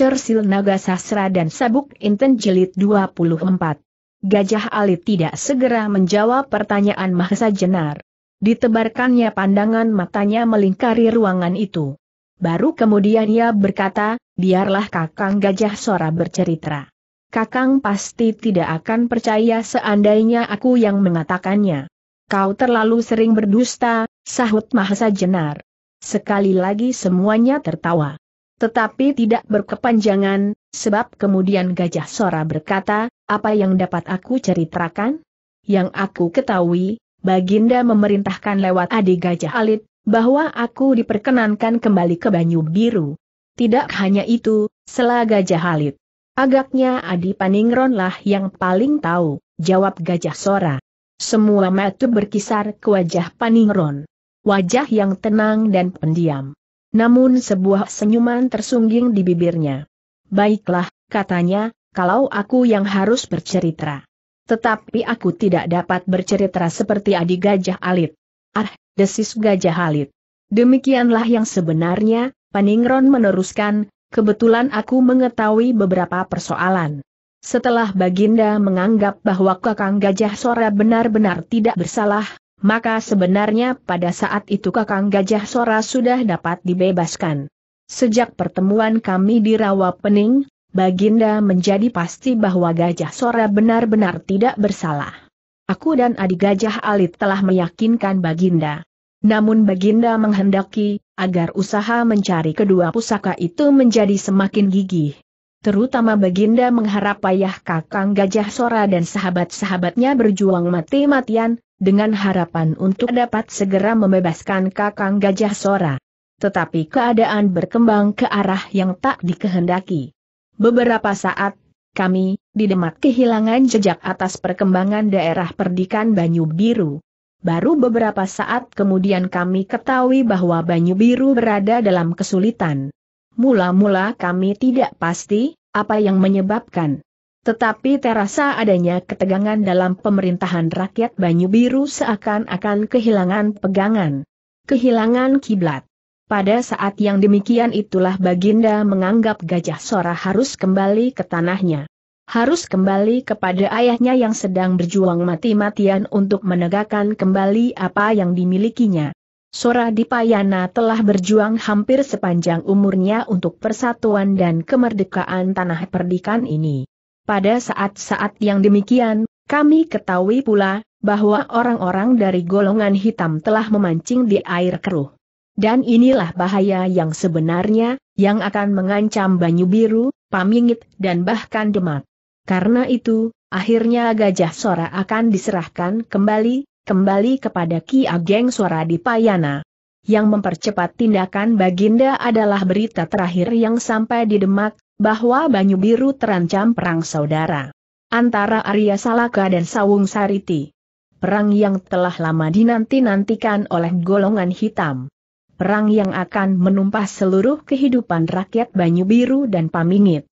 Cersil Naga Sasra dan Sabuk Inten Jelit 24. Gajah Alit tidak segera menjawab pertanyaan Mahesa Jenar. Ditebarkannya pandangan matanya melingkari ruangan itu. Baru kemudian ia berkata, biarlah kakang Gajah Sora bercerita. Kakang pasti tidak akan percaya seandainya aku yang mengatakannya. Kau terlalu sering berdusta, sahut Mahesa Jenar. Sekali lagi semuanya tertawa. Tetapi tidak berkepanjangan, sebab kemudian Gajah Sora berkata, apa yang dapat aku ceritakan? Yang aku ketahui, Baginda memerintahkan lewat adik Gajah Alit, bahwa aku diperkenankan kembali ke Banyu Biru. Tidak hanya itu, selah Gajah Alit. Agaknya Adi Paningron yang paling tahu, jawab Gajah Sora. Semua mata berkisar ke wajah Paningron. Wajah yang tenang dan pendiam. Namun sebuah senyuman tersungging di bibirnya. Baiklah, katanya, kalau aku yang harus bercerita. Tetapi aku tidak dapat bercerita seperti adik gajah alit. Ah, desis gajah alit. Demikianlah yang sebenarnya, Paningron meneruskan, kebetulan aku mengetahui beberapa persoalan. Setelah Baginda menganggap bahwa Kakang Gajah Sora benar-benar tidak bersalah, maka sebenarnya pada saat itu Kakang Gajah Sora sudah dapat dibebaskan. Sejak pertemuan kami di Rawa Pening, Baginda menjadi pasti bahwa Gajah Sora benar-benar tidak bersalah. Aku dan adik Gajah Alit telah meyakinkan Baginda. Namun Baginda menghendaki, agar usaha mencari kedua pusaka itu menjadi semakin gigih terutama Baginda mengharap ayah kakang Gajah Sora dan sahabat-sahabatnya berjuang mati-matian, dengan harapan untuk dapat segera membebaskan kakang Gajah Sora. Tetapi keadaan berkembang ke arah yang tak dikehendaki. Beberapa saat, kami, di Demak kehilangan jejak atas perkembangan daerah perdikan Banyu Biru. Baru beberapa saat kemudian kami ketahui bahwa Banyu Biru berada dalam kesulitan. Mula-mula kami tidak pasti, apa yang menyebabkan. Tetapi terasa adanya ketegangan dalam pemerintahan rakyat Banyu Biru seakan-akan kehilangan pegangan. Kehilangan kiblat. Pada saat yang demikian itulah Baginda menganggap Gajah Sora harus kembali ke tanahnya. Harus kembali kepada ayahnya yang sedang berjuang mati-matian untuk menegakkan kembali apa yang dimilikinya. Sora Dipayana telah berjuang hampir sepanjang umurnya untuk persatuan dan kemerdekaan tanah perdikan ini. Pada saat-saat yang demikian, kami ketahui pula, bahwa orang-orang dari golongan hitam telah memancing di air keruh. Dan inilah bahaya yang sebenarnya, yang akan mengancam Banyu Biru, Pamingit dan bahkan Demak. Karena itu, akhirnya gajah Sora akan diserahkan kembali, kembali kepada Ki Ageng Suara di Payana. Yang mempercepat tindakan Baginda adalah berita terakhir yang sampai di Demak, bahwa Banyu Biru terancam perang saudara. Antara Arya Salaka dan Sawung Sariti. Perang yang telah lama dinanti-nantikan oleh golongan hitam. Perang yang akan menumpas seluruh kehidupan rakyat Banyu Biru dan Pamingit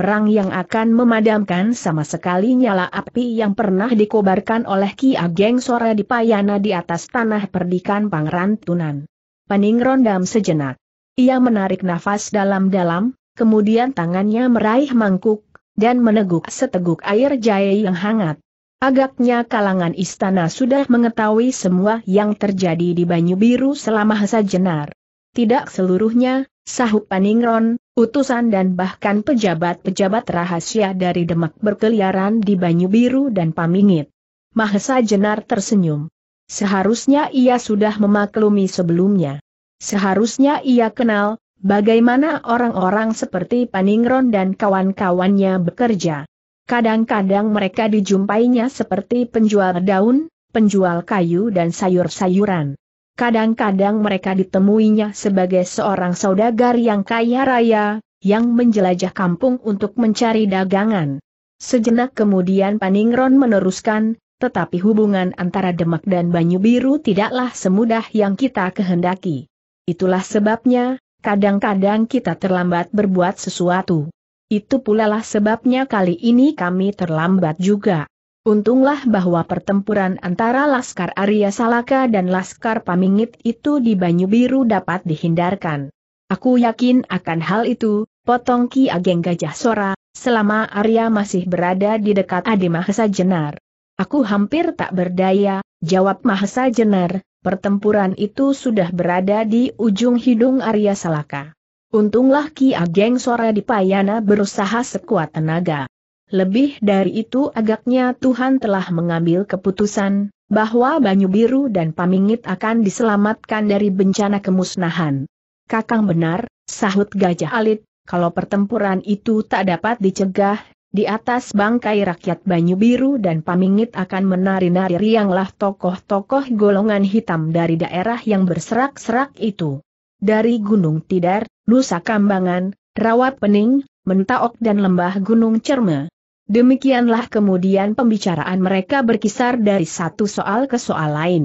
perang yang akan memadamkan sama sekali nyala api yang pernah dikobarkan oleh Ki Ageng Sora di Payana di atas tanah perdikan Pangeran Tunan. Pening rondam sejenak. Ia menarik nafas dalam-dalam, kemudian tangannya meraih mangkuk, dan meneguk seteguk air jahe yang hangat. Agaknya kalangan istana sudah mengetahui semua yang terjadi di Banyu Biru selama sejenar tidak seluruhnya, sahut Paningron, utusan dan bahkan pejabat-pejabat rahasia dari Demak berkeliaran di Banyu Biru dan Pamingit. Mahesa Jenar tersenyum. Seharusnya ia sudah memaklumi sebelumnya. Seharusnya ia kenal, bagaimana orang-orang seperti Paningron dan kawan-kawannya bekerja. Kadang-kadang mereka dijumpainya seperti penjual daun, penjual kayu dan sayur-sayuran. Kadang-kadang mereka ditemuinya sebagai seorang saudagar yang kaya raya, yang menjelajah kampung untuk mencari dagangan. Sejenak kemudian Paningron meneruskan, tetapi hubungan antara Demak dan Banyu Biru tidaklah semudah yang kita kehendaki. Itulah sebabnya, kadang-kadang kita terlambat berbuat sesuatu. Itu pula lah sebabnya kali ini kami terlambat juga. Untunglah bahwa pertempuran antara Laskar Arya Salaka dan Laskar Pamingit itu di Banyu Biru dapat dihindarkan. Aku yakin akan hal itu, potong Ki Ageng Gajah Sora, selama Arya masih berada di dekat Adi Mahesa Jenar. Aku hampir tak berdaya, jawab Mahesa Jenar, pertempuran itu sudah berada di ujung hidung Arya Salaka. Untunglah Ki Ageng Sora di Payana berusaha sekuat tenaga. Lebih dari itu agaknya Tuhan telah mengambil keputusan, bahwa Banyu Biru dan Pamingit akan diselamatkan dari bencana kemusnahan. Kakang benar, sahut Gajah Alit, kalau pertempuran itu tak dapat dicegah, di atas bangkai rakyat Banyu Biru dan Pamingit akan menari-nari rianglah tokoh-tokoh golongan hitam dari daerah yang berserak-serak itu. Dari Gunung Tidar, Nusa Kambangan, Rawat Pening, Mentaok dan Lembah Gunung Cerme. Demikianlah kemudian pembicaraan mereka berkisar dari satu soal ke soal lain.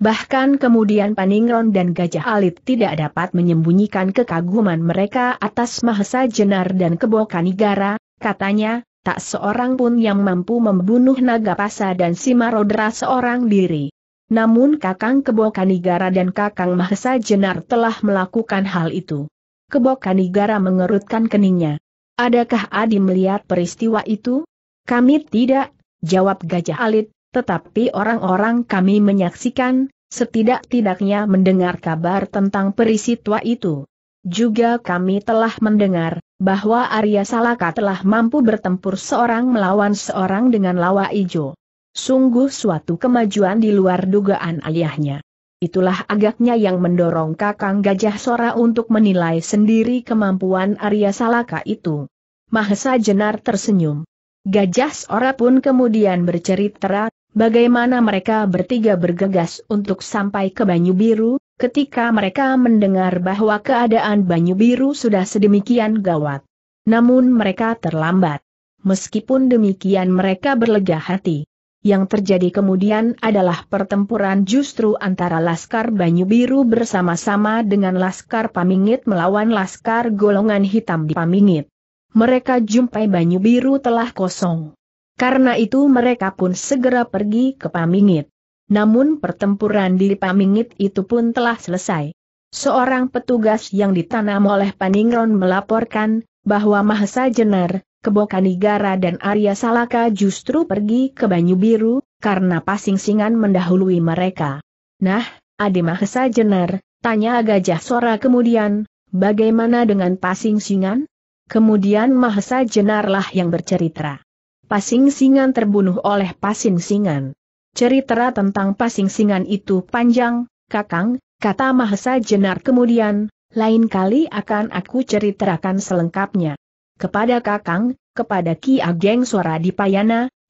Bahkan kemudian Paningron dan Gajah Alit tidak dapat menyembunyikan kekaguman mereka atas Mahesa Jenar dan Kebo Kanigara, katanya, tak seorang pun yang mampu membunuh Naga Nagapasa dan Simarodra seorang diri. Namun Kakang Kebo Kanigara dan Kakang Mahesa Jenar telah melakukan hal itu. Kebo Kanigara mengerutkan keningnya. Adakah Adi melihat peristiwa itu? Kami tidak, jawab Gajah Alit, tetapi orang-orang kami menyaksikan, setidak-tidaknya mendengar kabar tentang peristiwa itu. Juga kami telah mendengar, bahwa Arya Salaka telah mampu bertempur seorang melawan seorang dengan lawa ijo. Sungguh suatu kemajuan di luar dugaan ayahnya. Itulah agaknya yang mendorong Kakang Gajah Sora untuk menilai sendiri kemampuan Arya Salaka itu. Mahesa Jenar tersenyum. Gajah Sora pun kemudian bercerita bagaimana mereka bertiga bergegas untuk sampai ke Banyu Biru, ketika mereka mendengar bahwa keadaan Banyu Biru sudah sedemikian gawat. Namun mereka terlambat. Meskipun demikian mereka berlega hati. Yang terjadi kemudian adalah pertempuran justru antara Laskar Banyu Biru bersama-sama dengan Laskar Pamingit melawan Laskar Golongan Hitam di Pamingit. Mereka jumpai Banyu Biru telah kosong. Karena itu mereka pun segera pergi ke Pamingit. Namun pertempuran di Pamingit itu pun telah selesai. Seorang petugas yang ditanam oleh Paningron melaporkan, bahwa Mahesa Jenar, Kebokan Igara dan Arya Salaka justru pergi ke Banyu Biru, karena pasing-singan mendahului mereka. Nah, Ade Mahesa Jenar, tanya Gajah Sora kemudian, bagaimana dengan pasing-singan? Kemudian Mahesa Jenarlah yang bercerita. Pasing-singan terbunuh oleh pasing-singan. Cerita tentang pasing-singan itu panjang, Kakang, kata Mahesa Jenar kemudian, lain kali akan aku ceritakan selengkapnya kepada Kakang, kepada Ki Ageng Suara di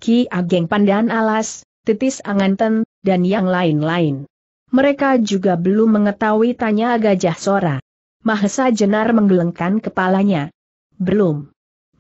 Ki Ageng Pandan Alas, Titis Anganten, dan yang lain-lain. Mereka juga belum mengetahui tanya Gajah Sora. Mahesa Jenar menggelengkan kepalanya. Belum.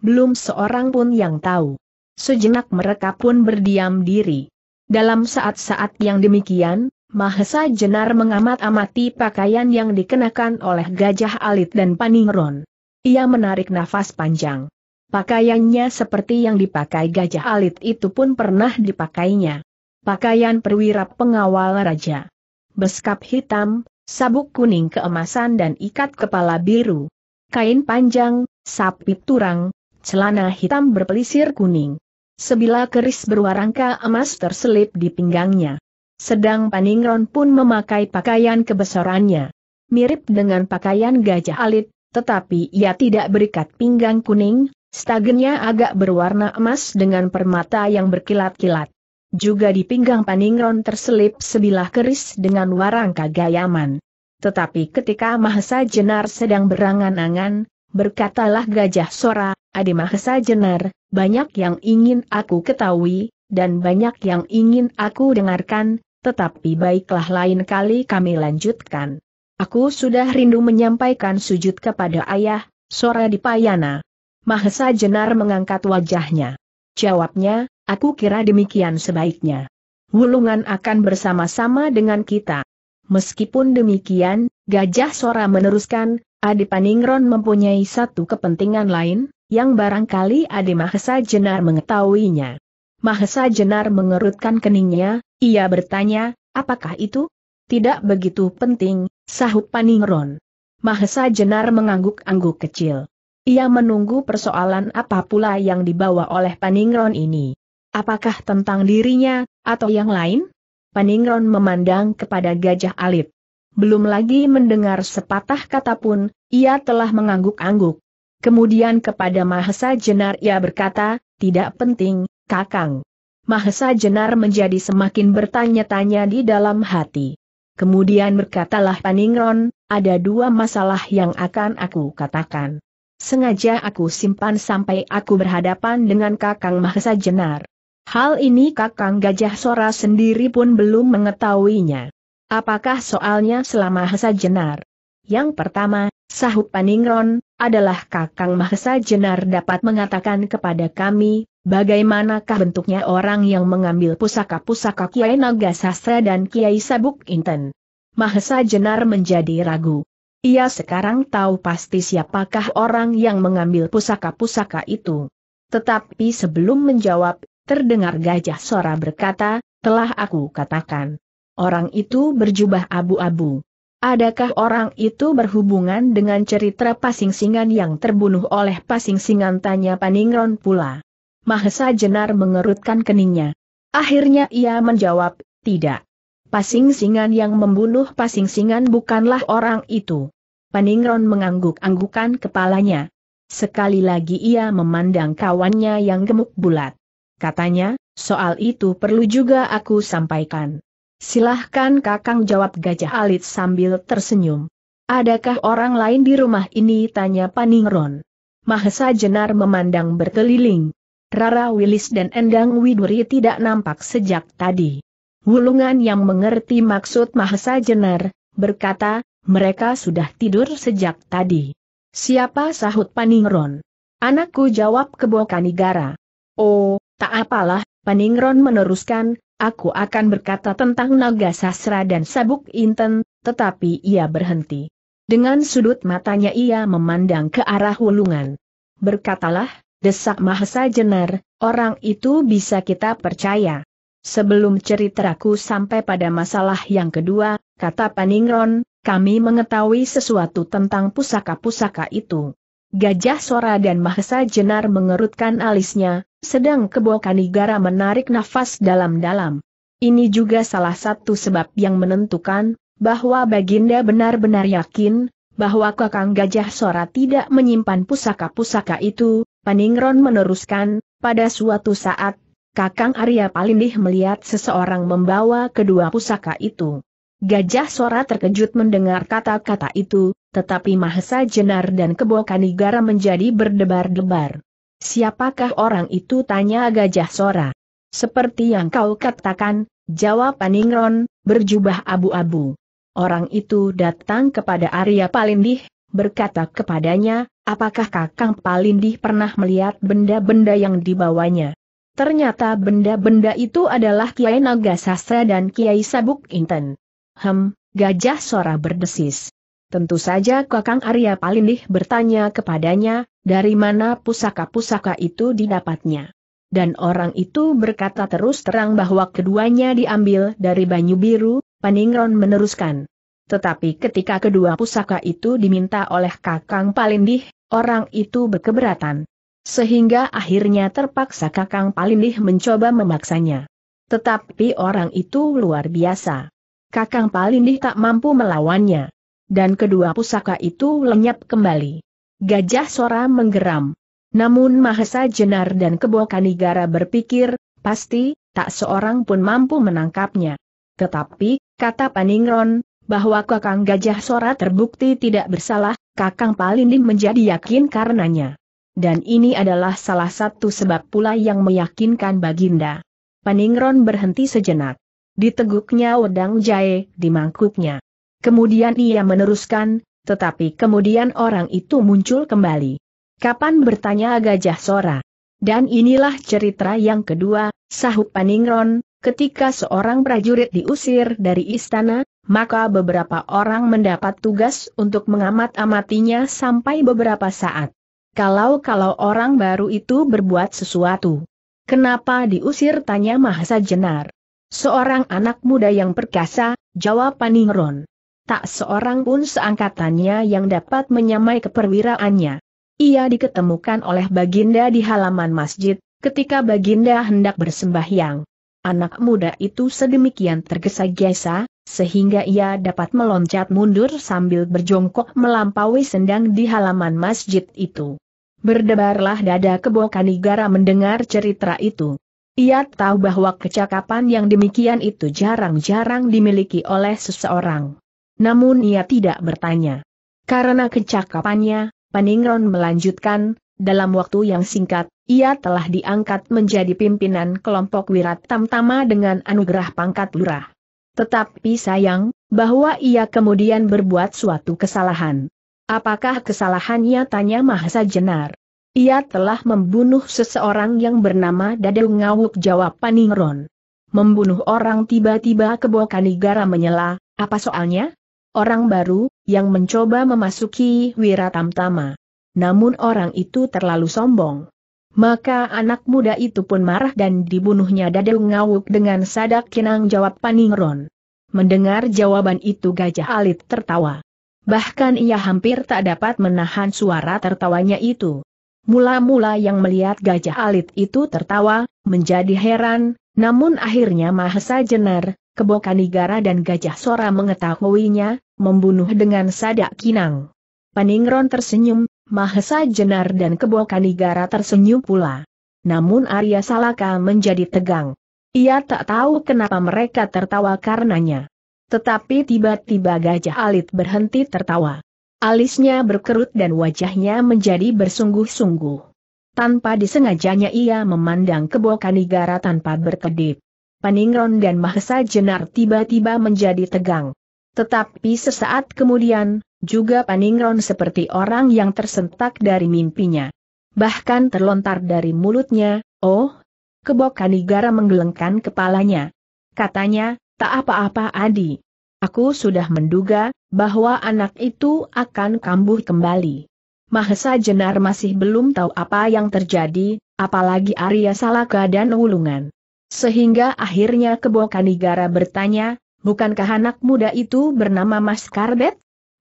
Belum seorang pun yang tahu. Sejenak mereka pun berdiam diri. Dalam saat-saat yang demikian, Mahesa Jenar mengamat-amati pakaian yang dikenakan oleh Gajah Alit dan Paningron. Ia menarik nafas panjang. Pakaiannya seperti yang dipakai gajah alit itu pun pernah dipakainya. Pakaian perwira pengawal raja. Beskap hitam, sabuk kuning keemasan dan ikat kepala biru. Kain panjang, sapi turang, celana hitam berpelisir kuning. Sebilah keris berwarangka emas terselip di pinggangnya. Sedang Paningron pun memakai pakaian kebesarannya. Mirip dengan pakaian gajah alit, tetapi ia tidak berikat pinggang kuning, stagennya agak berwarna emas dengan permata yang berkilat-kilat. Juga di pinggang Paningron terselip sebilah keris dengan warang kagayaman. Tetapi ketika Mahesa Jenar sedang berangan-angan, berkatalah Gajah Sora, Adi Mahesa Jenar, banyak yang ingin aku ketahui, dan banyak yang ingin aku dengarkan, tetapi baiklah lain kali kami lanjutkan. Aku sudah rindu menyampaikan sujud kepada ayah, sore di payana. Mahesa Jenar mengangkat wajahnya. Jawabnya, aku kira demikian sebaiknya. Wulungan akan bersama-sama dengan kita. Meskipun demikian, Gajah Sora meneruskan, Adi Paningron mempunyai satu kepentingan lain, yang barangkali Adi Mahesa Jenar mengetahuinya. Mahesa Jenar mengerutkan keningnya, ia bertanya, apakah itu? Tidak begitu penting, Sahut Paningron. Mahesa Jenar mengangguk-angguk kecil. Ia menunggu persoalan apa pula yang dibawa oleh Paningron ini. Apakah tentang dirinya, atau yang lain? Paningron memandang kepada Gajah Alip. Belum lagi mendengar sepatah kata pun, ia telah mengangguk-angguk. Kemudian kepada Mahesa Jenar ia berkata, tidak penting, Kakang. Mahesa Jenar menjadi semakin bertanya-tanya di dalam hati. Kemudian berkatalah Paningron, ada dua masalah yang akan aku katakan. Sengaja aku simpan sampai aku berhadapan dengan Kakang Mahesa Jenar. Hal ini Kakang Gajah Sora sendiri pun belum mengetahuinya. Apakah soalnya selama Mahesa Jenar? Yang pertama, sahut Paningron, adalah Kakang Mahesa Jenar dapat mengatakan kepada kami, Bagaimanakah bentuknya orang yang mengambil pusaka-pusaka Kiai Naga Sastra dan Kiai Sabuk Inten? Mahesa Jenar menjadi ragu. Ia sekarang tahu pasti siapakah orang yang mengambil pusaka-pusaka itu. Tetapi sebelum menjawab, terdengar gajah Sora berkata, telah aku katakan. Orang itu berjubah abu-abu. Adakah orang itu berhubungan dengan cerita pasing-singan yang terbunuh oleh pasing-singan tanya Paningron pula? Mahesa Jenar mengerutkan keningnya. Akhirnya ia menjawab, tidak. Pasing-singan yang membunuh pasing-singan bukanlah orang itu. Paningron mengangguk-anggukan kepalanya. Sekali lagi ia memandang kawannya yang gemuk bulat. Katanya, soal itu perlu juga aku sampaikan. Silahkan kakang jawab gajah alit sambil tersenyum. Adakah orang lain di rumah ini? Tanya Paningron. Mahesa Jenar memandang berkeliling. Rara Wilis dan Endang Widuri tidak nampak sejak tadi. Wulungan yang mengerti maksud Mahesa Jenar, berkata, mereka sudah tidur sejak tadi. Siapa sahut Paningron? Anakku jawab Kebokanigara. Oh, tak apalah, Paningron meneruskan, aku akan berkata tentang naga sasra dan sabuk inten, tetapi ia berhenti. Dengan sudut matanya ia memandang ke arah wulungan. Berkatalah, desak Mahesa Jenar, orang itu bisa kita percaya. Sebelum ceritaku sampai pada masalah yang kedua, kata Paningron, kami mengetahui sesuatu tentang pusaka-pusaka itu. Gajah Sora dan Mahesa Jenar mengerutkan alisnya, sedang Kebo Kanigara menarik nafas dalam-dalam. Ini juga salah satu sebab yang menentukan, bahwa Baginda benar-benar yakin, bahwa Kakang Gajah Sora tidak menyimpan pusaka-pusaka itu, Paningron meneruskan, pada suatu saat, Kakang Arya Palindih melihat seseorang membawa kedua pusaka itu. Gajah Sora terkejut mendengar kata-kata itu, tetapi Mahesa Jenar dan Kebo Kanigara menjadi berdebar-debar. Siapakah orang itu tanya Gajah Sora. Seperti yang kau katakan, jawab Paningron, berjubah abu-abu. Orang itu datang kepada Arya Palindih, berkata kepadanya, apakah Kakang Palindih pernah melihat benda-benda yang dibawanya. Ternyata benda-benda itu adalah Kiai Naga Sastra dan Kiai Sabuk Inten. Hem, gajah Sora berdesis. Tentu saja Kakang Arya Palindih bertanya kepadanya, dari mana pusaka-pusaka itu didapatnya. Dan orang itu berkata terus terang bahwa keduanya diambil dari Banyu Biru, Paningron meneruskan. Tetapi ketika kedua pusaka itu diminta oleh Kakang Palindih, orang itu berkeberatan. Sehingga akhirnya terpaksa Kakang Palindih mencoba memaksanya. Tetapi orang itu luar biasa. Kakang Palindih tak mampu melawannya. Dan kedua pusaka itu lenyap kembali. Gajah Sora menggeram. Namun Mahesa Jenar dan Kebo Kanigara berpikir, pasti, tak seorang pun mampu menangkapnya. Tetapi, kata Paningron, bahwa Kakang Gajah Sora terbukti tidak bersalah, Kakang palindin menjadi yakin karenanya. Dan ini adalah salah satu sebab pula yang meyakinkan Baginda. Paningron berhenti sejenak. Diteguknya wedang jahe di mangkuknya. Kemudian ia meneruskan, tetapi kemudian orang itu muncul kembali. Kapan bertanya Gajah Sora? Dan inilah cerita yang kedua, sahut Paningron, Ketika seorang prajurit diusir dari istana, maka beberapa orang mendapat tugas untuk mengamat-amatinya sampai beberapa saat. Kalau-kalau orang baru itu berbuat sesuatu. Kenapa diusir tanya Mahasa Jenar. Seorang anak muda yang perkasa, jawab Paningron. Tak seorang pun seangkatannya yang dapat menyamai keperwiraannya. Ia diketemukan oleh Baginda di halaman masjid, ketika Baginda hendak bersembahyang anak muda itu sedemikian tergesa-gesa, sehingga ia dapat meloncat mundur sambil berjongkok melampaui sendang di halaman masjid itu. Berdebarlah dada kebo Kanigara mendengar cerita itu. Ia tahu bahwa kecakapan yang demikian itu jarang-jarang dimiliki oleh seseorang. Namun ia tidak bertanya. Karena kecakapannya, Paningron melanjutkan, dalam waktu yang singkat, ia telah diangkat menjadi pimpinan kelompok Wirat Tamtama dengan anugerah pangkat lurah. Tetapi sayang, bahwa ia kemudian berbuat suatu kesalahan. Apakah kesalahannya tanya Mahsa Jenar? Ia telah membunuh seseorang yang bernama Dadeng Ngawuk jawab Paningron. Membunuh orang tiba-tiba Kebokanigara menyela, apa soalnya? Orang baru, yang mencoba memasuki Wiratamtama. Namun orang itu terlalu sombong. Maka anak muda itu pun marah dan dibunuhnya dadu Ngawuk dengan sadak kinang jawab Paningron. Mendengar jawaban itu Gajah Alit tertawa. Bahkan ia hampir tak dapat menahan suara tertawanya itu. Mula-mula yang melihat Gajah Alit itu tertawa, menjadi heran, namun akhirnya Mahesa Jenar, Kebokanigara dan Gajah Sora mengetahuinya, membunuh dengan sadak kinang. Paningron tersenyum, Mahesa Jenar dan Kebo Kanigara tersenyum pula. Namun Arya Salaka menjadi tegang. Ia tak tahu kenapa mereka tertawa karenanya. Tetapi tiba-tiba Gajah Alit berhenti tertawa. Alisnya berkerut dan wajahnya menjadi bersungguh-sungguh. Tanpa disengajanya ia memandang Kebo Kanigara tanpa berkedip. Paningron dan Mahesa Jenar tiba-tiba menjadi tegang. Tetapi sesaat kemudian, juga Paningron seperti orang yang tersentak dari mimpinya. Bahkan terlontar dari mulutnya, oh, kebokanigara menggelengkan kepalanya. Katanya, tak apa-apa Adi. Aku sudah menduga, bahwa anak itu akan kambuh kembali. Mahesa Jenar masih belum tahu apa yang terjadi, apalagi Arya Salaka dan ulungan. Sehingga akhirnya Kebokanigara bertanya, bukankah anak muda itu bernama Mas Kardet?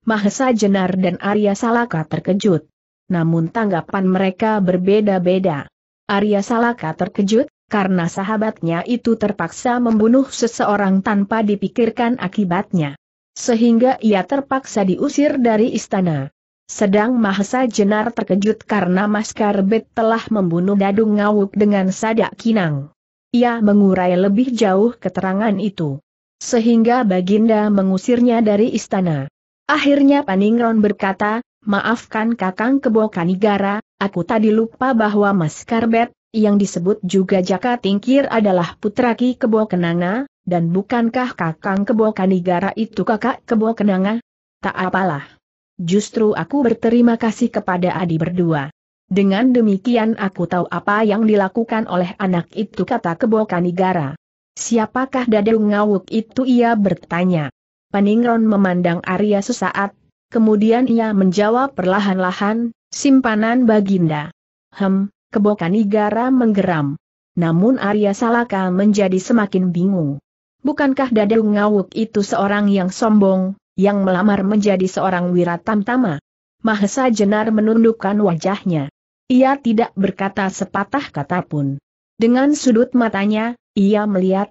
Mahesa Jenar dan Arya Salaka terkejut. Namun tanggapan mereka berbeda-beda. Arya Salaka terkejut, karena sahabatnya itu terpaksa membunuh seseorang tanpa dipikirkan akibatnya. Sehingga ia terpaksa diusir dari istana. Sedang Mahesa Jenar terkejut karena Maskar Bet telah membunuh Dadung Ngawuk dengan sadak kinang. Ia mengurai lebih jauh keterangan itu. Sehingga Baginda mengusirnya dari istana. Akhirnya Paningron berkata, maafkan kakang kebo kanigara, aku tadi lupa bahwa Mas Karbet, yang disebut juga Jaka Tingkir adalah putra Ki Kebo Kenanga, dan bukankah kakang kebo kanigara itu kakak kebo kenanga? Tak apalah. Justru aku berterima kasih kepada Adi berdua. Dengan demikian aku tahu apa yang dilakukan oleh anak itu kata kebo kanigara. Siapakah dadung ngawuk itu ia bertanya. Paningron memandang Arya sesaat, kemudian ia menjawab perlahan-lahan, simpanan baginda. Hem, kebokan Igara menggeram. Namun Arya Salaka menjadi semakin bingung. Bukankah Dadu Ngawuk itu seorang yang sombong, yang melamar menjadi seorang wiratamtama? Mahesa Jenar menundukkan wajahnya. Ia tidak berkata sepatah kata pun. Dengan sudut matanya, ia melihat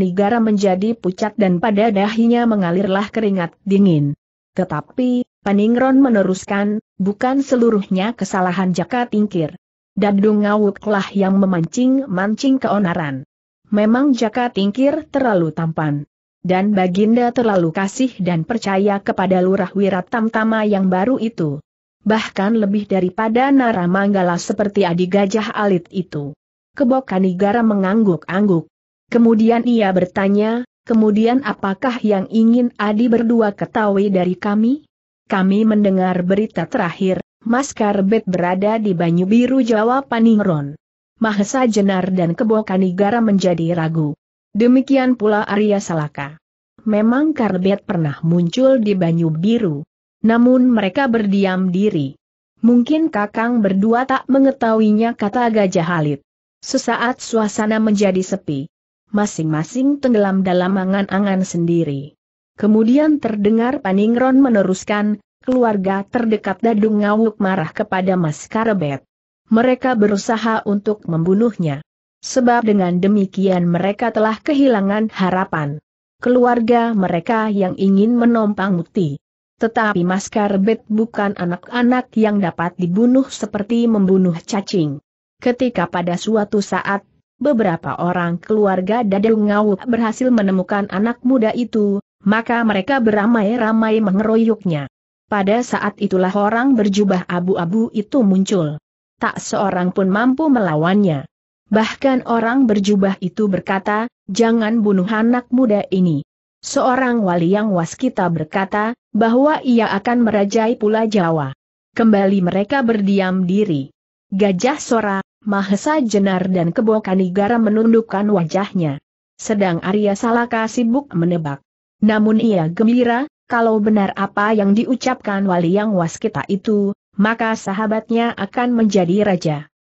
igara menjadi pucat dan pada dahinya mengalirlah keringat dingin. Tetapi, Paningron meneruskan, bukan seluruhnya kesalahan Jaka Tingkir. Dadung Ngawuklah yang memancing-mancing keonaran. Memang Jaka Tingkir terlalu tampan. Dan Baginda terlalu kasih dan percaya kepada Lurah Wiratamtama yang baru itu. Bahkan lebih daripada Nara Manggala seperti adik gajah alit itu. Kebok Kanigara mengangguk-angguk. Kemudian ia bertanya, kemudian apakah yang ingin Adi berdua ketahui dari kami? Kami mendengar berita terakhir, Mas Karbet berada di Banyu Biru jawab Paningron. Mahesa Jenar dan Kebok Kanigara menjadi ragu. Demikian pula Arya Salaka. Memang Karbet pernah muncul di Banyu Biru. Namun mereka berdiam diri. Mungkin kakang berdua tak mengetahuinya kata Gajah Halid. Sesaat suasana menjadi sepi. Masing-masing tenggelam dalam angan-angan sendiri. Kemudian terdengar Paningron meneruskan, keluarga terdekat Dadung Ngawuk marah kepada Mas Karebet. Mereka berusaha untuk membunuhnya. Sebab dengan demikian mereka telah kehilangan harapan. Keluarga mereka yang ingin menompang muti. Tetapi Mas Karbet bukan anak-anak yang dapat dibunuh seperti membunuh cacing. Ketika pada suatu saat, beberapa orang keluarga Dadung Ngau berhasil menemukan anak muda itu, maka mereka beramai-ramai mengeroyoknya. Pada saat itulah orang berjubah abu-abu itu muncul. Tak seorang pun mampu melawannya. Bahkan orang berjubah itu berkata, jangan bunuh anak muda ini. Seorang wali yang waskita berkata, bahwa ia akan merajai pula Jawa. Kembali mereka berdiam diri. Gajah Sora, Mahesa Jenar dan kebo Kanigara menundukkan wajahnya. Sedang Arya Salaka sibuk menebak. Namun ia gembira, kalau benar apa yang diucapkan wali yang waskita itu, maka sahabatnya akan menjadi raja.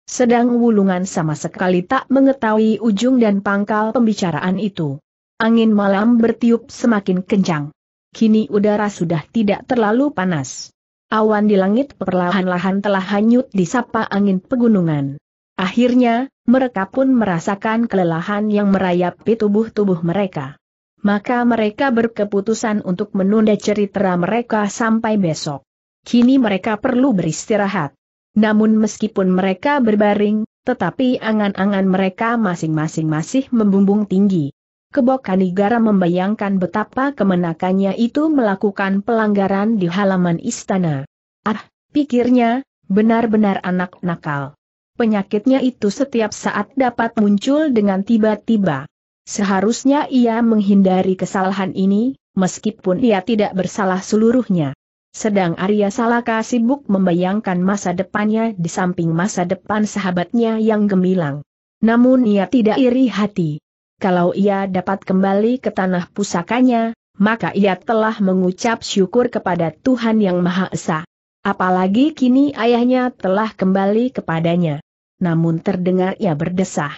Sedang wulungan sama sekali tak mengetahui ujung dan pangkal pembicaraan itu. Angin malam bertiup semakin kencang. Kini udara sudah tidak terlalu panas. Awan di langit perlahan-lahan telah hanyut disapa angin pegunungan. Akhirnya, mereka pun merasakan kelelahan yang merayapi tubuh-tubuh mereka. Maka mereka berkeputusan untuk menunda cerita mereka sampai besok. Kini mereka perlu beristirahat. Namun meskipun mereka berbaring, tetapi angan-angan mereka masing-masing masih membumbung tinggi. Kebo Kanigara membayangkan betapa kemenakannya itu melakukan pelanggaran di halaman istana. Ah, pikirnya, benar-benar anak nakal. Penyakitnya itu setiap saat dapat muncul dengan tiba-tiba. Seharusnya ia menghindari kesalahan ini, meskipun ia tidak bersalah seluruhnya. Sedang Arya Salaka sibuk membayangkan masa depannya di samping masa depan sahabatnya yang gemilang. Namun ia tidak iri hati. Kalau ia dapat kembali ke tanah pusakanya, maka ia telah mengucap syukur kepada Tuhan Yang Maha Esa. Apalagi kini ayahnya telah kembali kepadanya namun terdengar ia berdesah.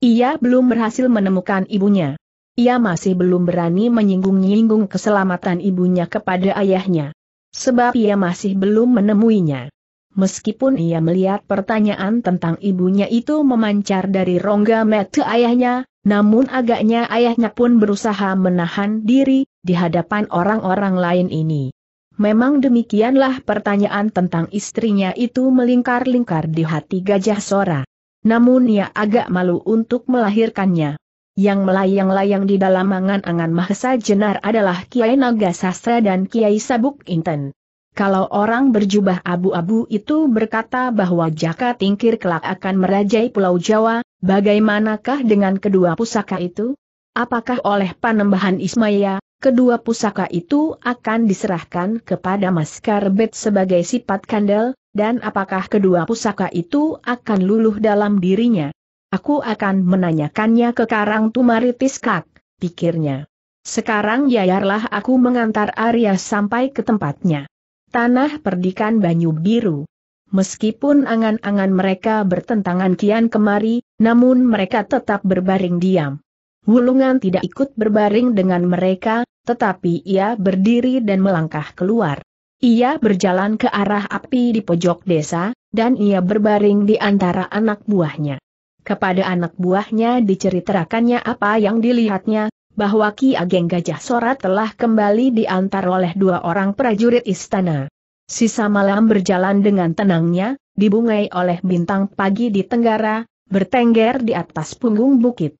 Ia belum berhasil menemukan ibunya. Ia masih belum berani menyinggung-nyinggung keselamatan ibunya kepada ayahnya. Sebab ia masih belum menemuinya. Meskipun ia melihat pertanyaan tentang ibunya itu memancar dari rongga mata ayahnya, namun agaknya ayahnya pun berusaha menahan diri di hadapan orang-orang lain ini. Memang demikianlah pertanyaan tentang istrinya itu melingkar-lingkar di hati gajah Sora. Namun ia agak malu untuk melahirkannya. Yang melayang-layang di dalam angan-angan Mahesa Jenar adalah Kiai Naga Sastra dan Kiai Sabuk Inten. Kalau orang berjubah abu-abu itu berkata bahwa Jaka Tingkir kelak akan merajai Pulau Jawa, bagaimanakah dengan kedua pusaka itu? Apakah oleh panembahan Ismaya, kedua pusaka itu akan diserahkan kepada Mas Karbet sebagai sifat kandel, dan apakah kedua pusaka itu akan luluh dalam dirinya? Aku akan menanyakannya ke Karang Tumaritis Kak, pikirnya. Sekarang yayarlah aku mengantar Arya sampai ke tempatnya. Tanah perdikan Banyu Biru. Meskipun angan-angan mereka bertentangan kian kemari, namun mereka tetap berbaring diam. Wulungan tidak ikut berbaring dengan mereka, tetapi ia berdiri dan melangkah keluar. Ia berjalan ke arah api di pojok desa, dan ia berbaring di antara anak buahnya. Kepada anak buahnya diceritakannya apa yang dilihatnya, bahwa Ki Ageng Gajah Sorat telah kembali diantar oleh dua orang prajurit istana. Sisa malam berjalan dengan tenangnya, dibungai oleh bintang pagi di tenggara, bertengger di atas punggung bukit.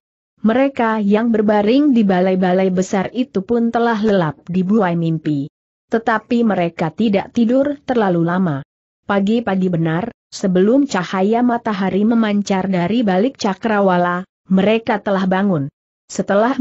Mereka yang berbaring di balai-balai besar itu pun telah lelap dibuai mimpi. Tetapi mereka tidak tidur terlalu lama. Pagi-pagi benar, sebelum cahaya matahari memancar dari balik cakrawala, mereka telah bangun. Setelah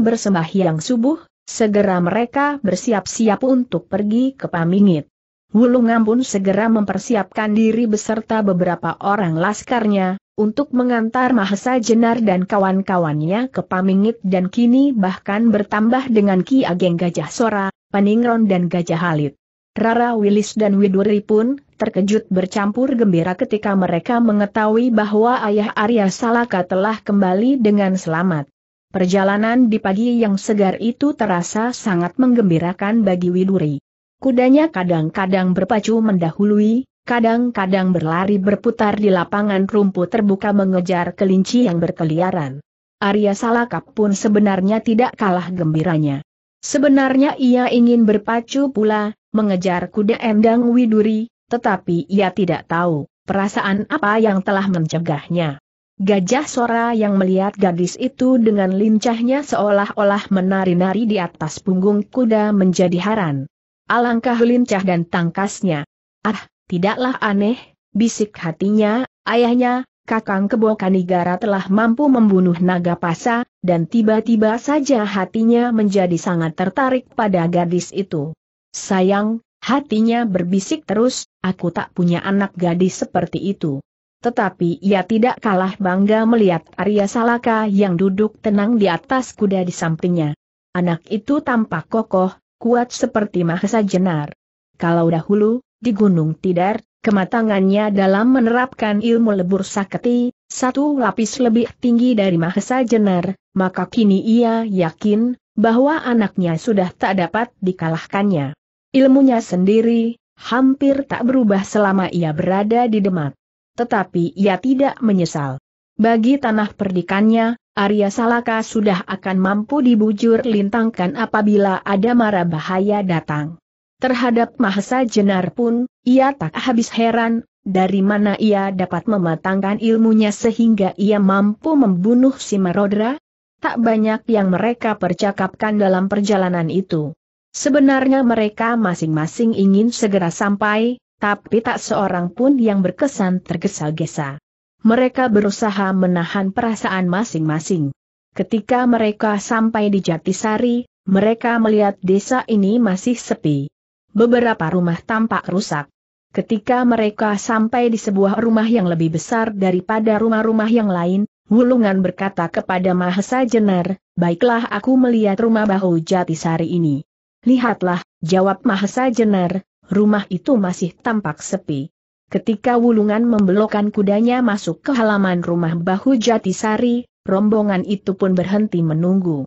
yang subuh, segera mereka bersiap-siap untuk pergi ke Pamingit. Wulung Ambun segera mempersiapkan diri beserta beberapa orang laskarnya, untuk mengantar Mahesa Jenar dan kawan-kawannya ke Pamingit dan kini bahkan bertambah dengan Ki Ageng Gajah Sora, Paningron dan Gajah Halit. Rara Wilis dan Widuri pun terkejut bercampur gembira ketika mereka mengetahui bahwa ayah Arya Salaka telah kembali dengan selamat. Perjalanan di pagi yang segar itu terasa sangat menggembirakan bagi Widuri. Kudanya kadang-kadang berpacu mendahului, kadang-kadang berlari berputar di lapangan rumput terbuka mengejar kelinci yang berkeliaran. Arya Salakap pun sebenarnya tidak kalah gembiranya. Sebenarnya ia ingin berpacu pula, mengejar kuda Endang Widuri, tetapi ia tidak tahu perasaan apa yang telah mencegahnya. Gajah Sora yang melihat gadis itu dengan lincahnya seolah-olah menari-nari di atas punggung kuda menjadi haran. Alangkah lincah dan tangkasnya. Ah, Tidaklah aneh, bisik hatinya, ayahnya, Kakang Kebo Kanigara telah mampu membunuh naga pasa, dan tiba-tiba saja hatinya menjadi sangat tertarik pada gadis itu. Sayang, hatinya berbisik terus, aku tak punya anak gadis seperti itu. Tetapi ia tidak kalah bangga melihat Arya Salaka yang duduk tenang di atas kuda di sampingnya. Anak itu tampak kokoh, kuat seperti mahesa jenar. Kalau dahulu, di Gunung Tidar, kematangannya dalam menerapkan ilmu lebur saketi, satu lapis lebih tinggi dari Mahesa Jenar, maka kini ia yakin bahwa anaknya sudah tak dapat dikalahkannya. Ilmunya sendiri hampir tak berubah selama ia berada di Demak. Tetapi ia tidak menyesal. Bagi tanah perdikannya, Arya Salaka sudah akan mampu dibujur lintangkan apabila ada mara bahaya datang. Terhadap Mahesa Jenar pun, ia tak habis heran, dari mana ia dapat mematangkan ilmunya sehingga ia mampu membunuh si Marodra? Tak banyak yang mereka percakapkan dalam perjalanan itu. Sebenarnya mereka masing-masing ingin segera sampai, tapi tak seorang pun yang berkesan tergesa-gesa. Mereka berusaha menahan perasaan masing-masing. Ketika mereka sampai di Jatisari, mereka melihat desa ini masih sepi beberapa rumah tampak rusak. Ketika mereka sampai di sebuah rumah yang lebih besar daripada rumah-rumah yang lain, Wulungan berkata kepada Mahesa Jenar, baiklah aku melihat rumah bahu Jatisari ini. Lihatlah, jawab Mahesa Jenar, rumah itu masih tampak sepi. Ketika Wulungan membelokkan kudanya masuk ke halaman rumah bahu Jatisari, rombongan itu pun berhenti menunggu.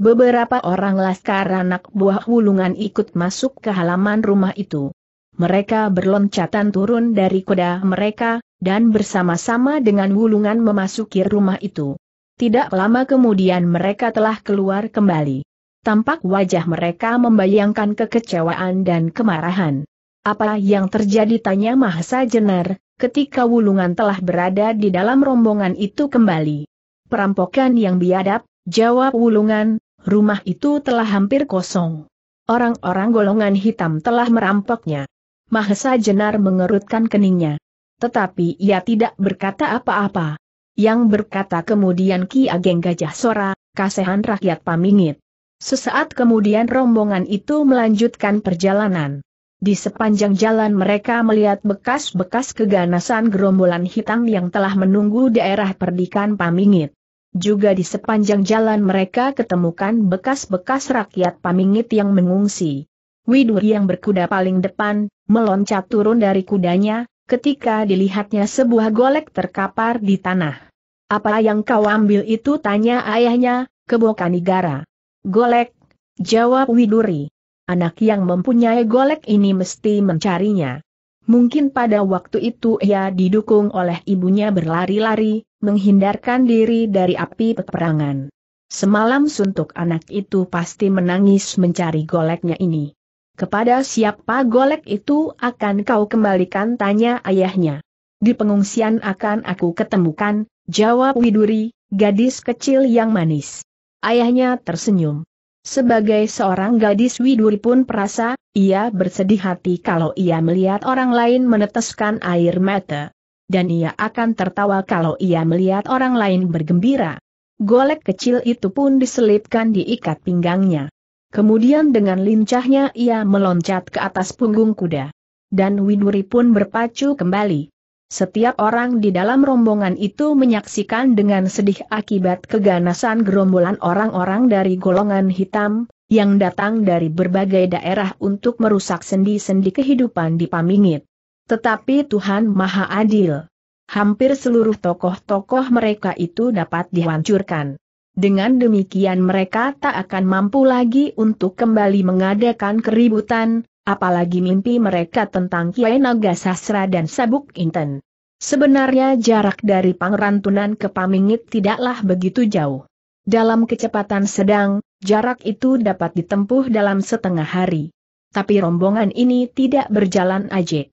Beberapa orang laskar anak buah wulungan ikut masuk ke halaman rumah itu. Mereka berloncatan turun dari kuda mereka, dan bersama-sama dengan wulungan memasuki rumah itu. Tidak lama kemudian mereka telah keluar kembali. Tampak wajah mereka membayangkan kekecewaan dan kemarahan. Apa yang terjadi tanya Mahasa Jenar, ketika wulungan telah berada di dalam rombongan itu kembali. Perampokan yang biadab, jawab wulungan, rumah itu telah hampir kosong. Orang-orang golongan hitam telah merampoknya. Mahesa Jenar mengerutkan keningnya. Tetapi ia tidak berkata apa-apa. Yang berkata kemudian Ki Ageng Gajah Sora, kasehan rakyat pamingit. Sesaat kemudian rombongan itu melanjutkan perjalanan. Di sepanjang jalan mereka melihat bekas-bekas keganasan gerombolan hitam yang telah menunggu daerah perdikan Pamingit. Juga di sepanjang jalan mereka ketemukan bekas-bekas rakyat pamingit yang mengungsi. Widuri yang berkuda paling depan, meloncat turun dari kudanya, ketika dilihatnya sebuah golek terkapar di tanah. Apa yang kau ambil itu tanya ayahnya, Kebokanigara. Golek, jawab Widuri. Anak yang mempunyai golek ini mesti mencarinya. Mungkin pada waktu itu ia didukung oleh ibunya berlari-lari, menghindarkan diri dari api peperangan. Semalam suntuk anak itu pasti menangis mencari goleknya ini. Kepada siapa golek itu akan kau kembalikan tanya ayahnya. Di pengungsian akan aku ketemukan, jawab Widuri, gadis kecil yang manis. Ayahnya tersenyum. Sebagai seorang gadis Widuri pun perasa, ia bersedih hati kalau ia melihat orang lain meneteskan air mata dan ia akan tertawa kalau ia melihat orang lain bergembira. Golek kecil itu pun diselipkan di ikat pinggangnya. Kemudian dengan lincahnya ia meloncat ke atas punggung kuda. Dan Widuri pun berpacu kembali. Setiap orang di dalam rombongan itu menyaksikan dengan sedih akibat keganasan gerombolan orang-orang dari golongan hitam, yang datang dari berbagai daerah untuk merusak sendi-sendi kehidupan di Pamingit. Tetapi Tuhan Maha Adil. Hampir seluruh tokoh-tokoh mereka itu dapat dihancurkan. Dengan demikian mereka tak akan mampu lagi untuk kembali mengadakan keributan, apalagi mimpi mereka tentang Kiai Naga Sasra dan Sabuk Inten. Sebenarnya jarak dari Pangrantunan ke Pamingit tidaklah begitu jauh. Dalam kecepatan sedang, jarak itu dapat ditempuh dalam setengah hari. Tapi rombongan ini tidak berjalan aja.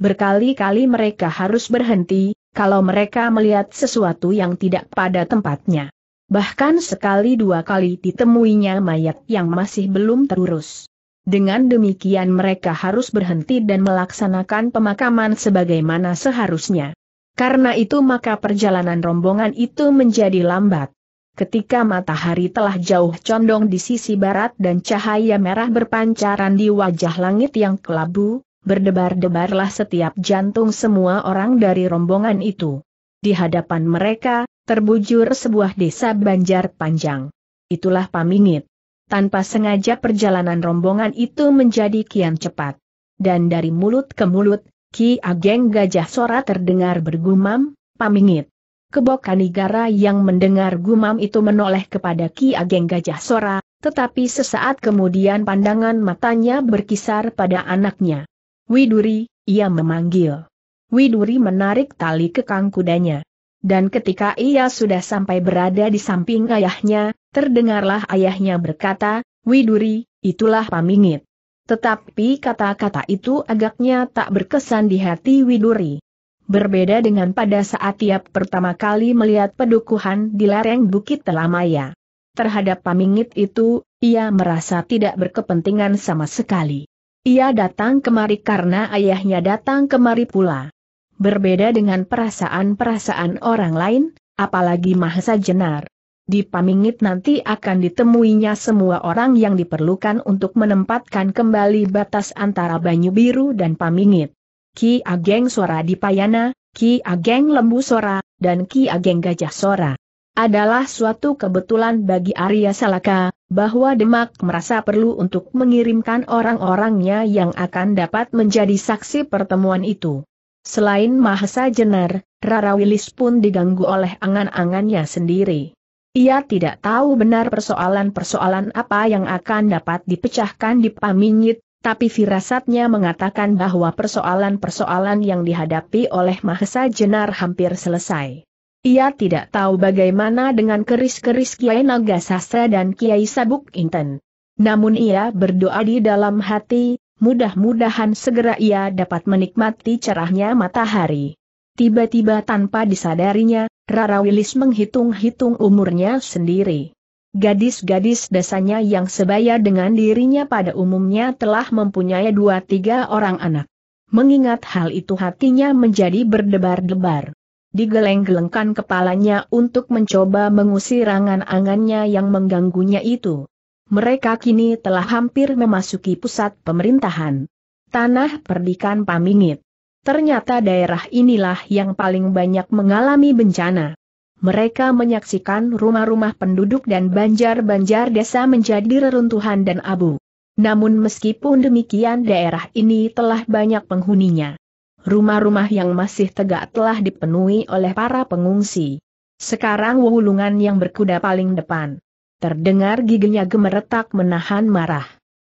Berkali-kali mereka harus berhenti, kalau mereka melihat sesuatu yang tidak pada tempatnya. Bahkan sekali dua kali ditemuinya mayat yang masih belum terurus. Dengan demikian mereka harus berhenti dan melaksanakan pemakaman sebagaimana seharusnya. Karena itu maka perjalanan rombongan itu menjadi lambat. Ketika matahari telah jauh condong di sisi barat dan cahaya merah berpancaran di wajah langit yang kelabu, berdebar-debarlah setiap jantung semua orang dari rombongan itu. Di hadapan mereka, terbujur sebuah desa banjar panjang. Itulah pamingit. Tanpa sengaja perjalanan rombongan itu menjadi kian cepat. Dan dari mulut ke mulut, Ki Ageng Gajah Sora terdengar bergumam, pamingit. Kebokanigara yang mendengar gumam itu menoleh kepada Ki Ageng Gajah Sora, tetapi sesaat kemudian pandangan matanya berkisar pada anaknya. Widuri, ia memanggil. Widuri menarik tali kekang kudanya. Dan ketika ia sudah sampai berada di samping ayahnya, terdengarlah ayahnya berkata, Widuri, itulah pamingit. Tetapi kata-kata itu agaknya tak berkesan di hati Widuri. Berbeda dengan pada saat tiap pertama kali melihat pedukuhan di lereng Bukit Telamaya. Terhadap pamingit itu, ia merasa tidak berkepentingan sama sekali. Ia datang kemari karena ayahnya datang kemari pula. Berbeda dengan perasaan-perasaan orang lain, apalagi Mahesa Jenar. Di Pamingit nanti akan ditemuinya semua orang yang diperlukan untuk menempatkan kembali batas antara Banyu Biru dan Pamingit. Ki Ageng Sora Dipayana, Ki Ageng Lembu Sora, dan Ki Ageng Gajah Sora. Adalah suatu kebetulan bagi Arya Salaka, bahwa Demak merasa perlu untuk mengirimkan orang-orangnya yang akan dapat menjadi saksi pertemuan itu. Selain Mahesa Jenar, Rara Wilis pun diganggu oleh angan-angannya sendiri. Ia tidak tahu benar persoalan-persoalan apa yang akan dapat dipecahkan di Paminyit, tapi firasatnya mengatakan bahwa persoalan-persoalan yang dihadapi oleh Mahesa Jenar hampir selesai. Ia tidak tahu bagaimana dengan keris-keris Kiai Naga Sastra dan Kiai Sabuk Inten. Namun ia berdoa di dalam hati, mudah-mudahan segera ia dapat menikmati cerahnya matahari. Tiba-tiba tanpa disadarinya, Rara Wilis menghitung-hitung umurnya sendiri. Gadis-gadis desanya yang sebaya dengan dirinya pada umumnya telah mempunyai dua tiga orang anak. Mengingat hal itu hatinya menjadi berdebar-debar digeleng-gelengkan kepalanya untuk mencoba mengusir angan-angannya yang mengganggunya itu. Mereka kini telah hampir memasuki pusat pemerintahan. Tanah Perdikan Pamingit. Ternyata daerah inilah yang paling banyak mengalami bencana. Mereka menyaksikan rumah-rumah penduduk dan banjar-banjar desa menjadi reruntuhan dan abu. Namun meskipun demikian daerah ini telah banyak penghuninya rumah-rumah yang masih tegak telah dipenuhi oleh para pengungsi. Sekarang Wulungan yang berkuda paling depan. Terdengar giginya gemeretak menahan marah.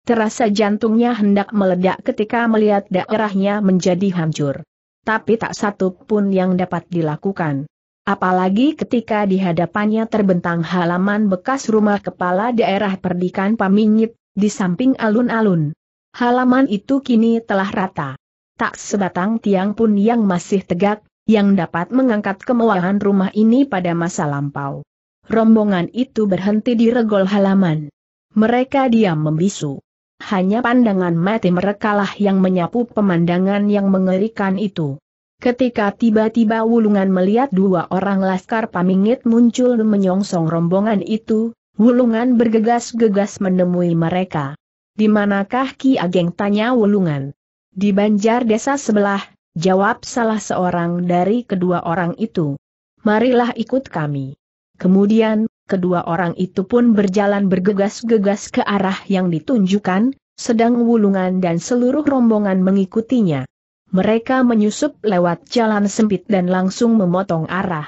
Terasa jantungnya hendak meledak ketika melihat daerahnya menjadi hancur. Tapi tak satu pun yang dapat dilakukan. Apalagi ketika di hadapannya terbentang halaman bekas rumah kepala daerah perdikan Pamingit, di samping alun-alun. Halaman itu kini telah rata tak sebatang tiang pun yang masih tegak, yang dapat mengangkat kemewahan rumah ini pada masa lampau. Rombongan itu berhenti di regol halaman. Mereka diam membisu. Hanya pandangan mati merekalah yang menyapu pemandangan yang mengerikan itu. Ketika tiba-tiba Wulungan melihat dua orang laskar pamingit muncul menyongsong rombongan itu, Wulungan bergegas-gegas menemui mereka. Di manakah Ki Ageng tanya Wulungan? Di banjar desa sebelah, jawab salah seorang dari kedua orang itu. Marilah ikut kami. Kemudian, kedua orang itu pun berjalan bergegas-gegas ke arah yang ditunjukkan, sedang wulungan dan seluruh rombongan mengikutinya. Mereka menyusup lewat jalan sempit dan langsung memotong arah.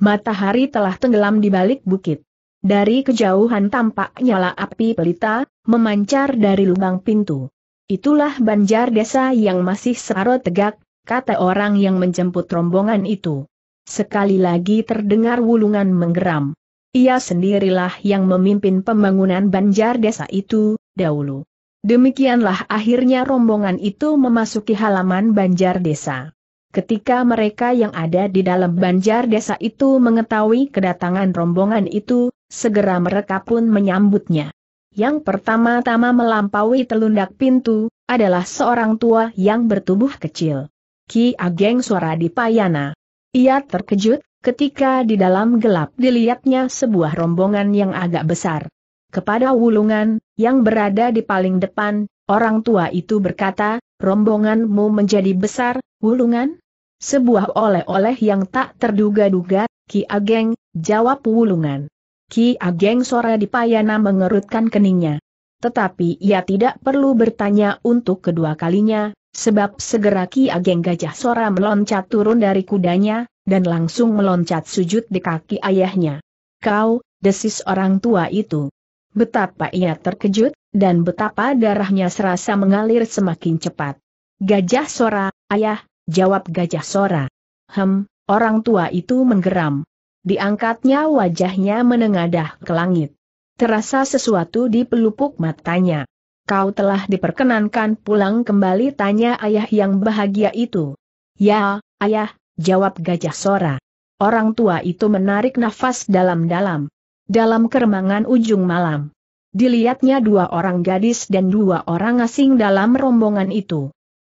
Matahari telah tenggelam di balik bukit. Dari kejauhan tampak nyala api pelita, memancar dari lubang pintu. Itulah banjar desa yang masih separuh tegak, kata orang yang menjemput rombongan itu. Sekali lagi terdengar wulungan menggeram. Ia sendirilah yang memimpin pembangunan banjar desa itu, dahulu. Demikianlah akhirnya rombongan itu memasuki halaman banjar desa. Ketika mereka yang ada di dalam banjar desa itu mengetahui kedatangan rombongan itu, segera mereka pun menyambutnya. Yang pertama-tama melampaui telundak pintu, adalah seorang tua yang bertubuh kecil. Ki Ageng suara di payana. Ia terkejut, ketika di dalam gelap dilihatnya sebuah rombongan yang agak besar. Kepada wulungan, yang berada di paling depan, orang tua itu berkata, rombonganmu menjadi besar, wulungan? Sebuah oleh-oleh yang tak terduga-duga, Ki Ageng, jawab wulungan. Ki Ageng Sora di Payana mengerutkan keningnya. Tetapi ia tidak perlu bertanya untuk kedua kalinya, sebab segera Ki Ageng Gajah Sora meloncat turun dari kudanya, dan langsung meloncat sujud di kaki ayahnya. Kau, desis orang tua itu. Betapa ia terkejut, dan betapa darahnya serasa mengalir semakin cepat. Gajah Sora, ayah, jawab Gajah Sora. Hem, orang tua itu menggeram diangkatnya wajahnya menengadah ke langit. Terasa sesuatu di pelupuk matanya. Kau telah diperkenankan pulang kembali tanya ayah yang bahagia itu. Ya, ayah, jawab gajah sora. Orang tua itu menarik nafas dalam-dalam. Dalam keremangan ujung malam. Dilihatnya dua orang gadis dan dua orang asing dalam rombongan itu.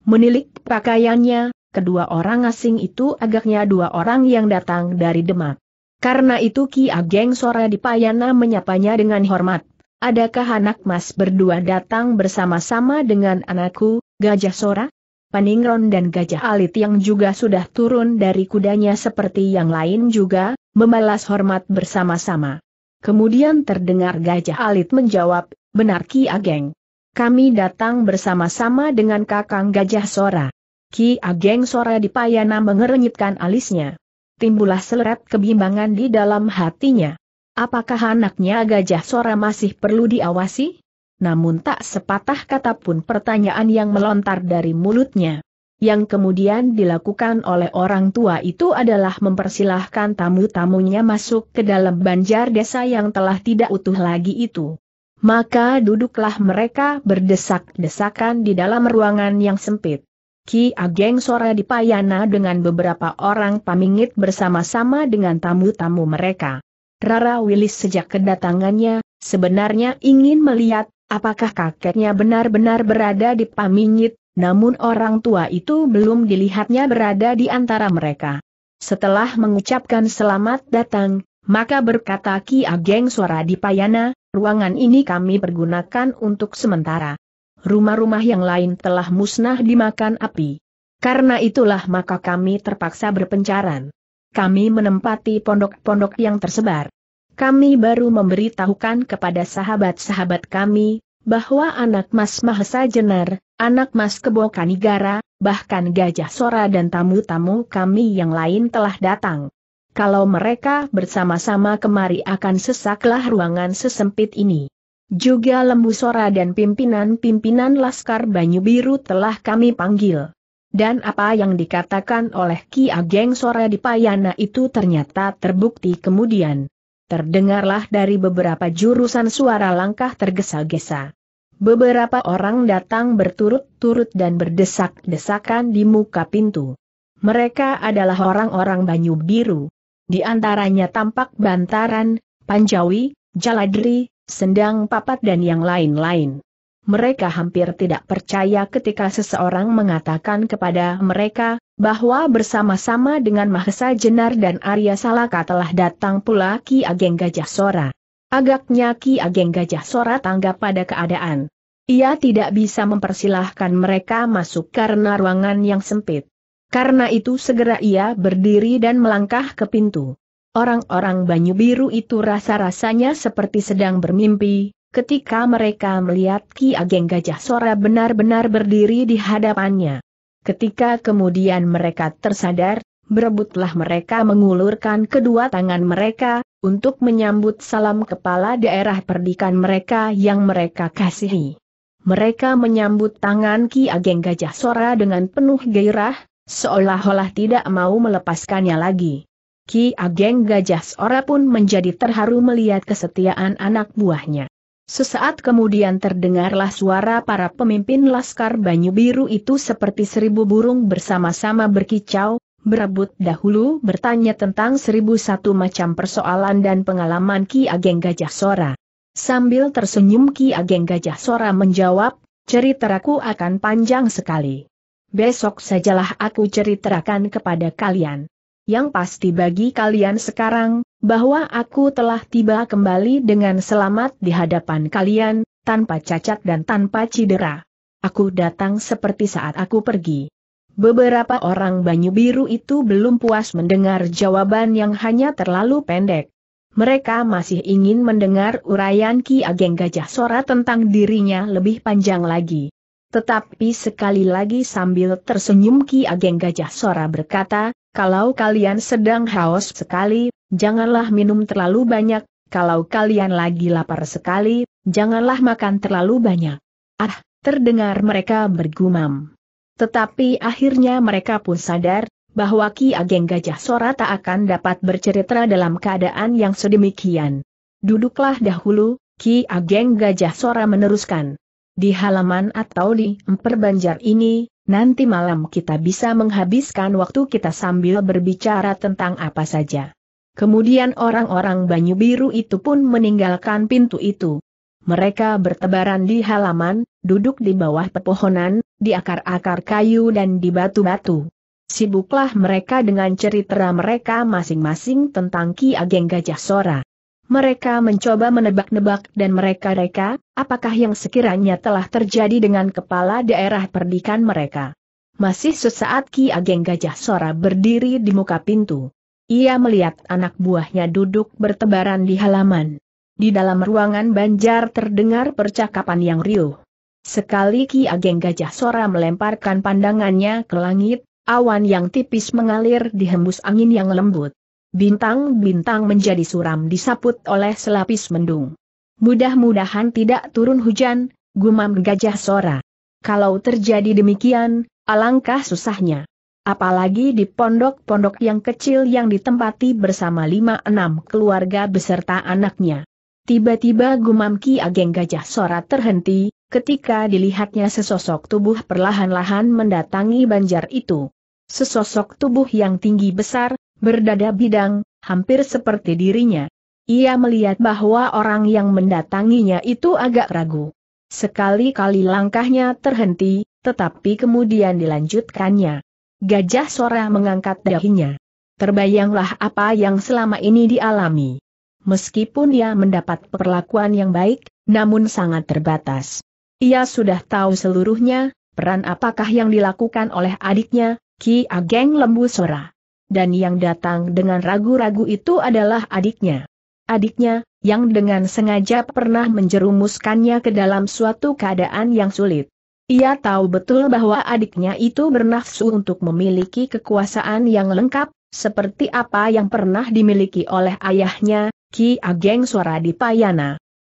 Menilik pakaiannya, kedua orang asing itu agaknya dua orang yang datang dari Demak. Karena itu Ki Ageng Sora Dipayana menyapanya dengan hormat. Adakah anak mas berdua datang bersama-sama dengan anakku, Gajah Sora? Paningron dan Gajah Alit yang juga sudah turun dari kudanya seperti yang lain juga, membalas hormat bersama-sama. Kemudian terdengar Gajah Alit menjawab, benar Ki Ageng. Kami datang bersama-sama dengan kakang Gajah Sora. Ki Ageng Sora Dipayana mengerenyitkan alisnya. Timbullah seleret kebimbangan di dalam hatinya. Apakah anaknya gajah sora masih perlu diawasi? Namun tak sepatah kata pun pertanyaan yang melontar dari mulutnya. Yang kemudian dilakukan oleh orang tua itu adalah mempersilahkan tamu-tamunya masuk ke dalam banjar desa yang telah tidak utuh lagi itu. Maka duduklah mereka berdesak-desakan di dalam ruangan yang sempit. Ki Ageng Sora Dipayana dengan beberapa orang pamingit bersama-sama dengan tamu-tamu mereka. Rara Wilis sejak kedatangannya, sebenarnya ingin melihat apakah kakeknya benar-benar berada di pamingit, namun orang tua itu belum dilihatnya berada di antara mereka. Setelah mengucapkan selamat datang, maka berkata Ki Ageng Sora Dipayana, ruangan ini kami pergunakan untuk sementara rumah-rumah yang lain telah musnah dimakan api. Karena itulah maka kami terpaksa berpencaran. Kami menempati pondok-pondok yang tersebar. Kami baru memberitahukan kepada sahabat-sahabat kami, bahwa anak Mas Mahesa Jenar, anak Mas Kebo Kanigara, bahkan Gajah Sora dan tamu-tamu kami yang lain telah datang. Kalau mereka bersama-sama kemari akan sesaklah ruangan sesempit ini. Juga Lembu Sora dan pimpinan-pimpinan Laskar Banyu Biru telah kami panggil. Dan apa yang dikatakan oleh Ki Ageng Sora di Payana itu ternyata terbukti kemudian. Terdengarlah dari beberapa jurusan suara langkah tergesa-gesa. Beberapa orang datang berturut-turut dan berdesak-desakan di muka pintu. Mereka adalah orang-orang Banyu Biru. Di antaranya tampak Bantaran, Panjawi, Jaladri, Sendang Papat dan yang lain-lain. Mereka hampir tidak percaya ketika seseorang mengatakan kepada mereka, bahwa bersama-sama dengan Mahesa Jenar dan Arya Salaka telah datang pula Ki Ageng Gajah Sora. Agaknya Ki Ageng Gajah Sora tanggap pada keadaan. Ia tidak bisa mempersilahkan mereka masuk karena ruangan yang sempit. Karena itu segera ia berdiri dan melangkah ke pintu. Orang-orang Banyu Biru itu rasa-rasanya seperti sedang bermimpi, ketika mereka melihat Ki Ageng Gajah Sora benar-benar berdiri di hadapannya. Ketika kemudian mereka tersadar, berebutlah mereka mengulurkan kedua tangan mereka, untuk menyambut salam kepala daerah perdikan mereka yang mereka kasihi. Mereka menyambut tangan Ki Ageng Gajah Sora dengan penuh gairah, seolah-olah tidak mau melepaskannya lagi. Ki Ageng Gajah Sora pun menjadi terharu melihat kesetiaan anak buahnya. Sesaat kemudian terdengarlah suara para pemimpin Laskar Banyu Biru itu seperti seribu burung bersama-sama berkicau, berebut dahulu bertanya tentang seribu satu macam persoalan dan pengalaman Ki Ageng Gajah Sora. Sambil tersenyum Ki Ageng Gajah Sora menjawab, ceritaku akan panjang sekali. Besok sajalah aku ceritakan kepada kalian yang pasti bagi kalian sekarang, bahwa aku telah tiba kembali dengan selamat di hadapan kalian, tanpa cacat dan tanpa cedera. Aku datang seperti saat aku pergi. Beberapa orang Banyu Biru itu belum puas mendengar jawaban yang hanya terlalu pendek. Mereka masih ingin mendengar uraian Ki Ageng Gajah Sora tentang dirinya lebih panjang lagi. Tetapi sekali lagi sambil tersenyum Ki Ageng Gajah Sora berkata, kalau kalian sedang haus sekali, janganlah minum terlalu banyak, kalau kalian lagi lapar sekali, janganlah makan terlalu banyak. Ah, terdengar mereka bergumam. Tetapi akhirnya mereka pun sadar, bahwa Ki Ageng Gajah Sora tak akan dapat bercerita dalam keadaan yang sedemikian. Duduklah dahulu, Ki Ageng Gajah Sora meneruskan. Di halaman atau di emper ini, Nanti malam kita bisa menghabiskan waktu kita sambil berbicara tentang apa saja. Kemudian orang-orang Banyu Biru itu pun meninggalkan pintu itu. Mereka bertebaran di halaman, duduk di bawah pepohonan, di akar-akar kayu dan di batu-batu. Sibuklah mereka dengan cerita mereka masing-masing tentang Ki Ageng Gajah Sora. Mereka mencoba menebak-nebak dan mereka-reka, apakah yang sekiranya telah terjadi dengan kepala daerah perdikan mereka. Masih sesaat Ki Ageng Gajah Sora berdiri di muka pintu. Ia melihat anak buahnya duduk bertebaran di halaman. Di dalam ruangan banjar terdengar percakapan yang riuh. Sekali Ki Ageng Gajah Sora melemparkan pandangannya ke langit, awan yang tipis mengalir dihembus angin yang lembut bintang-bintang menjadi suram disaput oleh selapis mendung. Mudah-mudahan tidak turun hujan, gumam gajah Sora. Kalau terjadi demikian, alangkah susahnya. Apalagi di pondok-pondok yang kecil yang ditempati bersama lima enam keluarga beserta anaknya. Tiba-tiba gumam Ki Ageng Gajah Sora terhenti, ketika dilihatnya sesosok tubuh perlahan-lahan mendatangi banjar itu. Sesosok tubuh yang tinggi besar, Berdada bidang, hampir seperti dirinya. Ia melihat bahwa orang yang mendatanginya itu agak ragu. Sekali-kali langkahnya terhenti, tetapi kemudian dilanjutkannya. Gajah Sora mengangkat dahinya. Terbayanglah apa yang selama ini dialami. Meskipun ia mendapat perlakuan yang baik, namun sangat terbatas. Ia sudah tahu seluruhnya, peran apakah yang dilakukan oleh adiknya, Ki Ageng Lembu Sora dan yang datang dengan ragu-ragu itu adalah adiknya. Adiknya, yang dengan sengaja pernah menjerumuskannya ke dalam suatu keadaan yang sulit. Ia tahu betul bahwa adiknya itu bernafsu untuk memiliki kekuasaan yang lengkap, seperti apa yang pernah dimiliki oleh ayahnya, Ki Ageng Suara di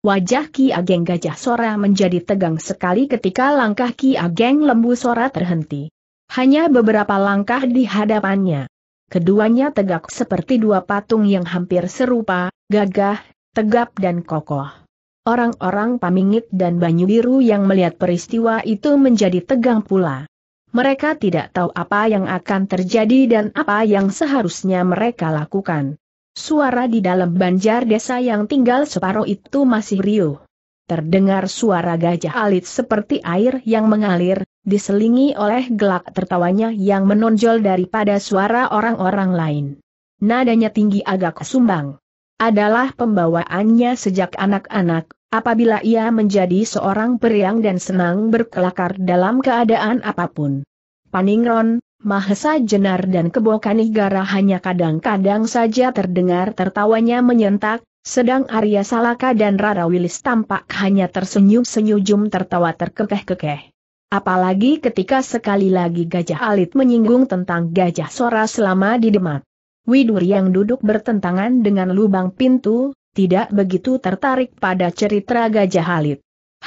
Wajah Ki Ageng Gajah Sora menjadi tegang sekali ketika langkah Ki Ageng Lembu Sora terhenti. Hanya beberapa langkah di hadapannya. Keduanya tegak seperti dua patung yang hampir serupa, gagah, tegap dan kokoh. Orang-orang Pamingit dan Banyu Biru yang melihat peristiwa itu menjadi tegang pula. Mereka tidak tahu apa yang akan terjadi dan apa yang seharusnya mereka lakukan. Suara di dalam banjar desa yang tinggal separuh itu masih riuh. Terdengar suara gajah alit seperti air yang mengalir, diselingi oleh gelak tertawanya yang menonjol daripada suara orang-orang lain. Nadanya tinggi agak sumbang. Adalah pembawaannya sejak anak-anak, apabila ia menjadi seorang periang dan senang berkelakar dalam keadaan apapun. Paningron, Mahesa Jenar dan Kanigara hanya kadang-kadang saja terdengar tertawanya menyentak, sedang Arya Salaka dan Rara Wilis tampak hanya tersenyum-senyum tertawa terkekeh-kekeh. Apalagi ketika sekali lagi Gajah Alit menyinggung tentang Gajah Sora selama di Demak. Widur yang duduk bertentangan dengan lubang pintu, tidak begitu tertarik pada cerita Gajah Alit.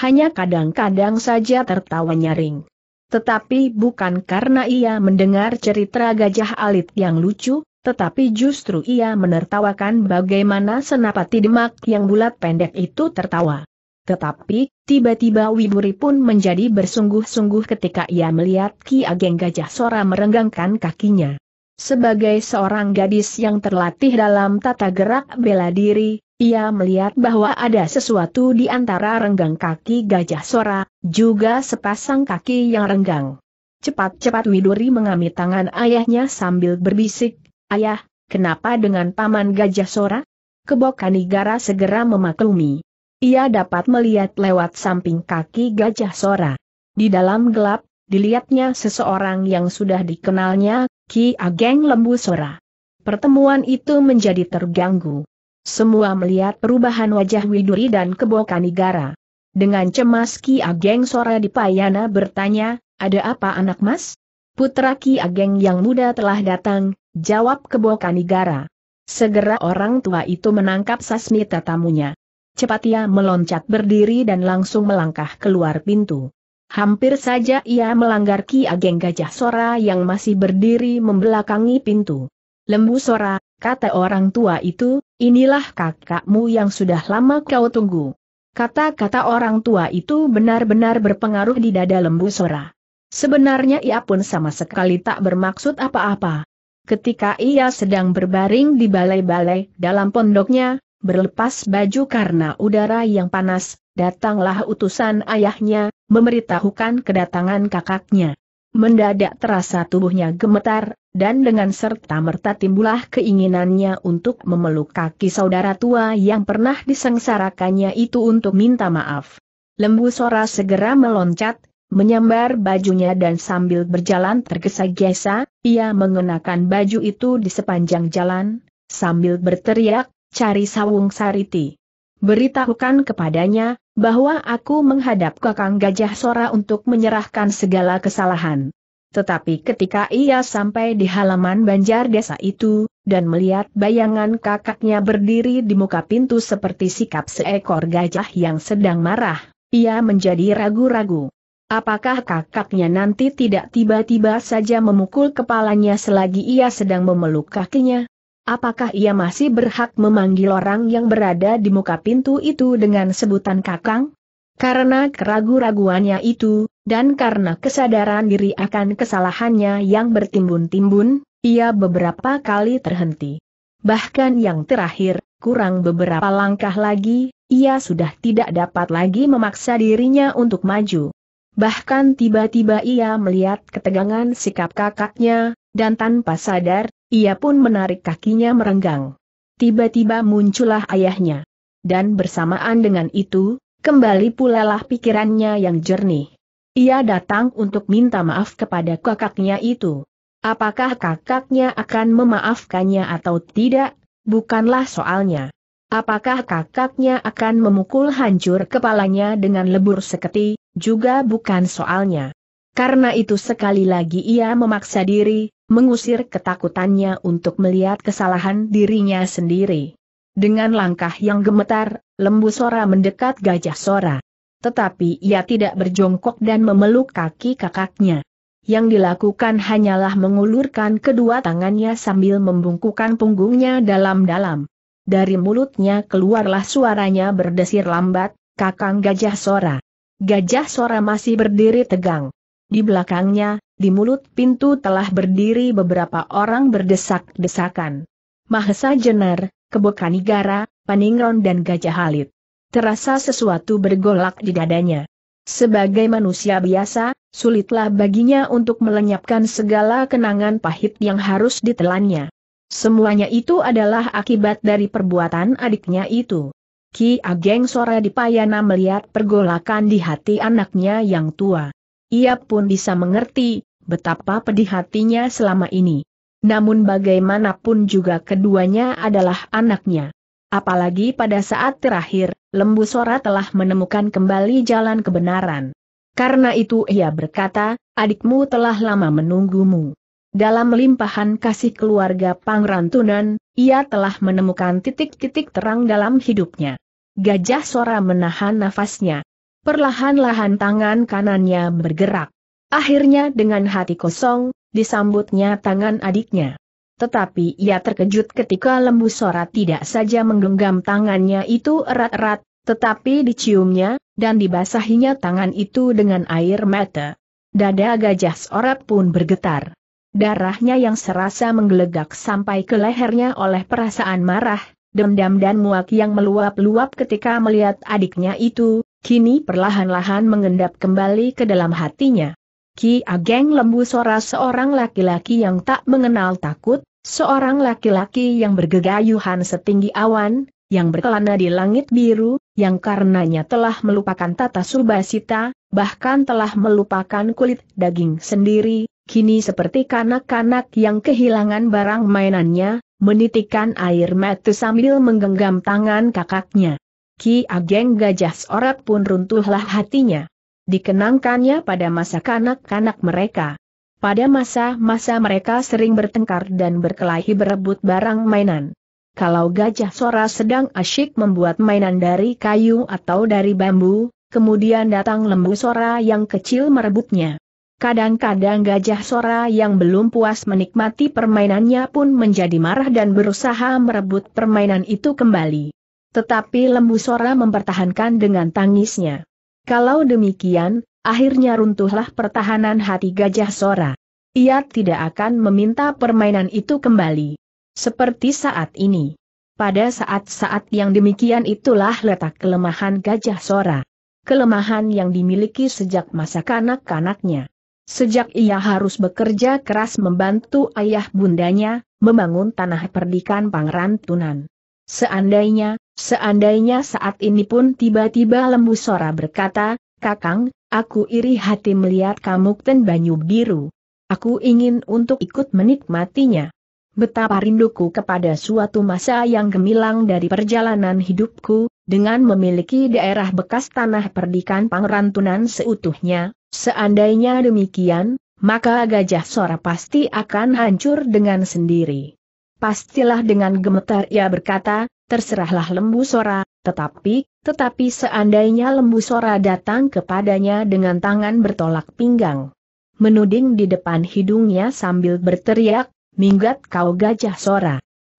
Hanya kadang-kadang saja tertawa nyaring. Tetapi bukan karena ia mendengar cerita Gajah Alit yang lucu, tetapi justru ia menertawakan bagaimana senapati Demak yang bulat pendek itu tertawa. Tetapi, tiba-tiba Wiburi pun menjadi bersungguh-sungguh ketika ia melihat Ki Ageng Gajah Sora merenggangkan kakinya. Sebagai seorang gadis yang terlatih dalam tata gerak bela diri, ia melihat bahwa ada sesuatu di antara renggang kaki Gajah Sora, juga sepasang kaki yang renggang. Cepat-cepat Widuri mengambil tangan ayahnya sambil berbisik, Ayah, kenapa dengan paman Gajah Sora? Kebokanigara segera memaklumi ia dapat melihat lewat samping kaki gajah Sora. Di dalam gelap, dilihatnya seseorang yang sudah dikenalnya, Ki Ageng Lembu Sora. Pertemuan itu menjadi terganggu. Semua melihat perubahan wajah Widuri dan Kebokanigara. Dengan cemas Ki Ageng Sora di Payana bertanya, ada apa anak mas? Putra Ki Ageng yang muda telah datang, jawab Kebokanigara. Segera orang tua itu menangkap sasmita tamunya cepat ia meloncat berdiri dan langsung melangkah keluar pintu. Hampir saja ia melanggar Ki Ageng Gajah Sora yang masih berdiri membelakangi pintu. Lembu Sora, kata orang tua itu, inilah kakakmu yang sudah lama kau tunggu. Kata-kata orang tua itu benar-benar berpengaruh di dada lembu Sora. Sebenarnya ia pun sama sekali tak bermaksud apa-apa. Ketika ia sedang berbaring di balai-balai dalam pondoknya, Berlepas baju karena udara yang panas, datanglah utusan ayahnya, memberitahukan kedatangan kakaknya. Mendadak terasa tubuhnya gemetar, dan dengan serta-merta timbullah keinginannya untuk memeluk kaki saudara tua yang pernah disengsarakannya itu untuk minta maaf. Lembu Sora segera meloncat, menyambar bajunya dan sambil berjalan tergesa-gesa, ia mengenakan baju itu di sepanjang jalan, sambil berteriak, cari Sawung Sariti. Beritahukan kepadanya, bahwa aku menghadap kakang gajah Sora untuk menyerahkan segala kesalahan. Tetapi ketika ia sampai di halaman banjar desa itu, dan melihat bayangan kakaknya berdiri di muka pintu seperti sikap seekor gajah yang sedang marah, ia menjadi ragu-ragu. Apakah kakaknya nanti tidak tiba-tiba saja memukul kepalanya selagi ia sedang memeluk kakinya? Apakah ia masih berhak memanggil orang yang berada di muka pintu itu dengan sebutan kakang? Karena keragu-raguannya itu, dan karena kesadaran diri akan kesalahannya yang bertimbun-timbun, ia beberapa kali terhenti. Bahkan yang terakhir, kurang beberapa langkah lagi, ia sudah tidak dapat lagi memaksa dirinya untuk maju. Bahkan tiba-tiba ia melihat ketegangan sikap kakaknya, dan tanpa sadar, ia pun menarik kakinya merenggang. Tiba-tiba muncullah ayahnya. Dan bersamaan dengan itu, kembali pulalah pikirannya yang jernih. Ia datang untuk minta maaf kepada kakaknya itu. Apakah kakaknya akan memaafkannya atau tidak, bukanlah soalnya. Apakah kakaknya akan memukul hancur kepalanya dengan lebur seketi, juga bukan soalnya. Karena itu sekali lagi ia memaksa diri, mengusir ketakutannya untuk melihat kesalahan dirinya sendiri. Dengan langkah yang gemetar, lembu Sora mendekat gajah Sora. Tetapi ia tidak berjongkok dan memeluk kaki kakaknya. Yang dilakukan hanyalah mengulurkan kedua tangannya sambil membungkukan punggungnya dalam-dalam. Dari mulutnya keluarlah suaranya berdesir lambat, kakang gajah Sora. Gajah Sora masih berdiri tegang. Di belakangnya, di mulut pintu telah berdiri beberapa orang berdesak-desakan. Mahesa Jenar, Kebokanigara, Paningron dan Gajah Halit. Terasa sesuatu bergolak di dadanya. Sebagai manusia biasa, sulitlah baginya untuk melenyapkan segala kenangan pahit yang harus ditelannya. Semuanya itu adalah akibat dari perbuatan adiknya itu. Ki Ageng Sora Dipayana melihat pergolakan di hati anaknya yang tua. Ia pun bisa mengerti, betapa pedih hatinya selama ini. Namun bagaimanapun juga keduanya adalah anaknya. Apalagi pada saat terakhir, Lembu Sora telah menemukan kembali jalan kebenaran. Karena itu ia berkata, adikmu telah lama menunggumu. Dalam limpahan kasih keluarga Pangrantunan, ia telah menemukan titik-titik terang dalam hidupnya. Gajah Sora menahan nafasnya. Perlahan-lahan tangan kanannya bergerak. Akhirnya dengan hati kosong, disambutnya tangan adiknya. Tetapi ia terkejut ketika lembu sorat tidak saja menggenggam tangannya itu erat-erat, tetapi diciumnya, dan dibasahinya tangan itu dengan air mata. Dada gajah sorat pun bergetar. Darahnya yang serasa menggelegak sampai ke lehernya oleh perasaan marah, dendam dan muak yang meluap-luap ketika melihat adiknya itu, kini perlahan-lahan mengendap kembali ke dalam hatinya. Ki Ageng Lembu Sora seorang laki-laki yang tak mengenal takut, seorang laki-laki yang bergegayuhan setinggi awan, yang berkelana di langit biru, yang karenanya telah melupakan tata subasita, bahkan telah melupakan kulit daging sendiri, kini seperti kanak-kanak yang kehilangan barang mainannya, menitikan air mata sambil menggenggam tangan kakaknya. Ki Ageng Gajah Sorak pun runtuhlah hatinya dikenangkannya pada masa kanak-kanak mereka. Pada masa-masa mereka sering bertengkar dan berkelahi berebut barang mainan. Kalau gajah sora sedang asyik membuat mainan dari kayu atau dari bambu, kemudian datang lembu sora yang kecil merebutnya. Kadang-kadang gajah sora yang belum puas menikmati permainannya pun menjadi marah dan berusaha merebut permainan itu kembali. Tetapi lembu sora mempertahankan dengan tangisnya. Kalau demikian, akhirnya runtuhlah pertahanan hati Gajah Sora. Ia tidak akan meminta permainan itu kembali. Seperti saat ini. Pada saat-saat yang demikian itulah letak kelemahan Gajah Sora. Kelemahan yang dimiliki sejak masa kanak-kanaknya. Sejak ia harus bekerja keras membantu ayah bundanya, membangun tanah perdikan Pangeran Tunan. Seandainya, Seandainya saat ini pun tiba-tiba lembu Sora berkata, Kakang, aku iri hati melihat dan Banyu Biru. Aku ingin untuk ikut menikmatinya. Betapa rinduku kepada suatu masa yang gemilang dari perjalanan hidupku, dengan memiliki daerah bekas tanah perdikan Pangerantunan seutuhnya, seandainya demikian, maka gajah sora pasti akan hancur dengan sendiri. Pastilah dengan gemetar ia berkata, terserahlah Lembu Sora, tetapi, tetapi seandainya Lembu Sora datang kepadanya dengan tangan bertolak pinggang. Menuding di depan hidungnya sambil berteriak, minggat kau gajah Sora.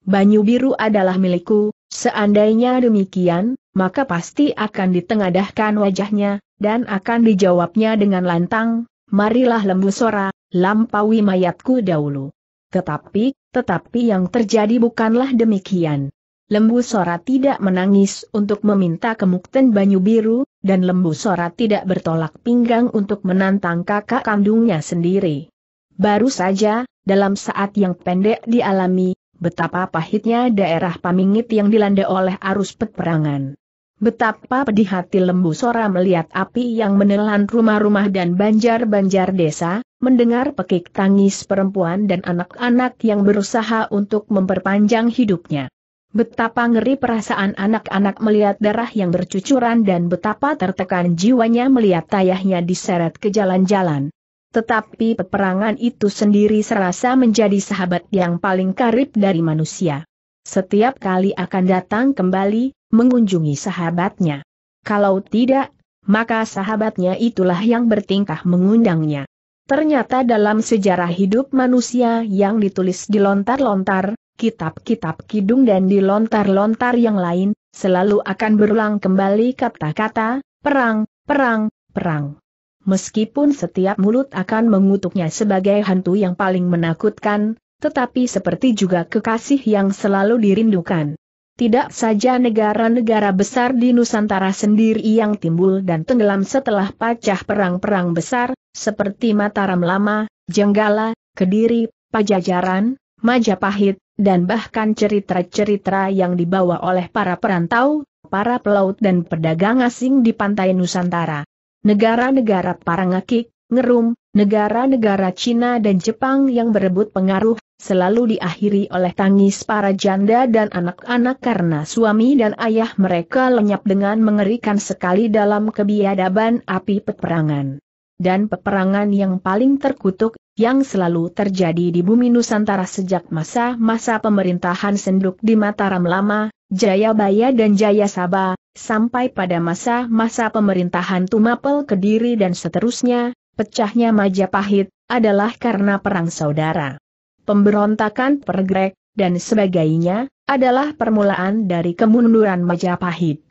Banyu biru adalah milikku, seandainya demikian, maka pasti akan ditengadahkan wajahnya, dan akan dijawabnya dengan lantang, marilah Lembu Sora, lampaui mayatku dahulu. Tetapi, tetapi yang terjadi bukanlah demikian. Lembu Sora tidak menangis untuk meminta kemukten Banyu Biru, dan Lembu Sora tidak bertolak pinggang untuk menantang kakak kandungnya sendiri. Baru saja, dalam saat yang pendek dialami, betapa pahitnya daerah Pamingit yang dilanda oleh arus peperangan. Betapa pedih hati Lembu Sora melihat api yang menelan rumah-rumah dan banjar-banjar desa, mendengar pekik tangis perempuan dan anak-anak yang berusaha untuk memperpanjang hidupnya. Betapa ngeri perasaan anak-anak melihat darah yang bercucuran dan betapa tertekan jiwanya melihat ayahnya diseret ke jalan-jalan. Tetapi peperangan itu sendiri serasa menjadi sahabat yang paling karib dari manusia. Setiap kali akan datang kembali, mengunjungi sahabatnya. Kalau tidak, maka sahabatnya itulah yang bertingkah mengundangnya. Ternyata dalam sejarah hidup manusia yang ditulis di lontar-lontar, kitab-kitab kidung dan di lontar-lontar yang lain, selalu akan berulang kembali kata-kata, perang, perang, perang. Meskipun setiap mulut akan mengutuknya sebagai hantu yang paling menakutkan, tetapi seperti juga kekasih yang selalu dirindukan. Tidak saja negara-negara besar di Nusantara sendiri yang timbul dan tenggelam setelah pacah perang-perang besar, seperti Mataram Lama, Jenggala, Kediri, Pajajaran, Majapahit, dan bahkan cerita-cerita yang dibawa oleh para perantau, para pelaut dan pedagang asing di pantai Nusantara. Negara-negara Parangakik, Ngerum, negara-negara Cina dan Jepang yang berebut pengaruh, selalu diakhiri oleh tangis para janda dan anak-anak karena suami dan ayah mereka lenyap dengan mengerikan sekali dalam kebiadaban api peperangan dan peperangan yang paling terkutuk, yang selalu terjadi di bumi Nusantara sejak masa-masa pemerintahan Senduk di Mataram Lama, Jayabaya dan Jaya Sabah, sampai pada masa-masa pemerintahan Tumapel Kediri dan seterusnya, pecahnya Majapahit, adalah karena perang saudara. Pemberontakan pergrek, dan sebagainya, adalah permulaan dari kemunduran Majapahit.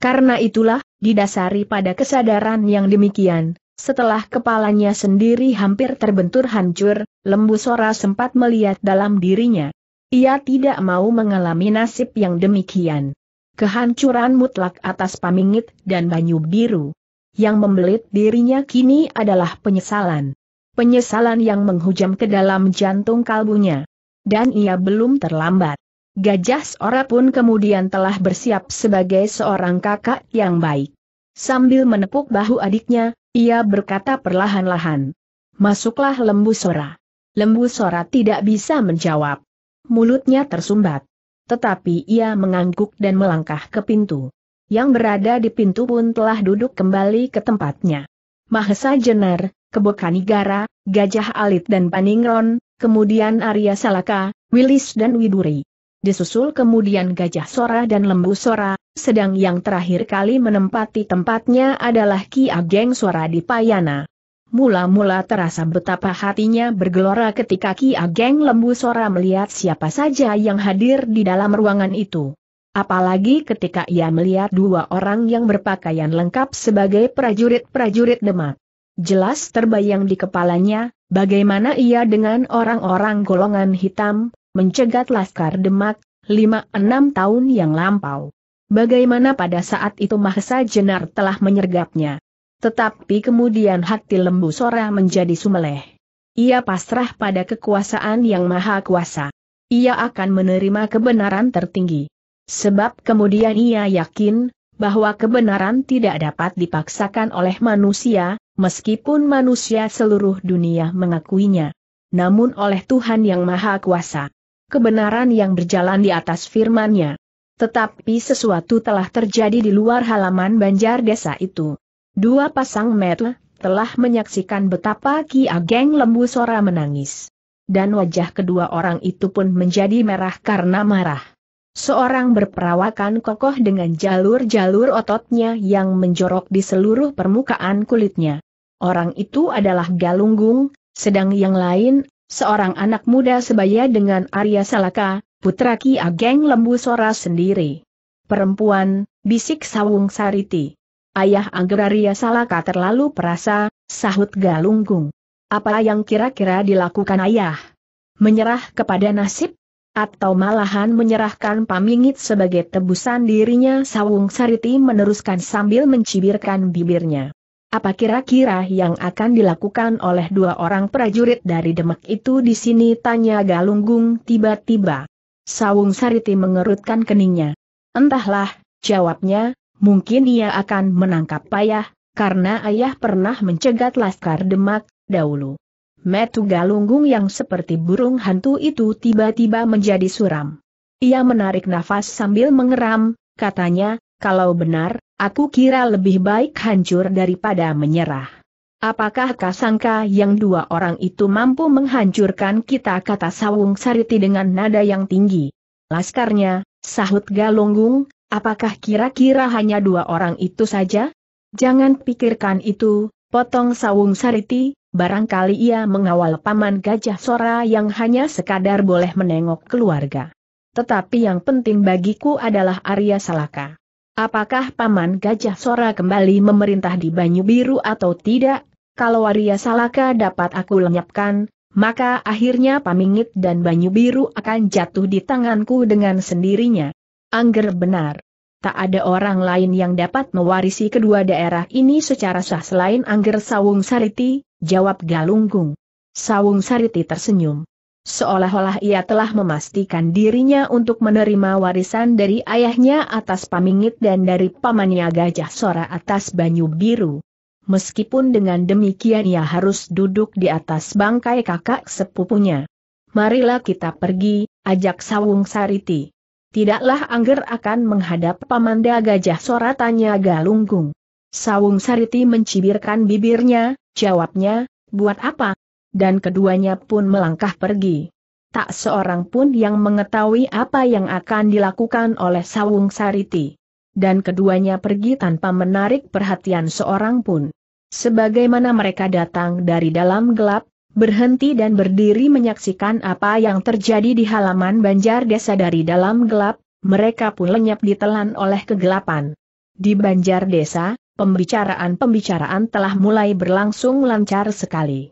Karena itulah, didasari pada kesadaran yang demikian, setelah kepalanya sendiri hampir terbentur hancur, lembu Sora sempat melihat dalam dirinya. Ia tidak mau mengalami nasib yang demikian. Kehancuran mutlak atas pamingit dan banyu biru. Yang membelit dirinya kini adalah penyesalan. Penyesalan yang menghujam ke dalam jantung kalbunya. Dan ia belum terlambat. Gajah Sora pun kemudian telah bersiap sebagai seorang kakak yang baik. Sambil menepuk bahu adiknya, ia berkata perlahan-lahan. Masuklah lembu sora. Lembu sora tidak bisa menjawab. Mulutnya tersumbat. Tetapi ia mengangguk dan melangkah ke pintu. Yang berada di pintu pun telah duduk kembali ke tempatnya. Mahesa Jenar, Kebokanigara, Gajah Alit dan Paningron, kemudian Arya Salaka, Wilis dan Widuri disusul kemudian gajah sora dan lembu sora, sedang yang terakhir kali menempati tempatnya adalah Ki Ageng Sora di Payana. Mula-mula terasa betapa hatinya bergelora ketika Ki Ageng Lembu Sora melihat siapa saja yang hadir di dalam ruangan itu. Apalagi ketika ia melihat dua orang yang berpakaian lengkap sebagai prajurit-prajurit Demak. Jelas terbayang di kepalanya, bagaimana ia dengan orang-orang golongan hitam, mencegat Laskar Demak, 5-6 tahun yang lampau. Bagaimana pada saat itu Mahesa Jenar telah menyergapnya. Tetapi kemudian hati lembu Sora menjadi sumeleh. Ia pasrah pada kekuasaan yang maha kuasa. Ia akan menerima kebenaran tertinggi. Sebab kemudian ia yakin, bahwa kebenaran tidak dapat dipaksakan oleh manusia, meskipun manusia seluruh dunia mengakuinya. Namun oleh Tuhan yang maha kuasa kebenaran yang berjalan di atas firmannya. Tetapi sesuatu telah terjadi di luar halaman banjar desa itu. Dua pasang mata telah menyaksikan betapa Ki Ageng Lembu Sora menangis. Dan wajah kedua orang itu pun menjadi merah karena marah. Seorang berperawakan kokoh dengan jalur-jalur ototnya yang menjorok di seluruh permukaan kulitnya. Orang itu adalah Galunggung, sedang yang lain seorang anak muda sebaya dengan Arya Salaka, putra Ki Ageng Lembu Sora sendiri. Perempuan, bisik Sawung Sariti. Ayah Anggera Arya Salaka terlalu perasa, sahut Galunggung. Apa yang kira-kira dilakukan ayah? Menyerah kepada nasib? Atau malahan menyerahkan pamingit sebagai tebusan dirinya Sawung Sariti meneruskan sambil mencibirkan bibirnya. Apa kira-kira yang akan dilakukan oleh dua orang prajurit dari Demak itu di sini tanya Galunggung tiba-tiba. Sawung Sariti mengerutkan keningnya. Entahlah, jawabnya, mungkin ia akan menangkap payah, karena ayah pernah mencegat Laskar Demak, dahulu. Metu Galunggung yang seperti burung hantu itu tiba-tiba menjadi suram. Ia menarik nafas sambil mengeram, katanya, kalau benar, Aku kira lebih baik hancur daripada menyerah. Apakah kasangka yang dua orang itu mampu menghancurkan kita kata Sawung Sariti dengan nada yang tinggi. Laskarnya, sahut Galunggung, apakah kira-kira hanya dua orang itu saja? Jangan pikirkan itu, potong Sawung Sariti, barangkali ia mengawal paman gajah sora yang hanya sekadar boleh menengok keluarga. Tetapi yang penting bagiku adalah Arya Salaka. Apakah Paman Gajah Sora kembali memerintah di Banyu Biru atau tidak? Kalau Arya Salaka dapat aku lenyapkan, maka akhirnya Pamingit dan Banyu Biru akan jatuh di tanganku dengan sendirinya. Angger benar. Tak ada orang lain yang dapat mewarisi kedua daerah ini secara sah selain Angger Sawung Sariti, jawab Galunggung. Sawung Sariti tersenyum seolah-olah ia telah memastikan dirinya untuk menerima warisan dari ayahnya atas pamingit dan dari pamannya gajah sora atas banyu biru. Meskipun dengan demikian ia harus duduk di atas bangkai kakak sepupunya. Marilah kita pergi, ajak Sawung Sariti. Tidaklah Angger akan menghadap Pamanda Gajah Sora tanya Galunggung. Sawung Sariti mencibirkan bibirnya, jawabnya, buat apa, dan keduanya pun melangkah pergi. Tak seorang pun yang mengetahui apa yang akan dilakukan oleh Sawung Sariti. Dan keduanya pergi tanpa menarik perhatian seorang pun. Sebagaimana mereka datang dari dalam gelap, berhenti dan berdiri menyaksikan apa yang terjadi di halaman banjar desa dari dalam gelap, mereka pun lenyap ditelan oleh kegelapan. Di banjar desa, pembicaraan-pembicaraan telah mulai berlangsung lancar sekali.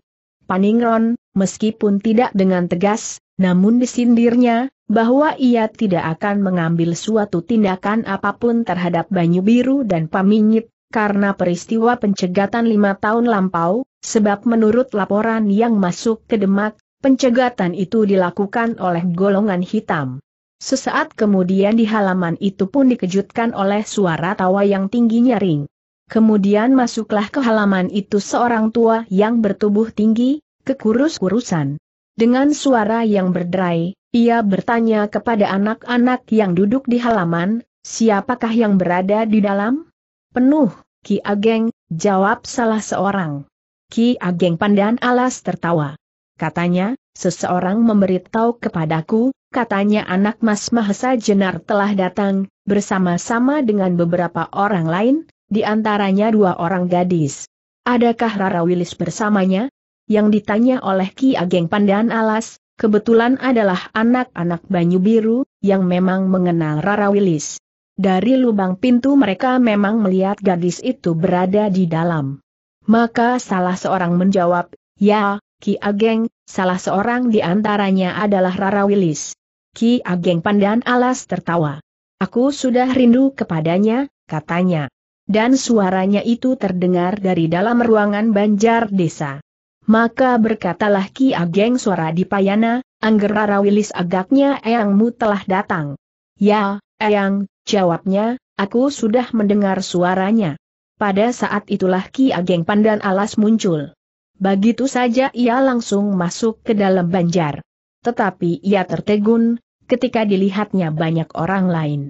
Paningron, meskipun tidak dengan tegas, namun disindirnya, bahwa ia tidak akan mengambil suatu tindakan apapun terhadap Banyu Biru dan Paminyit, karena peristiwa pencegatan lima tahun lampau, sebab menurut laporan yang masuk ke Demak, pencegatan itu dilakukan oleh golongan hitam. Sesaat kemudian di halaman itu pun dikejutkan oleh suara tawa yang tingginya ring. Kemudian masuklah ke halaman itu seorang tua yang bertubuh tinggi, kekurus-kurusan. Dengan suara yang berderai, ia bertanya kepada anak-anak yang duduk di halaman, siapakah yang berada di dalam? Penuh, Ki Ageng, jawab salah seorang. Ki Ageng Pandan Alas tertawa. Katanya, seseorang memberitahu kepadaku, katanya anak Mas Mahesa Jenar telah datang, bersama-sama dengan beberapa orang lain, di antaranya dua orang gadis. Adakah Rara Wilis bersamanya? Yang ditanya oleh Ki Ageng Pandan Alas, kebetulan adalah anak-anak Banyu Biru, yang memang mengenal Rara Wilis. Dari lubang pintu mereka memang melihat gadis itu berada di dalam. Maka salah seorang menjawab, ya, Ki Ageng, salah seorang di antaranya adalah Rara Wilis. Ki Ageng Pandan Alas tertawa. Aku sudah rindu kepadanya, katanya dan suaranya itu terdengar dari dalam ruangan banjar desa. Maka berkatalah Ki Ageng suara di payana, Angger Rawilis agaknya Eyangmu telah datang. Ya, Eyang, jawabnya, aku sudah mendengar suaranya. Pada saat itulah Ki Ageng Pandan Alas muncul. Begitu saja ia langsung masuk ke dalam banjar. Tetapi ia tertegun, ketika dilihatnya banyak orang lain.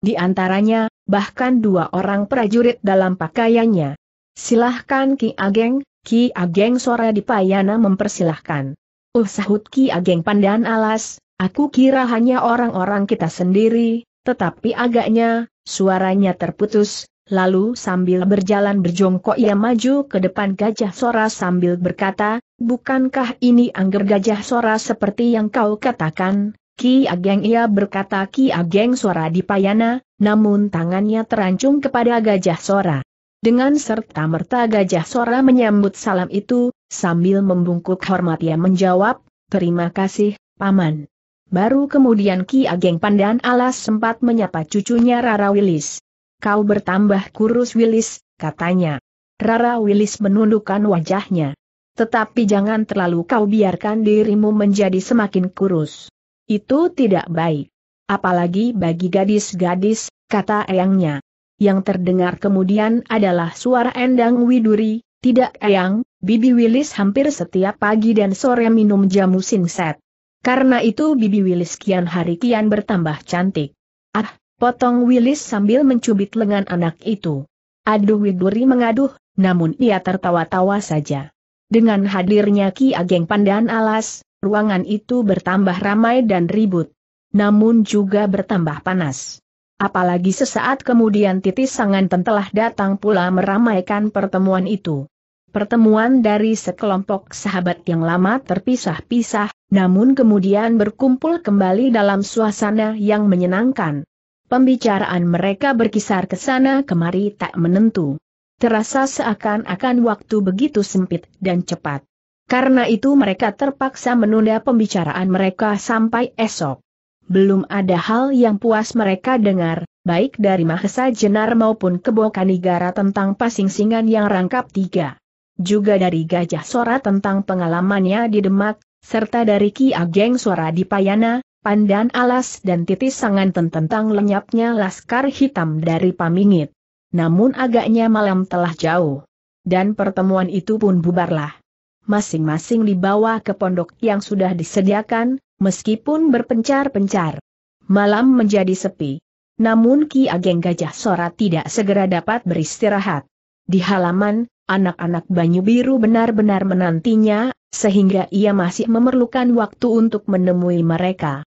Di antaranya, bahkan dua orang prajurit dalam pakaiannya. Silahkan Ki Ageng, Ki Ageng suara dipayana mempersilahkan. Uh sahut Ki Ageng pandan alas, aku kira hanya orang-orang kita sendiri, tetapi agaknya, suaranya terputus, lalu sambil berjalan berjongkok ia maju ke depan gajah sora sambil berkata, bukankah ini angger gajah sora seperti yang kau katakan, Ki Ageng ia berkata Ki Ageng suara dipayana, namun tangannya terancung kepada Gajah Sora. Dengan serta-merta Gajah Sora menyambut salam itu, sambil membungkuk hormat ia menjawab, Terima kasih, Paman. Baru kemudian Ki Ageng Pandan Alas sempat menyapa cucunya Rara Wilis. Kau bertambah kurus Wilis, katanya. Rara Wilis menundukkan wajahnya. Tetapi jangan terlalu kau biarkan dirimu menjadi semakin kurus. Itu tidak baik. Apalagi bagi gadis-gadis, kata eyangnya. Yang terdengar kemudian adalah suara Endang Widuri, tidak eyang, Bibi Wilis hampir setiap pagi dan sore minum jamu singset. Karena itu Bibi Wilis kian hari kian bertambah cantik. Ah, potong Wilis sambil mencubit lengan anak itu. Aduh Widuri mengaduh, namun ia tertawa-tawa saja. Dengan hadirnya Ki Ageng Pandan Alas, ruangan itu bertambah ramai dan ribut. Namun juga bertambah panas. Apalagi sesaat kemudian titis sangan telah datang pula meramaikan pertemuan itu. Pertemuan dari sekelompok sahabat yang lama terpisah-pisah, namun kemudian berkumpul kembali dalam suasana yang menyenangkan. Pembicaraan mereka berkisar ke sana kemari tak menentu. Terasa seakan-akan waktu begitu sempit dan cepat. Karena itu mereka terpaksa menunda pembicaraan mereka sampai esok belum ada hal yang puas mereka dengar, baik dari Mahesa Jenar maupun Kebokanigara Kanigara tentang pasingsingan yang rangkap tiga. Juga dari Gajah Sora tentang pengalamannya di Demak, serta dari Ki Ageng Sora di Payana, Pandan Alas dan Titis Sanganten tentang lenyapnya Laskar Hitam dari Pamingit. Namun agaknya malam telah jauh. Dan pertemuan itu pun bubarlah masing-masing dibawa ke pondok yang sudah disediakan, meskipun berpencar-pencar. Malam menjadi sepi. Namun Ki Ageng Gajah Sora tidak segera dapat beristirahat. Di halaman, anak-anak Banyu Biru benar-benar menantinya, sehingga ia masih memerlukan waktu untuk menemui mereka.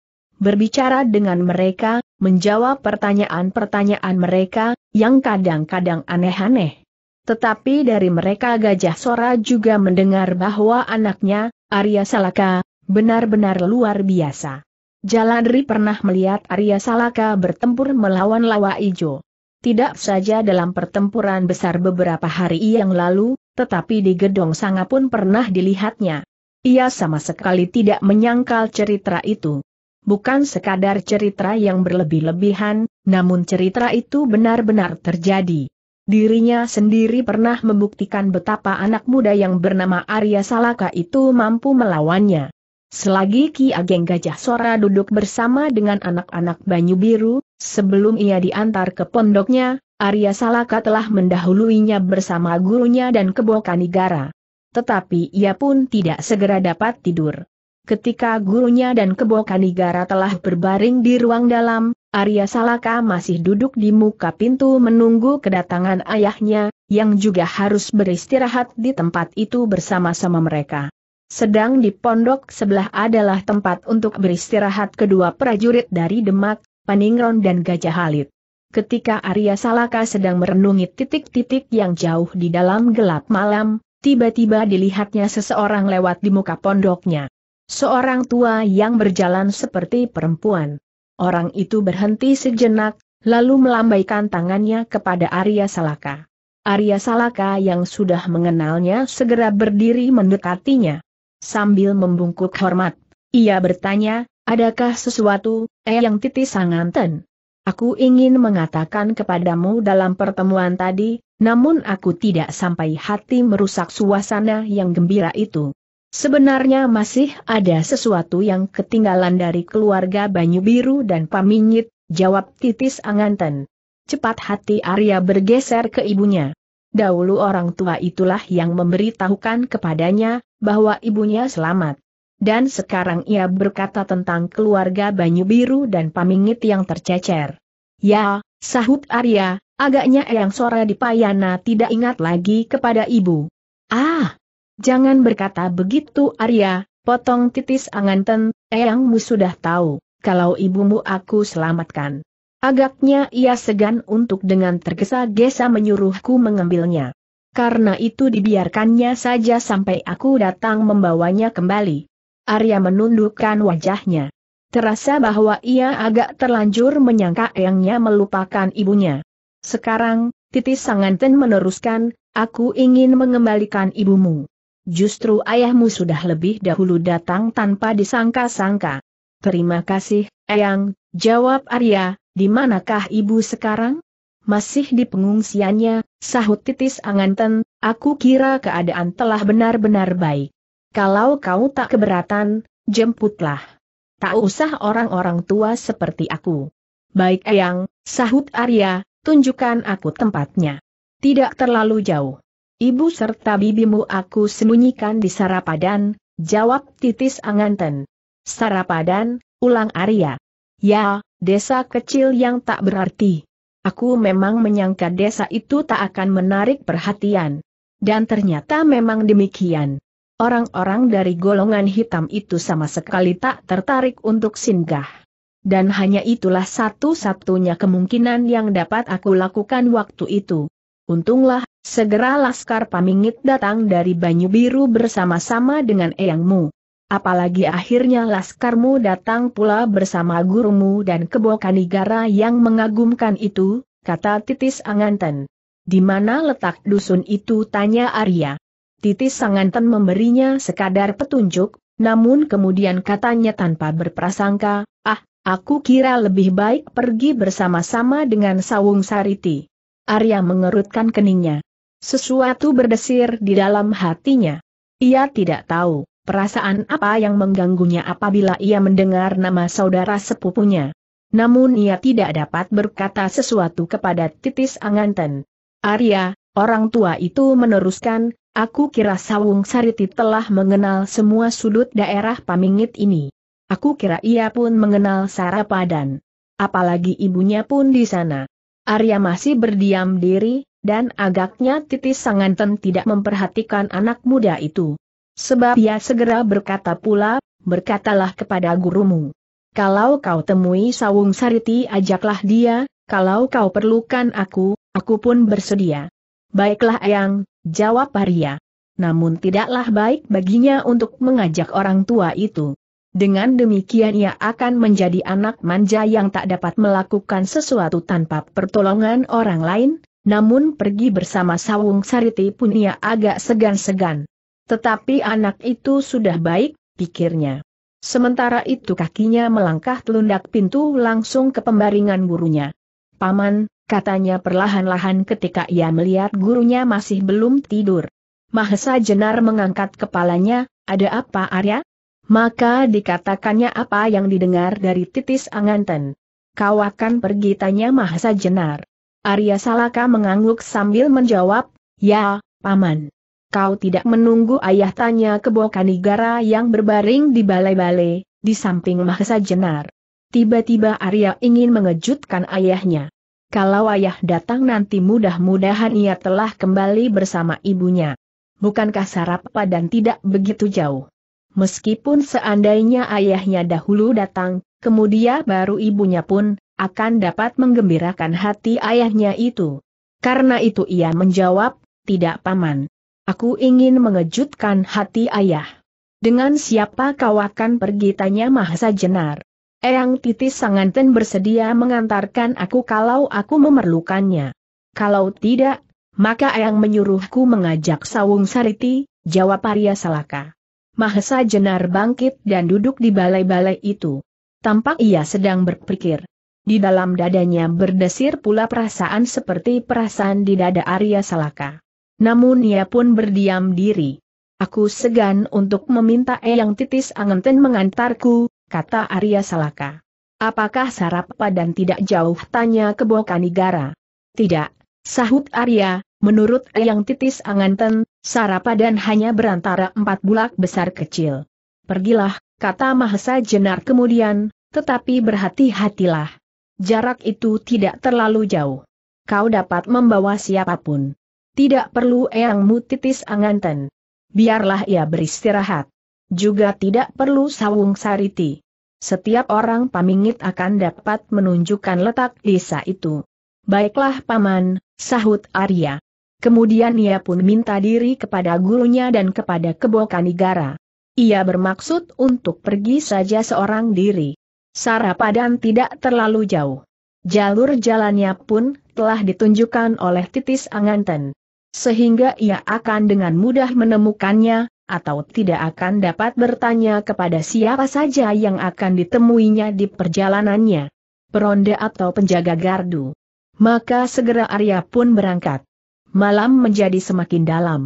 Berbicara dengan mereka, menjawab pertanyaan-pertanyaan mereka, yang kadang-kadang aneh-aneh. Tetapi dari mereka Gajah Sora juga mendengar bahwa anaknya, Arya Salaka, Benar-benar luar biasa. Jaladri pernah melihat Arya Salaka bertempur melawan Lawa Ijo. Tidak saja dalam pertempuran besar beberapa hari yang lalu, tetapi di Gedong Sanga pun pernah dilihatnya. Ia sama sekali tidak menyangkal cerita itu. Bukan sekadar cerita yang berlebih-lebihan, namun cerita itu benar-benar terjadi. Dirinya sendiri pernah membuktikan betapa anak muda yang bernama Arya Salaka itu mampu melawannya. Selagi Ki Ageng Gajah Sora duduk bersama dengan anak-anak Banyu Biru, sebelum ia diantar ke pondoknya, Arya Salaka telah mendahuluinya bersama gurunya dan Kebokanigara. Tetapi ia pun tidak segera dapat tidur. Ketika gurunya dan Kebokanigara telah berbaring di ruang dalam, Arya Salaka masih duduk di muka pintu menunggu kedatangan ayahnya, yang juga harus beristirahat di tempat itu bersama-sama mereka. Sedang di pondok sebelah adalah tempat untuk beristirahat kedua prajurit dari Demak, Paningron dan Gajah Halit. Ketika Arya Salaka sedang merenungi titik-titik yang jauh di dalam gelap malam, tiba-tiba dilihatnya seseorang lewat di muka pondoknya. Seorang tua yang berjalan seperti perempuan. Orang itu berhenti sejenak, lalu melambaikan tangannya kepada Arya Salaka. Arya Salaka yang sudah mengenalnya segera berdiri mendekatinya sambil membungkuk hormat. Ia bertanya, adakah sesuatu, eh yang titis sanganten? Aku ingin mengatakan kepadamu dalam pertemuan tadi, namun aku tidak sampai hati merusak suasana yang gembira itu. Sebenarnya masih ada sesuatu yang ketinggalan dari keluarga Banyu Biru dan Paminyit, jawab Titis Anganten. Cepat hati Arya bergeser ke ibunya dahulu orang tua itulah yang memberitahukan kepadanya, bahwa ibunya selamat. Dan sekarang ia berkata tentang keluarga Banyu Biru dan Pamingit yang tercecer. Ya, sahut Arya, agaknya Eyang Sora di Payana tidak ingat lagi kepada ibu. Ah, jangan berkata begitu Arya, potong titis Anganten, Eyangmu sudah tahu, kalau ibumu aku selamatkan. Agaknya ia segan untuk dengan tergesa-gesa menyuruhku mengambilnya. Karena itu dibiarkannya saja sampai aku datang membawanya kembali. Arya menundukkan wajahnya. Terasa bahwa ia agak terlanjur menyangka Ayangnya melupakan ibunya. Sekarang, titis Sanganten meneruskan, aku ingin mengembalikan ibumu. Justru ayahmu sudah lebih dahulu datang tanpa disangka-sangka. Terima kasih, Ayang. jawab Arya, di manakah ibu sekarang? Masih di pengungsiannya, sahut titis Anganten, aku kira keadaan telah benar-benar baik. Kalau kau tak keberatan, jemputlah. Tak usah orang-orang tua seperti aku. Baik Eyang, sahut Arya, tunjukkan aku tempatnya. Tidak terlalu jauh. Ibu serta bibimu aku sembunyikan di Sarapadan, jawab titis Anganten. Sarapadan, ulang Arya. Ya, desa kecil yang tak berarti. Aku memang menyangka desa itu tak akan menarik perhatian. Dan ternyata memang demikian. Orang-orang dari golongan hitam itu sama sekali tak tertarik untuk singgah. Dan hanya itulah satu-satunya kemungkinan yang dapat aku lakukan waktu itu. Untunglah, segera Laskar Pamingit datang dari Banyu Biru bersama-sama dengan Eyangmu. Apalagi akhirnya laskarmu datang pula bersama gurumu dan negara yang mengagumkan itu, kata Titis Anganten. Di mana letak dusun itu tanya Arya. Titis Anganten memberinya sekadar petunjuk, namun kemudian katanya tanpa berprasangka, ah, aku kira lebih baik pergi bersama-sama dengan Sawung Sariti. Arya mengerutkan keningnya. Sesuatu berdesir di dalam hatinya. Ia tidak tahu perasaan apa yang mengganggunya apabila ia mendengar nama saudara sepupunya. Namun ia tidak dapat berkata sesuatu kepada Titis Anganten. Arya, orang tua itu meneruskan, aku kira Sawung Sariti telah mengenal semua sudut daerah Pamingit ini. Aku kira ia pun mengenal Sarapadan. Apalagi ibunya pun di sana. Arya masih berdiam diri, dan agaknya Titis Anganten tidak memperhatikan anak muda itu. Sebab ia segera berkata pula, berkatalah kepada gurumu. Kalau kau temui Sawung Sariti ajaklah dia, kalau kau perlukan aku, aku pun bersedia. Baiklah ayang, jawab Arya. Namun tidaklah baik baginya untuk mengajak orang tua itu. Dengan demikian ia akan menjadi anak manja yang tak dapat melakukan sesuatu tanpa pertolongan orang lain, namun pergi bersama Sawung Sariti pun ia agak segan-segan. Tetapi anak itu sudah baik, pikirnya. Sementara itu kakinya melangkah telundak pintu langsung ke pembaringan gurunya. Paman, katanya perlahan-lahan ketika ia melihat gurunya masih belum tidur. Mahesa Jenar mengangkat kepalanya, ada apa Arya? Maka dikatakannya apa yang didengar dari titis Anganten. Kau akan pergi tanya Mahesa Jenar. Arya Salaka mengangguk sambil menjawab, ya, Paman kau tidak menunggu ayah tanya ke igara yang berbaring di balai-balai, di samping Mahesa Jenar. Tiba-tiba Arya ingin mengejutkan ayahnya. Kalau ayah datang nanti mudah-mudahan ia telah kembali bersama ibunya. Bukankah sarap dan tidak begitu jauh? Meskipun seandainya ayahnya dahulu datang, kemudian baru ibunya pun, akan dapat menggembirakan hati ayahnya itu. Karena itu ia menjawab, tidak paman, Aku ingin mengejutkan hati ayah. Dengan siapa kau akan pergi tanya Mahesa Jenar. Eyang Titis Sanganten bersedia mengantarkan aku kalau aku memerlukannya. Kalau tidak, maka Eyang menyuruhku mengajak Sawung Sariti, jawab Arya Salaka. Mahesa Jenar bangkit dan duduk di balai-balai itu. Tampak ia sedang berpikir. Di dalam dadanya berdesir pula perasaan seperti perasaan di dada Arya Salaka. Namun ia pun berdiam diri. Aku segan untuk meminta Eyang Titis Angenten mengantarku, kata Arya Salaka. Apakah sarap padan tidak jauh? Tanya Kebokanigara. Tidak, sahut Arya, menurut Eyang Titis Angenten, sarap padan hanya berantara empat bulak besar kecil. Pergilah, kata Mahesa Jenar kemudian, tetapi berhati-hatilah. Jarak itu tidak terlalu jauh. Kau dapat membawa siapapun. Tidak perlu eyang mutitis anganten. Biarlah ia beristirahat. Juga tidak perlu sawung sariti. Setiap orang pamingit akan dapat menunjukkan letak desa itu. Baiklah paman, sahut Arya. Kemudian ia pun minta diri kepada gurunya dan kepada Kebokanigara. Ia bermaksud untuk pergi saja seorang diri. Sarapadan tidak terlalu jauh. Jalur jalannya pun telah ditunjukkan oleh Titis Anganten sehingga ia akan dengan mudah menemukannya, atau tidak akan dapat bertanya kepada siapa saja yang akan ditemuinya di perjalanannya. Peronda atau penjaga gardu. Maka segera Arya pun berangkat. Malam menjadi semakin dalam.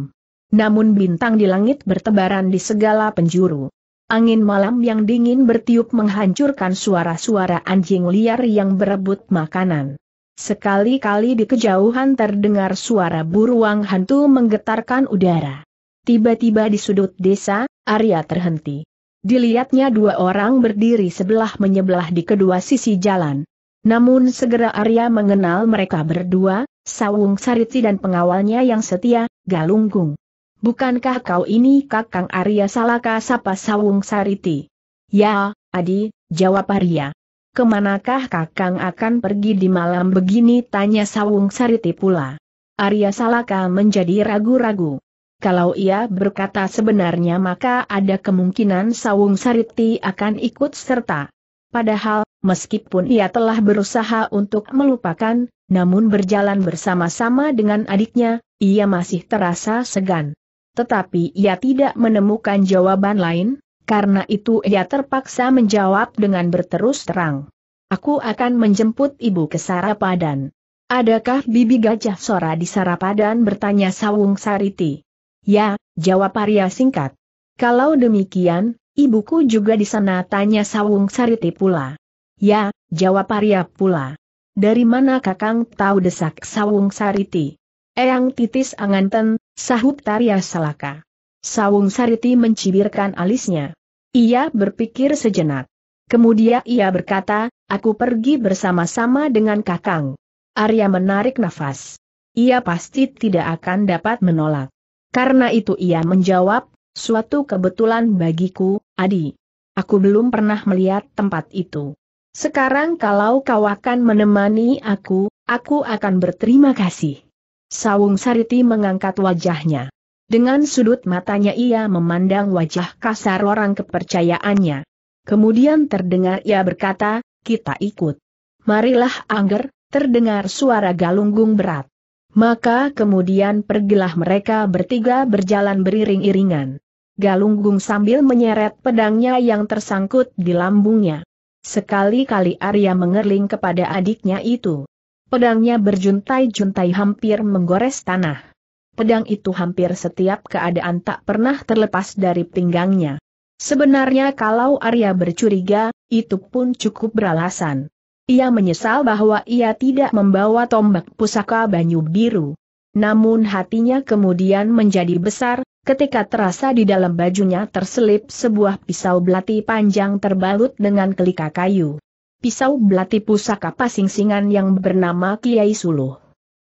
Namun bintang di langit bertebaran di segala penjuru. Angin malam yang dingin bertiup menghancurkan suara-suara anjing liar yang berebut makanan. Sekali-kali di kejauhan terdengar suara buruang hantu menggetarkan udara. Tiba-tiba di sudut desa, Arya terhenti. Dilihatnya dua orang berdiri sebelah menyebelah di kedua sisi jalan. Namun segera Arya mengenal mereka berdua, Sawung Sariti dan pengawalnya yang setia, Galunggung. Bukankah kau ini kakang Arya Salaka sapa Sawung Sariti? Ya, Adi, jawab Arya. Kemanakah Kakang akan pergi di malam begini? Tanya Sawung Sariti pula. Arya Salaka menjadi ragu-ragu. Kalau ia berkata sebenarnya maka ada kemungkinan Sawung Sariti akan ikut serta. Padahal, meskipun ia telah berusaha untuk melupakan, namun berjalan bersama-sama dengan adiknya, ia masih terasa segan. Tetapi ia tidak menemukan jawaban lain, karena itu ia terpaksa menjawab dengan berterus terang. Aku akan menjemput ibu ke Sarapadan. Adakah bibi gajah Sora di Sarapadan bertanya Sawung Sariti? Ya, jawab Arya singkat. Kalau demikian, ibuku juga di sana tanya Sawung Sariti pula. Ya, jawab Arya pula. Dari mana kakang tahu desak Sawung Sariti? Eyang titis anganten, sahut Tarya Salaka. Sawung Sariti mencibirkan alisnya. Ia berpikir sejenak. Kemudian ia berkata, aku pergi bersama-sama dengan Kakang. Arya menarik nafas. Ia pasti tidak akan dapat menolak. Karena itu ia menjawab, suatu kebetulan bagiku, Adi. Aku belum pernah melihat tempat itu. Sekarang kalau kau akan menemani aku, aku akan berterima kasih. Sawung Sariti mengangkat wajahnya. Dengan sudut matanya ia memandang wajah kasar orang kepercayaannya. Kemudian terdengar ia berkata, kita ikut. Marilah Angger, terdengar suara galunggung berat. Maka kemudian pergilah mereka bertiga berjalan beriring-iringan. Galunggung sambil menyeret pedangnya yang tersangkut di lambungnya. Sekali-kali Arya mengerling kepada adiknya itu. Pedangnya berjuntai-juntai hampir menggores tanah pedang itu hampir setiap keadaan tak pernah terlepas dari pinggangnya. Sebenarnya kalau Arya bercuriga, itu pun cukup beralasan. Ia menyesal bahwa ia tidak membawa tombak pusaka Banyu Biru. Namun hatinya kemudian menjadi besar, ketika terasa di dalam bajunya terselip sebuah pisau belati panjang terbalut dengan kelika kayu. Pisau belati pusaka pasingsingan yang bernama Kiai Suluh.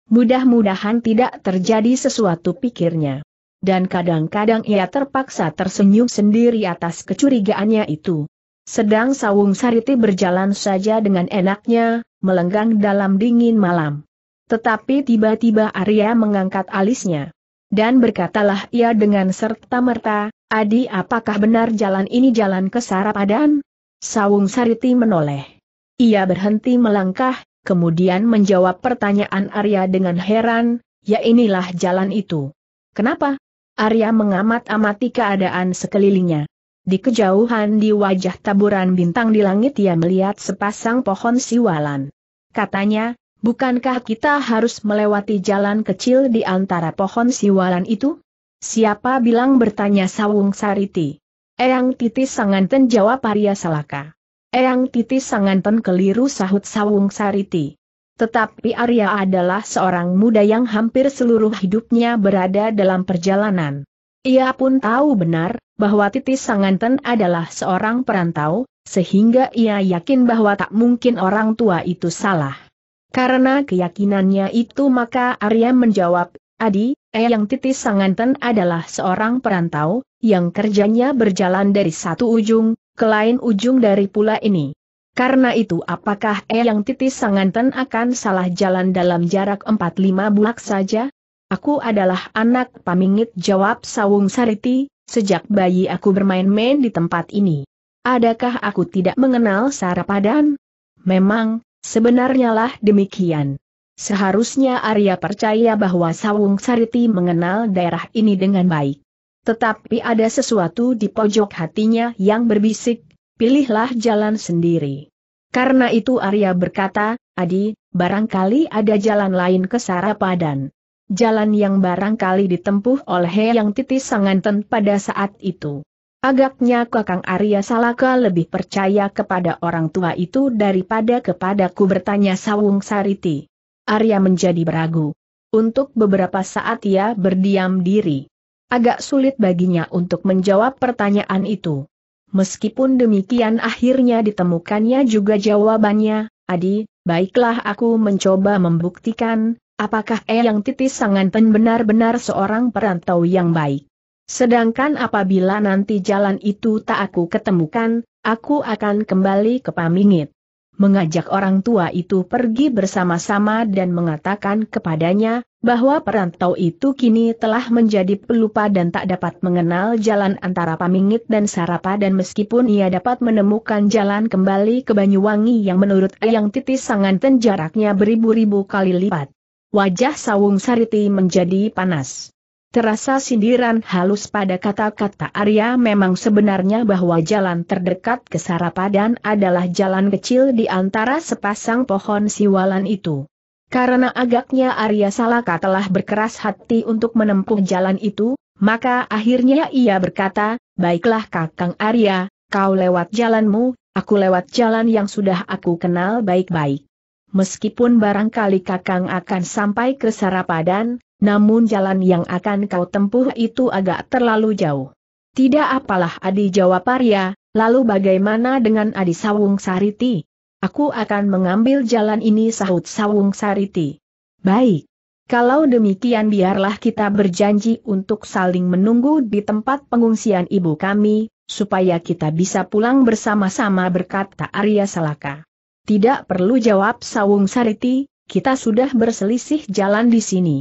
Mudah-mudahan tidak terjadi sesuatu pikirnya. Dan kadang-kadang ia terpaksa tersenyum sendiri atas kecurigaannya itu. Sedang Sawung Sariti berjalan saja dengan enaknya, melenggang dalam dingin malam. Tetapi tiba-tiba Arya mengangkat alisnya. Dan berkatalah ia dengan serta-merta, Adi apakah benar jalan ini jalan ke Sarapadan? Sawung Sariti menoleh. Ia berhenti melangkah, kemudian menjawab pertanyaan Arya dengan heran, ya inilah jalan itu. Kenapa? Arya mengamat-amati keadaan sekelilingnya. Di kejauhan di wajah taburan bintang di langit ia melihat sepasang pohon siwalan. Katanya, bukankah kita harus melewati jalan kecil di antara pohon siwalan itu? Siapa bilang bertanya Sawung Sariti? Eyang Titis Sanganten jawab Arya Salaka. Eyang Titi sanganten keliru sahut Sawung Sariti. Tetapi Arya adalah seorang muda yang hampir seluruh hidupnya berada dalam perjalanan. Ia pun tahu benar, bahwa Titi Sanganten adalah seorang perantau, sehingga ia yakin bahwa tak mungkin orang tua itu salah. Karena keyakinannya itu maka Arya menjawab, Adi, Eyang Titi Sanganten adalah seorang perantau, yang kerjanya berjalan dari satu ujung ke lain ujung dari pula ini. Karena itu apakah Eyang Titis Sanganten akan salah jalan dalam jarak 4-5 bulak saja? Aku adalah anak pamingit jawab Sawung Sariti, sejak bayi aku bermain-main di tempat ini. Adakah aku tidak mengenal Sarapadan? Memang, sebenarnya lah demikian. Seharusnya Arya percaya bahwa Sawung Sariti mengenal daerah ini dengan baik. Tetapi ada sesuatu di pojok hatinya yang berbisik, pilihlah jalan sendiri. Karena itu Arya berkata, Adi, barangkali ada jalan lain ke Sarapadan. Jalan yang barangkali ditempuh oleh yang titis sanganten pada saat itu. Agaknya Kakang Arya Salaka lebih percaya kepada orang tua itu daripada kepadaku bertanya Sawung Sariti. Arya menjadi beragu. Untuk beberapa saat ia berdiam diri agak sulit baginya untuk menjawab pertanyaan itu. Meskipun demikian akhirnya ditemukannya juga jawabannya, Adi, baiklah aku mencoba membuktikan, apakah e yang Titis Sanganten benar-benar seorang perantau yang baik. Sedangkan apabila nanti jalan itu tak aku ketemukan, aku akan kembali ke Pamingit mengajak orang tua itu pergi bersama-sama dan mengatakan kepadanya, bahwa perantau itu kini telah menjadi pelupa dan tak dapat mengenal jalan antara Pamingit dan Sarapa dan meskipun ia dapat menemukan jalan kembali ke Banyuwangi yang menurut Ayang Titis Sanganten jaraknya beribu-ribu kali lipat. Wajah Sawung Sariti menjadi panas. Terasa sindiran halus pada kata-kata Arya memang sebenarnya bahwa jalan terdekat ke Sarapadan adalah jalan kecil di antara sepasang pohon siwalan itu. Karena agaknya Arya Salaka telah berkeras hati untuk menempuh jalan itu, maka akhirnya ia berkata, Baiklah Kakang Arya, kau lewat jalanmu, aku lewat jalan yang sudah aku kenal baik-baik. Meskipun barangkali Kakang akan sampai ke Sarapadan, namun jalan yang akan kau tempuh itu agak terlalu jauh. Tidak apalah Adi jawab Arya, lalu bagaimana dengan Adi Sawung Sariti? Aku akan mengambil jalan ini sahut Sawung Sariti. Baik. Kalau demikian biarlah kita berjanji untuk saling menunggu di tempat pengungsian ibu kami, supaya kita bisa pulang bersama-sama berkata Arya Salaka. Tidak perlu jawab Sawung Sariti, kita sudah berselisih jalan di sini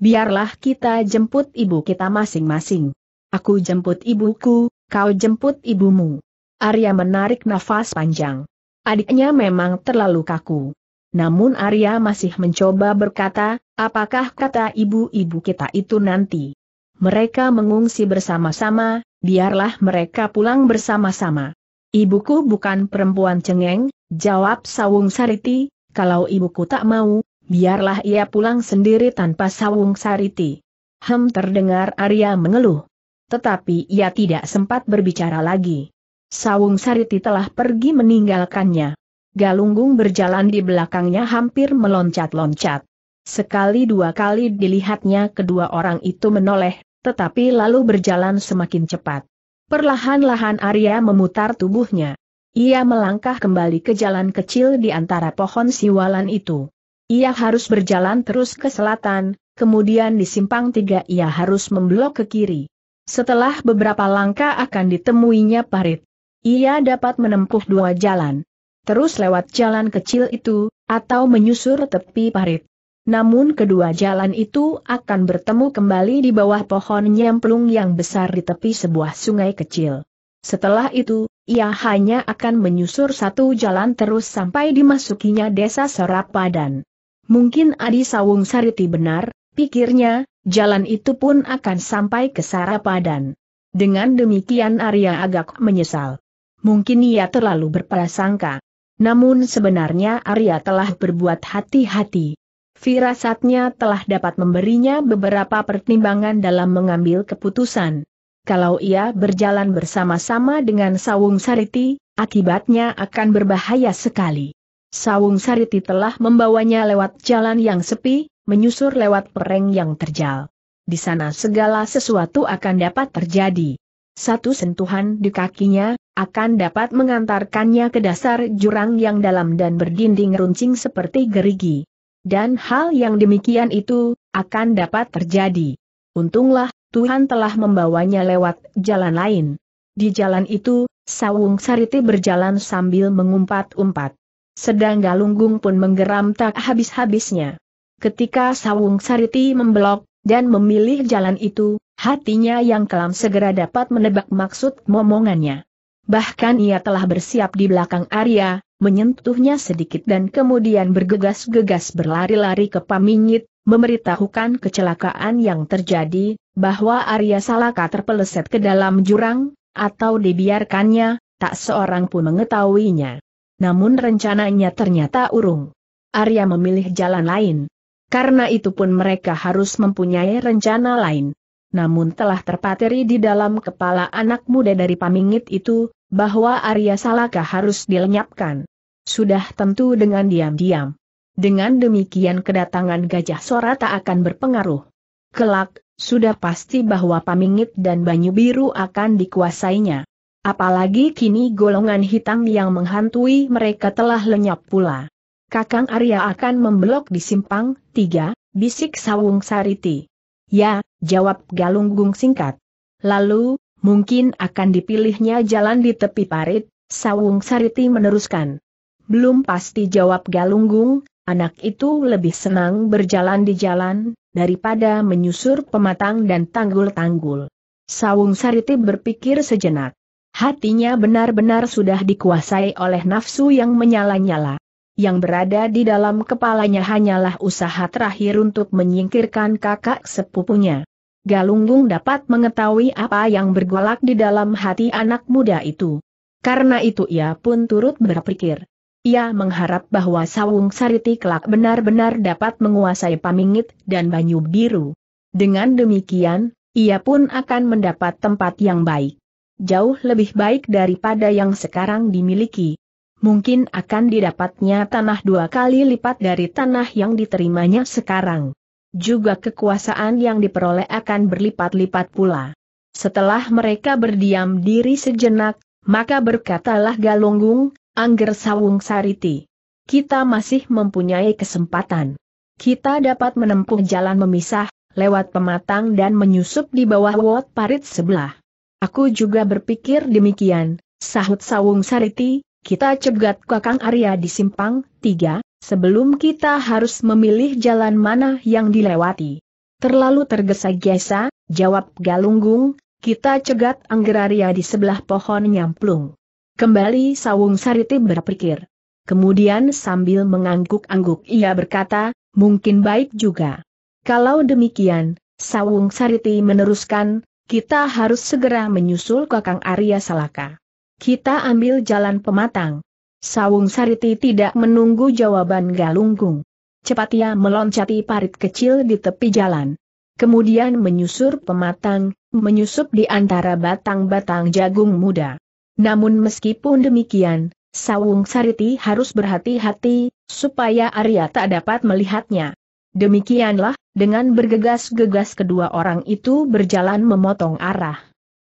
biarlah kita jemput ibu kita masing-masing. Aku jemput ibuku, kau jemput ibumu. Arya menarik nafas panjang. Adiknya memang terlalu kaku. Namun Arya masih mencoba berkata, apakah kata ibu-ibu kita itu nanti? Mereka mengungsi bersama-sama, biarlah mereka pulang bersama-sama. Ibuku bukan perempuan cengeng, jawab Sawung Sariti, kalau ibuku tak mau, biarlah ia pulang sendiri tanpa sawung sariti. Hem terdengar Arya mengeluh. Tetapi ia tidak sempat berbicara lagi. Sawung Sariti telah pergi meninggalkannya. Galunggung berjalan di belakangnya hampir meloncat-loncat. Sekali dua kali dilihatnya kedua orang itu menoleh, tetapi lalu berjalan semakin cepat. Perlahan-lahan Arya memutar tubuhnya. Ia melangkah kembali ke jalan kecil di antara pohon siwalan itu. Ia harus berjalan terus ke selatan, kemudian di simpang tiga ia harus memblok ke kiri. Setelah beberapa langkah akan ditemuinya parit. Ia dapat menempuh dua jalan. Terus lewat jalan kecil itu, atau menyusur tepi parit. Namun kedua jalan itu akan bertemu kembali di bawah pohon nyemplung yang besar di tepi sebuah sungai kecil. Setelah itu, ia hanya akan menyusur satu jalan terus sampai dimasukinya desa Sorapadan. Mungkin Adi Sawung Sariti benar, pikirnya, jalan itu pun akan sampai ke Sarapadan. Dengan demikian Arya agak menyesal. Mungkin ia terlalu berprasangka. Namun sebenarnya Arya telah berbuat hati-hati. Firasatnya telah dapat memberinya beberapa pertimbangan dalam mengambil keputusan. Kalau ia berjalan bersama-sama dengan Sawung Sariti, akibatnya akan berbahaya sekali. Sawung Sariti telah membawanya lewat jalan yang sepi, menyusur lewat pereng yang terjal. Di sana segala sesuatu akan dapat terjadi. Satu sentuhan di kakinya, akan dapat mengantarkannya ke dasar jurang yang dalam dan berdinding runcing seperti gerigi. Dan hal yang demikian itu, akan dapat terjadi. Untunglah, Tuhan telah membawanya lewat jalan lain. Di jalan itu, Sawung Sariti berjalan sambil mengumpat-umpat sedang Galunggung pun menggeram tak habis-habisnya. Ketika Sawung Sariti membelok, dan memilih jalan itu, hatinya yang kelam segera dapat menebak maksud momongannya. Bahkan ia telah bersiap di belakang Arya, menyentuhnya sedikit dan kemudian bergegas-gegas berlari-lari ke Paminyit, memberitahukan kecelakaan yang terjadi, bahwa Arya Salaka terpeleset ke dalam jurang, atau dibiarkannya, tak seorang pun mengetahuinya namun rencananya ternyata urung. Arya memilih jalan lain. Karena itu pun mereka harus mempunyai rencana lain. Namun telah terpateri di dalam kepala anak muda dari Pamingit itu, bahwa Arya Salaka harus dilenyapkan. Sudah tentu dengan diam-diam. Dengan demikian kedatangan Gajah Sora tak akan berpengaruh. Kelak, sudah pasti bahwa Pamingit dan Banyu Biru akan dikuasainya. Apalagi kini golongan hitam yang menghantui mereka telah lenyap pula. Kakang Arya akan memblok di simpang, tiga, bisik Sawung Sariti. Ya, jawab Galunggung singkat. Lalu, mungkin akan dipilihnya jalan di tepi parit, Sawung Sariti meneruskan. Belum pasti jawab Galunggung, anak itu lebih senang berjalan di jalan, daripada menyusur pematang dan tanggul-tanggul. Sawung Sariti berpikir sejenak. Hatinya benar-benar sudah dikuasai oleh nafsu yang menyala-nyala. Yang berada di dalam kepalanya hanyalah usaha terakhir untuk menyingkirkan kakak sepupunya. Galunggung dapat mengetahui apa yang bergolak di dalam hati anak muda itu. Karena itu ia pun turut berpikir. Ia mengharap bahwa Sawung Sariti kelak benar-benar dapat menguasai Pamingit dan Banyu Biru. Dengan demikian, ia pun akan mendapat tempat yang baik jauh lebih baik daripada yang sekarang dimiliki. Mungkin akan didapatnya tanah dua kali lipat dari tanah yang diterimanya sekarang. Juga kekuasaan yang diperoleh akan berlipat-lipat pula. Setelah mereka berdiam diri sejenak, maka berkatalah Galunggung, Angger Sawung Sariti. Kita masih mempunyai kesempatan. Kita dapat menempuh jalan memisah, lewat pematang dan menyusup di bawah Wot Parit sebelah. Aku juga berpikir demikian, sahut Sawung Sariti, kita cegat Kakang Arya di simpang, tiga, sebelum kita harus memilih jalan mana yang dilewati. Terlalu tergesa-gesa, jawab Galunggung, kita cegat Angger Arya di sebelah pohon nyamplung. Kembali Sawung Sariti berpikir. Kemudian sambil mengangguk-angguk ia berkata, mungkin baik juga. Kalau demikian, Sawung Sariti meneruskan, kita harus segera menyusul Kakang Arya Salaka. Kita ambil jalan pematang. Sawung Sariti tidak menunggu jawaban Galunggung. Cepat ia meloncati parit kecil di tepi jalan. Kemudian menyusur pematang, menyusup di antara batang-batang jagung muda. Namun meskipun demikian, Sawung Sariti harus berhati-hati, supaya Arya tak dapat melihatnya. Demikianlah, dengan bergegas-gegas kedua orang itu berjalan memotong arah.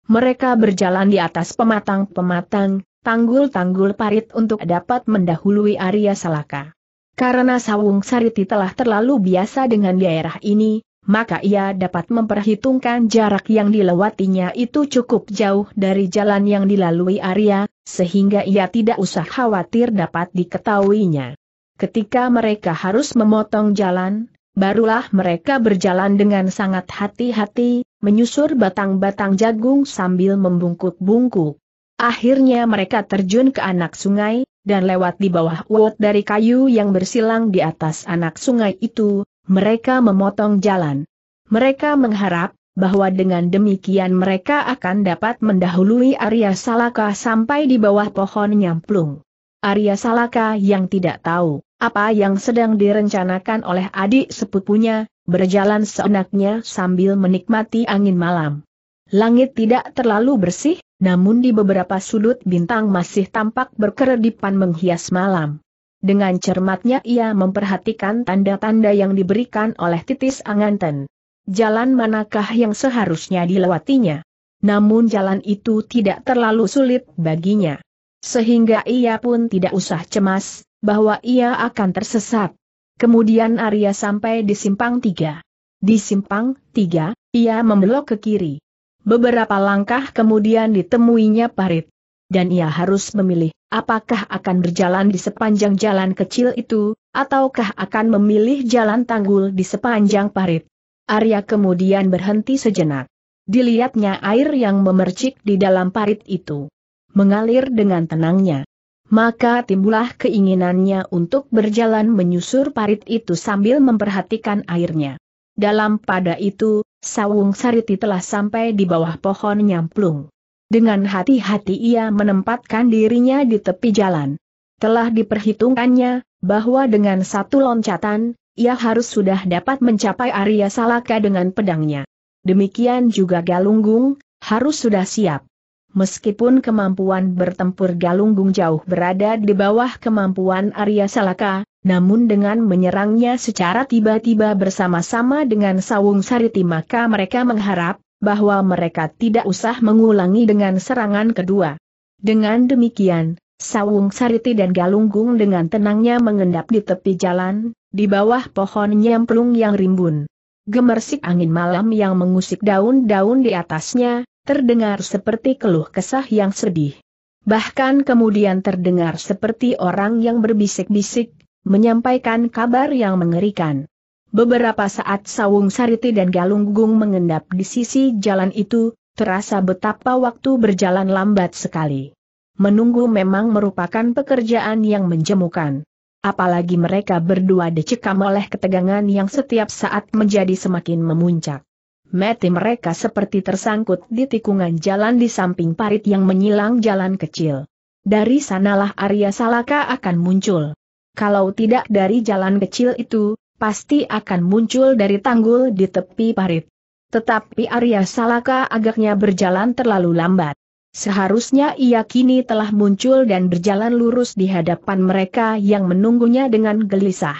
Mereka berjalan di atas pematang-pematang, tanggul-tanggul parit untuk dapat mendahului Arya Salaka. Karena Sawung Sariti telah terlalu biasa dengan daerah ini, maka ia dapat memperhitungkan jarak yang dilewatinya itu cukup jauh dari jalan yang dilalui Arya, sehingga ia tidak usah khawatir dapat diketahuinya. Ketika mereka harus memotong jalan, Barulah mereka berjalan dengan sangat hati-hati, menyusur batang-batang jagung sambil membungkuk-bungkuk. Akhirnya mereka terjun ke anak sungai, dan lewat di bawah uot dari kayu yang bersilang di atas anak sungai itu, mereka memotong jalan. Mereka mengharap, bahwa dengan demikian mereka akan dapat mendahului Arya Salaka sampai di bawah pohon nyamplung. Arya Salaka yang tidak tahu apa yang sedang direncanakan oleh adik sepupunya, berjalan seenaknya sambil menikmati angin malam. Langit tidak terlalu bersih, namun di beberapa sudut bintang masih tampak berkeredipan menghias malam. Dengan cermatnya ia memperhatikan tanda-tanda yang diberikan oleh titis Anganten. Jalan manakah yang seharusnya dilewatinya? Namun jalan itu tidak terlalu sulit baginya. Sehingga ia pun tidak usah cemas, bahwa ia akan tersesat. Kemudian Arya sampai di simpang tiga. Di simpang tiga, ia membelok ke kiri. Beberapa langkah kemudian ditemuinya parit. Dan ia harus memilih, apakah akan berjalan di sepanjang jalan kecil itu, ataukah akan memilih jalan tanggul di sepanjang parit. Arya kemudian berhenti sejenak. Dilihatnya air yang memercik di dalam parit itu mengalir dengan tenangnya. Maka timbullah keinginannya untuk berjalan menyusur parit itu sambil memperhatikan airnya. Dalam pada itu, Sawung Sariti telah sampai di bawah pohon nyamplung. Dengan hati-hati ia menempatkan dirinya di tepi jalan. Telah diperhitungkannya, bahwa dengan satu loncatan, ia harus sudah dapat mencapai Arya Salaka dengan pedangnya. Demikian juga Galunggung, harus sudah siap meskipun kemampuan bertempur Galunggung jauh berada di bawah kemampuan Arya Salaka, namun dengan menyerangnya secara tiba-tiba bersama-sama dengan Sawung Sariti maka mereka mengharap bahwa mereka tidak usah mengulangi dengan serangan kedua. Dengan demikian, Sawung Sariti dan Galunggung dengan tenangnya mengendap di tepi jalan, di bawah pohon nyemplung yang rimbun. Gemersik angin malam yang mengusik daun-daun di atasnya, terdengar seperti keluh kesah yang sedih. Bahkan kemudian terdengar seperti orang yang berbisik-bisik, menyampaikan kabar yang mengerikan. Beberapa saat Sawung Sariti dan Galunggung mengendap di sisi jalan itu, terasa betapa waktu berjalan lambat sekali. Menunggu memang merupakan pekerjaan yang menjemukan. Apalagi mereka berdua dicekam oleh ketegangan yang setiap saat menjadi semakin memuncak. Mati mereka seperti tersangkut di tikungan jalan di samping parit yang menyilang jalan kecil. Dari sanalah Arya Salaka akan muncul. Kalau tidak dari jalan kecil itu, pasti akan muncul dari tanggul di tepi parit. Tetapi Arya Salaka agaknya berjalan terlalu lambat. Seharusnya ia kini telah muncul dan berjalan lurus di hadapan mereka yang menunggunya dengan gelisah.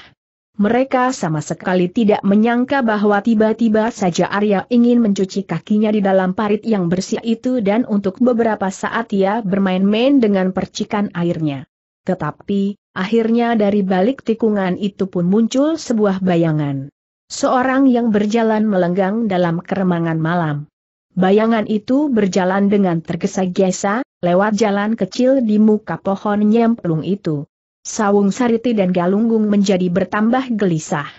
Mereka sama sekali tidak menyangka bahwa tiba-tiba saja Arya ingin mencuci kakinya di dalam parit yang bersih itu dan untuk beberapa saat ia bermain-main dengan percikan airnya. Tetapi, akhirnya dari balik tikungan itu pun muncul sebuah bayangan. Seorang yang berjalan melenggang dalam keremangan malam. Bayangan itu berjalan dengan tergesa-gesa, lewat jalan kecil di muka pohon nyemplung itu. Sawung Sariti dan Galunggung menjadi bertambah gelisah.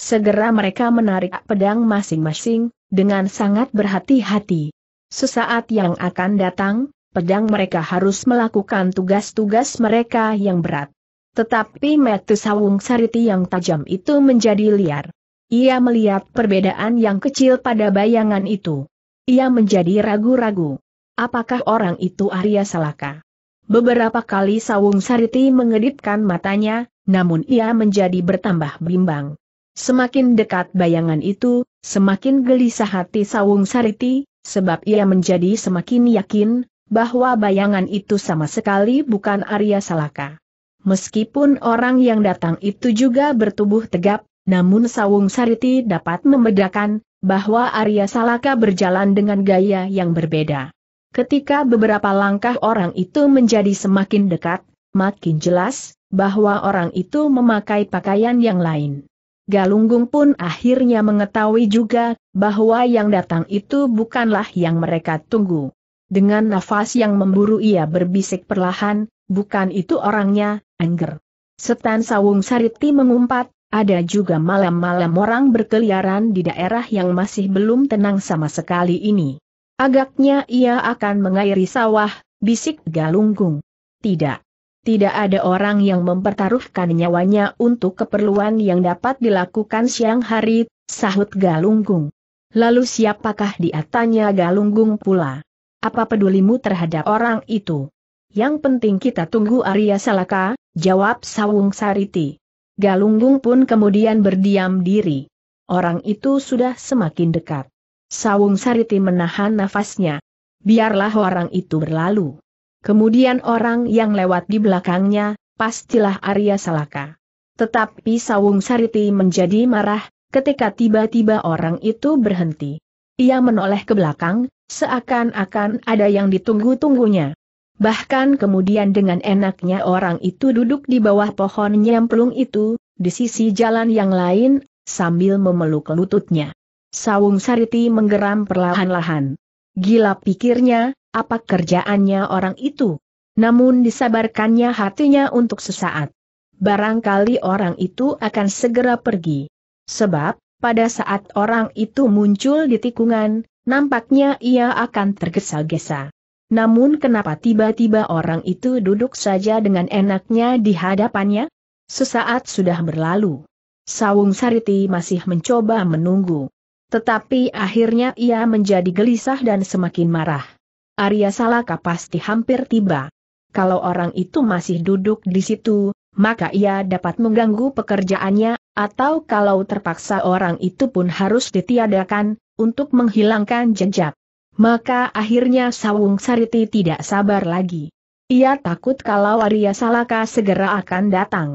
Segera mereka menarik pedang masing-masing, dengan sangat berhati-hati. Sesaat yang akan datang, pedang mereka harus melakukan tugas-tugas mereka yang berat. Tetapi mata Sawung Sariti yang tajam itu menjadi liar. Ia melihat perbedaan yang kecil pada bayangan itu. Ia menjadi ragu-ragu. Apakah orang itu Arya Salaka? Beberapa kali Sawung Sariti mengedipkan matanya, namun ia menjadi bertambah bimbang. Semakin dekat bayangan itu, semakin gelisah hati Sawung Sariti, sebab ia menjadi semakin yakin, bahwa bayangan itu sama sekali bukan Arya Salaka. Meskipun orang yang datang itu juga bertubuh tegap, namun Sawung Sariti dapat membedakan, bahwa Arya Salaka berjalan dengan gaya yang berbeda. Ketika beberapa langkah orang itu menjadi semakin dekat, makin jelas, bahwa orang itu memakai pakaian yang lain. Galunggung pun akhirnya mengetahui juga, bahwa yang datang itu bukanlah yang mereka tunggu. Dengan nafas yang memburu ia berbisik perlahan, bukan itu orangnya, Angger. Setan Sawung Sariti mengumpat, ada juga malam-malam orang berkeliaran di daerah yang masih belum tenang sama sekali ini. Agaknya ia akan mengairi sawah, bisik Galunggung. Tidak. Tidak ada orang yang mempertaruhkan nyawanya untuk keperluan yang dapat dilakukan siang hari, sahut Galunggung. Lalu siapakah diatanya Galunggung pula? Apa pedulimu terhadap orang itu? Yang penting kita tunggu Arya Salaka, jawab Sawung Sariti. Galunggung pun kemudian berdiam diri. Orang itu sudah semakin dekat. Sawung Sariti menahan nafasnya. Biarlah orang itu berlalu. Kemudian orang yang lewat di belakangnya, pastilah Arya Salaka. Tetapi Sawung Sariti menjadi marah, ketika tiba-tiba orang itu berhenti. Ia menoleh ke belakang, seakan-akan ada yang ditunggu-tunggunya. Bahkan kemudian dengan enaknya orang itu duduk di bawah pohon nyemplung itu, di sisi jalan yang lain, sambil memeluk lututnya. Sawung Sariti menggeram perlahan-lahan. Gila pikirnya, apa kerjaannya orang itu? Namun disabarkannya hatinya untuk sesaat. Barangkali orang itu akan segera pergi. Sebab, pada saat orang itu muncul di tikungan, nampaknya ia akan tergesa-gesa. Namun kenapa tiba-tiba orang itu duduk saja dengan enaknya di hadapannya? Sesaat sudah berlalu. Sawung Sariti masih mencoba menunggu. Tetapi akhirnya ia menjadi gelisah dan semakin marah. Arya Salaka pasti hampir tiba. Kalau orang itu masih duduk di situ, maka ia dapat mengganggu pekerjaannya, atau kalau terpaksa orang itu pun harus ditiadakan, untuk menghilangkan jejak. Maka akhirnya Sawung Sariti tidak sabar lagi. Ia takut kalau Arya Salaka segera akan datang.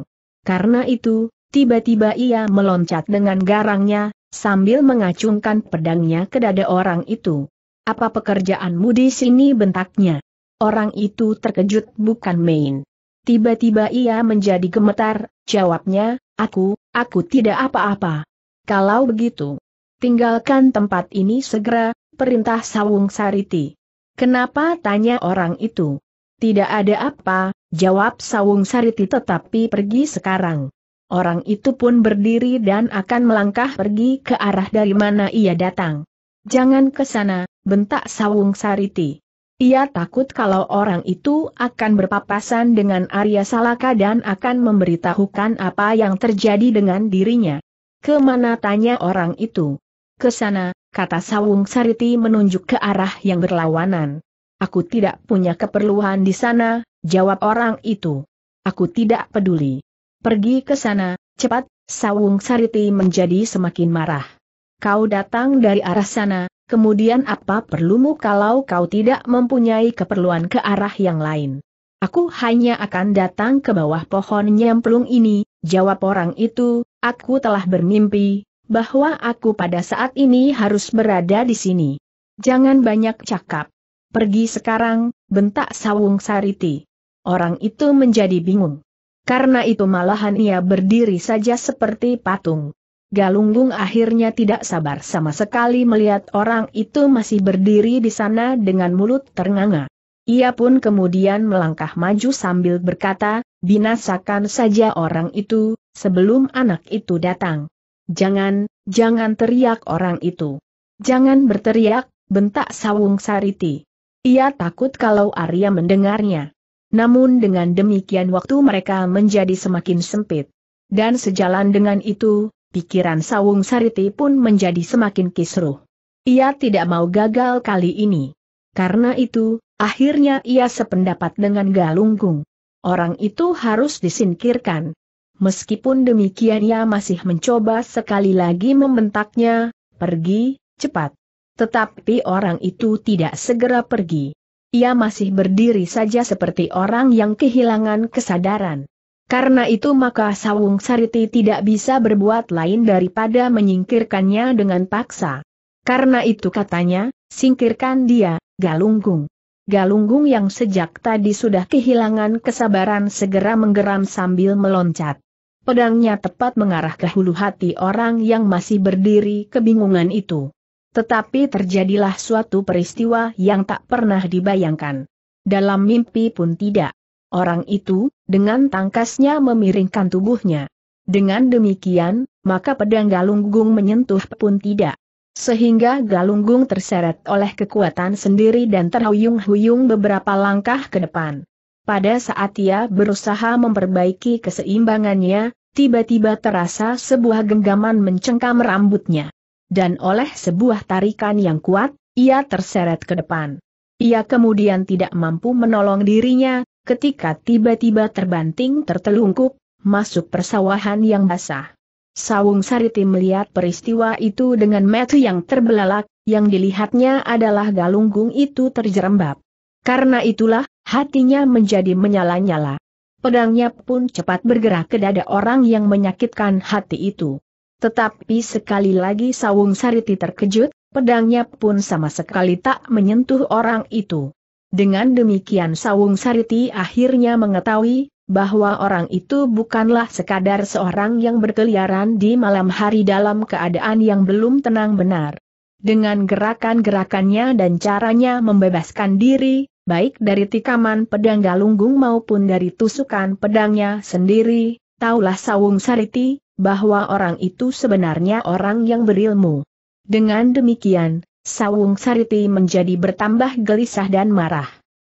Karena itu, tiba-tiba ia meloncat dengan garangnya, sambil mengacungkan pedangnya ke dada orang itu. Apa pekerjaanmu di sini bentaknya? Orang itu terkejut bukan main. Tiba-tiba ia menjadi gemetar, jawabnya, aku, aku tidak apa-apa. Kalau begitu, tinggalkan tempat ini segera, perintah Sawung Sariti. Kenapa tanya orang itu? Tidak ada apa, jawab Sawung Sariti tetapi pergi sekarang. Orang itu pun berdiri dan akan melangkah pergi ke arah dari mana ia datang. Jangan ke sana, bentak Sawung Sariti. Ia takut kalau orang itu akan berpapasan dengan Arya Salaka dan akan memberitahukan apa yang terjadi dengan dirinya. Kemana tanya orang itu? Ke sana, kata Sawung Sariti menunjuk ke arah yang berlawanan. Aku tidak punya keperluan di sana, jawab orang itu. Aku tidak peduli. Pergi ke sana, cepat, Sawung Sariti menjadi semakin marah. Kau datang dari arah sana, kemudian apa perlumu kalau kau tidak mempunyai keperluan ke arah yang lain? Aku hanya akan datang ke bawah pohon nyemplung ini, jawab orang itu, aku telah bermimpi, bahwa aku pada saat ini harus berada di sini. Jangan banyak cakap. Pergi sekarang, bentak Sawung Sariti. Orang itu menjadi bingung. Karena itu malahan ia berdiri saja seperti patung. Galunggung akhirnya tidak sabar sama sekali melihat orang itu masih berdiri di sana dengan mulut ternganga. Ia pun kemudian melangkah maju sambil berkata, binasakan saja orang itu, sebelum anak itu datang. Jangan, jangan teriak orang itu. Jangan berteriak, bentak Sawung Sariti. Ia takut kalau Arya mendengarnya. Namun dengan demikian waktu mereka menjadi semakin sempit. Dan sejalan dengan itu, pikiran Sawung Sariti pun menjadi semakin kisruh. Ia tidak mau gagal kali ini. Karena itu, akhirnya ia sependapat dengan Galunggung. Orang itu harus disingkirkan. Meskipun demikian ia masih mencoba sekali lagi membentaknya, pergi, cepat. Tetapi orang itu tidak segera pergi. Ia masih berdiri saja seperti orang yang kehilangan kesadaran. Karena itu maka Sawung Sariti tidak bisa berbuat lain daripada menyingkirkannya dengan paksa. Karena itu katanya, singkirkan dia, Galunggung. Galunggung yang sejak tadi sudah kehilangan kesabaran segera menggeram sambil meloncat. Pedangnya tepat mengarah ke hulu hati orang yang masih berdiri kebingungan itu. Tetapi terjadilah suatu peristiwa yang tak pernah dibayangkan. Dalam mimpi pun tidak. Orang itu, dengan tangkasnya memiringkan tubuhnya. Dengan demikian, maka pedang Galunggung menyentuh pun tidak. Sehingga Galunggung terseret oleh kekuatan sendiri dan terhuyung-huyung beberapa langkah ke depan. Pada saat ia berusaha memperbaiki keseimbangannya, tiba-tiba terasa sebuah genggaman mencengkam rambutnya dan oleh sebuah tarikan yang kuat, ia terseret ke depan. Ia kemudian tidak mampu menolong dirinya, ketika tiba-tiba terbanting tertelungkup, masuk persawahan yang basah. Sawung Sariti melihat peristiwa itu dengan mata yang terbelalak, yang dilihatnya adalah galunggung itu terjerembab. Karena itulah, hatinya menjadi menyala-nyala. Pedangnya pun cepat bergerak ke dada orang yang menyakitkan hati itu. Tetapi sekali lagi Sawung Sariti terkejut, pedangnya pun sama sekali tak menyentuh orang itu. Dengan demikian Sawung Sariti akhirnya mengetahui, bahwa orang itu bukanlah sekadar seorang yang berkeliaran di malam hari dalam keadaan yang belum tenang benar. Dengan gerakan-gerakannya dan caranya membebaskan diri, baik dari tikaman pedang galunggung maupun dari tusukan pedangnya sendiri, taulah Sawung Sariti, bahwa orang itu sebenarnya orang yang berilmu. Dengan demikian, Sawung Sariti menjadi bertambah gelisah dan marah.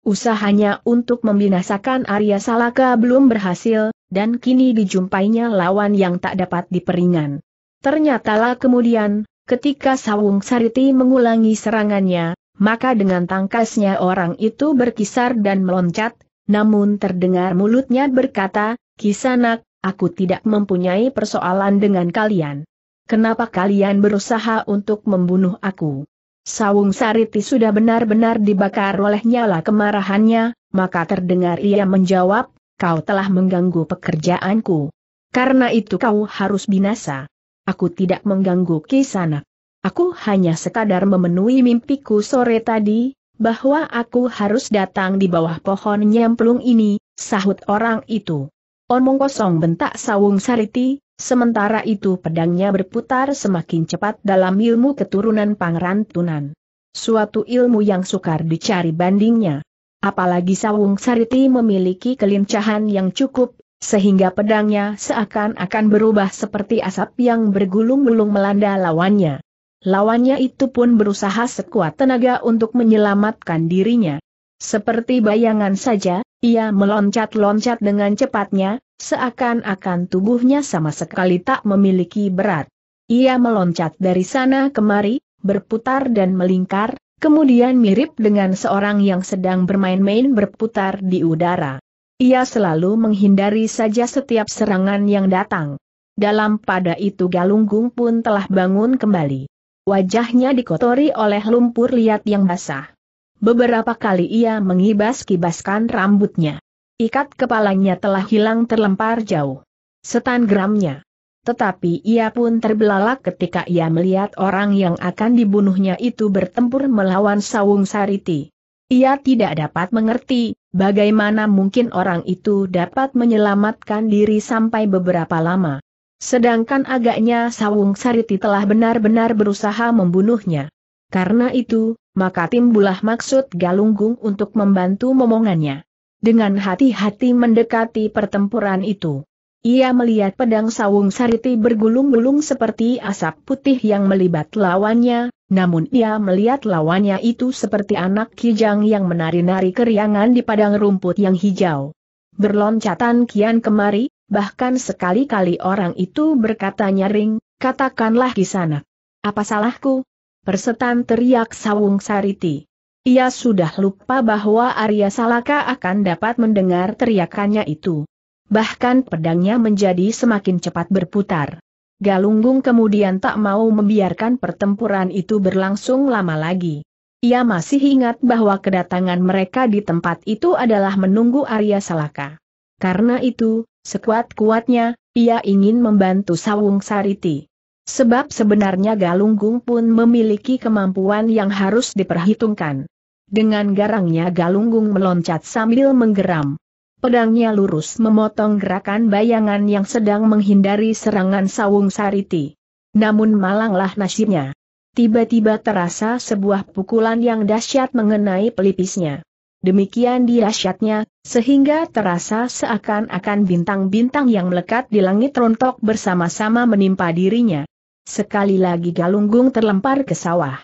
Usahanya untuk membinasakan Arya Salaka belum berhasil, dan kini dijumpainya lawan yang tak dapat diperingan. Ternyatalah kemudian, ketika Sawung Sariti mengulangi serangannya, maka dengan tangkasnya orang itu berkisar dan meloncat, namun terdengar mulutnya berkata, Kisanak, Aku tidak mempunyai persoalan dengan kalian. Kenapa kalian berusaha untuk membunuh aku? Sawung Sariti sudah benar-benar dibakar oleh nyala kemarahannya, maka terdengar ia menjawab, kau telah mengganggu pekerjaanku. Karena itu kau harus binasa. Aku tidak mengganggu kisanak. Aku hanya sekadar memenuhi mimpiku sore tadi, bahwa aku harus datang di bawah pohon nyemplung ini, sahut orang itu. Omong kosong bentak sawung sariti, sementara itu pedangnya berputar semakin cepat dalam ilmu keturunan Pangeran Tunan. Suatu ilmu yang sukar dicari bandingnya. Apalagi sawung sariti memiliki kelincahan yang cukup, sehingga pedangnya seakan-akan berubah seperti asap yang bergulung-gulung melanda lawannya. Lawannya itu pun berusaha sekuat tenaga untuk menyelamatkan dirinya. Seperti bayangan saja, ia meloncat-loncat dengan cepatnya, seakan-akan tubuhnya sama sekali tak memiliki berat. Ia meloncat dari sana kemari, berputar dan melingkar, kemudian mirip dengan seorang yang sedang bermain-main berputar di udara. Ia selalu menghindari saja setiap serangan yang datang. Dalam pada itu Galunggung pun telah bangun kembali. Wajahnya dikotori oleh lumpur liat yang basah. Beberapa kali ia mengibas-kibaskan rambutnya. Ikat kepalanya telah hilang terlempar jauh. Setan geramnya. Tetapi ia pun terbelalak ketika ia melihat orang yang akan dibunuhnya itu bertempur melawan Sawung Sariti. Ia tidak dapat mengerti, bagaimana mungkin orang itu dapat menyelamatkan diri sampai beberapa lama. Sedangkan agaknya Sawung Sariti telah benar-benar berusaha membunuhnya. Karena itu, maka timbulah maksud Galunggung untuk membantu momongannya. Dengan hati-hati mendekati pertempuran itu. Ia melihat pedang sawung sariti bergulung-gulung seperti asap putih yang melibat lawannya, namun ia melihat lawannya itu seperti anak kijang yang menari-nari keriangan di padang rumput yang hijau. Berloncatan kian kemari, bahkan sekali-kali orang itu berkata nyaring, katakanlah kisanak. Apa salahku, Persetan teriak Sawung Sariti. Ia sudah lupa bahwa Arya Salaka akan dapat mendengar teriakannya itu. Bahkan pedangnya menjadi semakin cepat berputar. Galunggung kemudian tak mau membiarkan pertempuran itu berlangsung lama lagi. Ia masih ingat bahwa kedatangan mereka di tempat itu adalah menunggu Arya Salaka. Karena itu, sekuat-kuatnya, ia ingin membantu Sawung Sariti. Sebab sebenarnya Galunggung pun memiliki kemampuan yang harus diperhitungkan. Dengan garangnya Galunggung meloncat sambil menggeram. Pedangnya lurus memotong gerakan bayangan yang sedang menghindari serangan Sawung Sariti. Namun malanglah nasibnya. Tiba-tiba terasa sebuah pukulan yang dahsyat mengenai pelipisnya. Demikian dahsyatnya, sehingga terasa seakan-akan bintang-bintang yang melekat di langit rontok bersama-sama menimpa dirinya. Sekali lagi Galunggung terlempar ke sawah.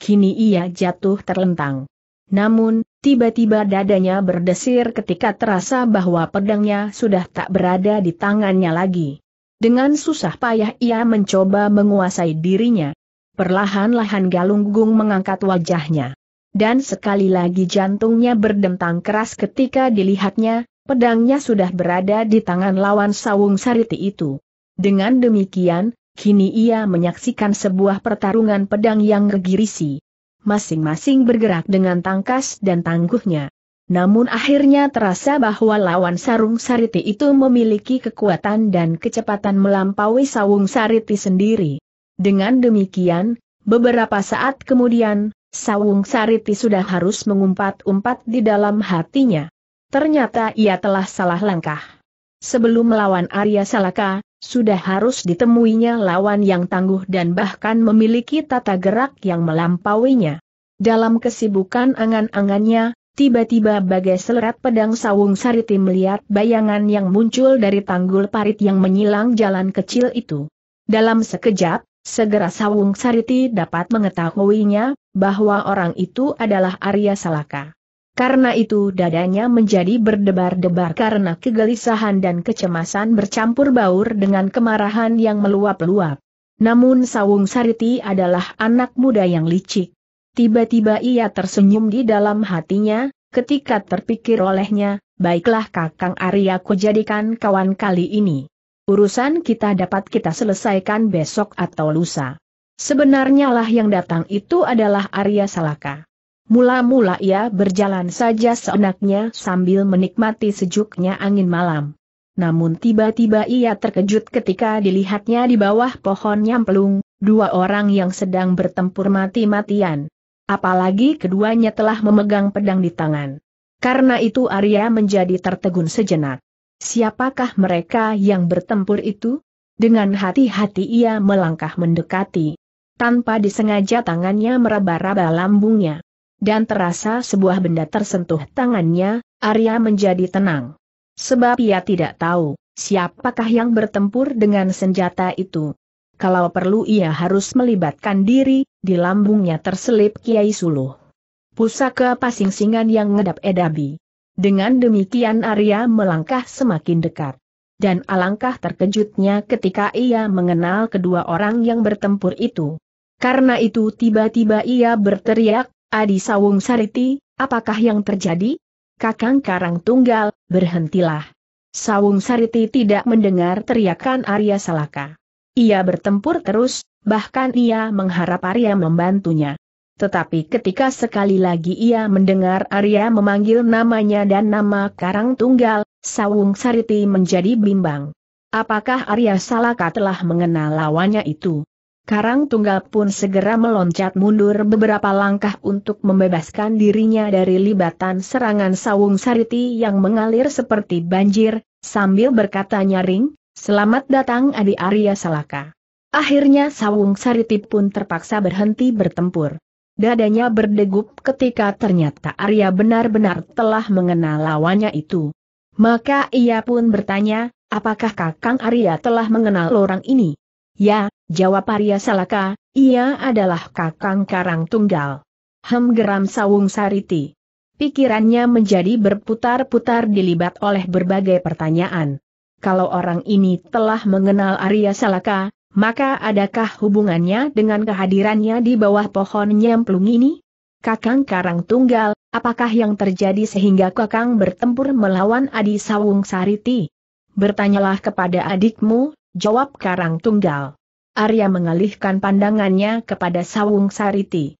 Kini ia jatuh terlentang. Namun, tiba-tiba dadanya berdesir ketika terasa bahwa pedangnya sudah tak berada di tangannya lagi. Dengan susah payah ia mencoba menguasai dirinya. Perlahan-lahan Galunggung mengangkat wajahnya. Dan sekali lagi jantungnya berdentang keras ketika dilihatnya, pedangnya sudah berada di tangan lawan Sawung Sariti itu. Dengan demikian, kini ia menyaksikan sebuah pertarungan pedang yang gegirisi. Masing-masing bergerak dengan tangkas dan tangguhnya. Namun akhirnya terasa bahwa lawan Sarung Sariti itu memiliki kekuatan dan kecepatan melampaui Sawung Sariti sendiri. Dengan demikian, beberapa saat kemudian, Sawung Sariti sudah harus mengumpat-umpat di dalam hatinya. Ternyata ia telah salah langkah sebelum melawan Arya Salaka, sudah harus ditemuinya lawan yang tangguh dan bahkan memiliki tata gerak yang melampauinya. Dalam kesibukan angan-angannya, tiba-tiba bagai selerat pedang sawung sariti melihat bayangan yang muncul dari tanggul parit yang menyilang jalan kecil itu. Dalam sekejap, segera Sawung Sariti dapat mengetahuinya, bahwa orang itu adalah Arya Salaka. Karena itu dadanya menjadi berdebar-debar karena kegelisahan dan kecemasan bercampur baur dengan kemarahan yang meluap-luap. Namun Sawung Sariti adalah anak muda yang licik. Tiba-tiba ia tersenyum di dalam hatinya, ketika terpikir olehnya, baiklah Kakang Arya ku jadikan kawan kali ini. Urusan kita dapat kita selesaikan besok atau lusa. Sebenarnya lah yang datang itu adalah Arya Salaka. Mula-mula ia berjalan saja seenaknya sambil menikmati sejuknya angin malam. Namun tiba-tiba ia terkejut ketika dilihatnya di bawah pohon nyamplung, dua orang yang sedang bertempur mati-matian. Apalagi keduanya telah memegang pedang di tangan. Karena itu Arya menjadi tertegun sejenak. Siapakah mereka yang bertempur itu? Dengan hati-hati ia melangkah mendekati. Tanpa disengaja tangannya meraba-raba lambungnya dan terasa sebuah benda tersentuh tangannya, Arya menjadi tenang. Sebab ia tidak tahu, siapakah yang bertempur dengan senjata itu. Kalau perlu ia harus melibatkan diri, di lambungnya terselip Kiai Suluh. Pusaka pasingsingan yang ngedap edabi. Dengan demikian Arya melangkah semakin dekat. Dan alangkah terkejutnya ketika ia mengenal kedua orang yang bertempur itu. Karena itu tiba-tiba ia berteriak, Adi Sawung Sariti, apakah yang terjadi? Kakang Karang Tunggal, berhentilah. Sawung Sariti tidak mendengar teriakan Arya Salaka. Ia bertempur terus, bahkan ia mengharap Arya membantunya. Tetapi ketika sekali lagi ia mendengar Arya memanggil namanya dan nama Karang Tunggal, Sawung Sariti menjadi bimbang. Apakah Arya Salaka telah mengenal lawannya itu? Karang Tunggal pun segera meloncat mundur beberapa langkah untuk membebaskan dirinya dari libatan serangan Sawung Sariti yang mengalir seperti banjir, sambil berkata nyaring, Selamat datang Adi Arya Salaka. Akhirnya Sawung Sariti pun terpaksa berhenti bertempur. Dadanya berdegup ketika ternyata Arya benar-benar telah mengenal lawannya itu. Maka ia pun bertanya, apakah Kakang Arya telah mengenal orang ini? Ya, jawab Arya Salaka, ia adalah kakang karang tunggal. Hem geram Sawung Sariti. Pikirannya menjadi berputar-putar dilibat oleh berbagai pertanyaan. Kalau orang ini telah mengenal Arya Salaka, maka adakah hubungannya dengan kehadirannya di bawah pohon nyemplung ini? Kakang Karang Tunggal, apakah yang terjadi sehingga Kakang bertempur melawan Adi Sawung Sariti? Bertanyalah kepada adikmu, jawab Karang Tunggal. Arya mengalihkan pandangannya kepada Sawung Sariti.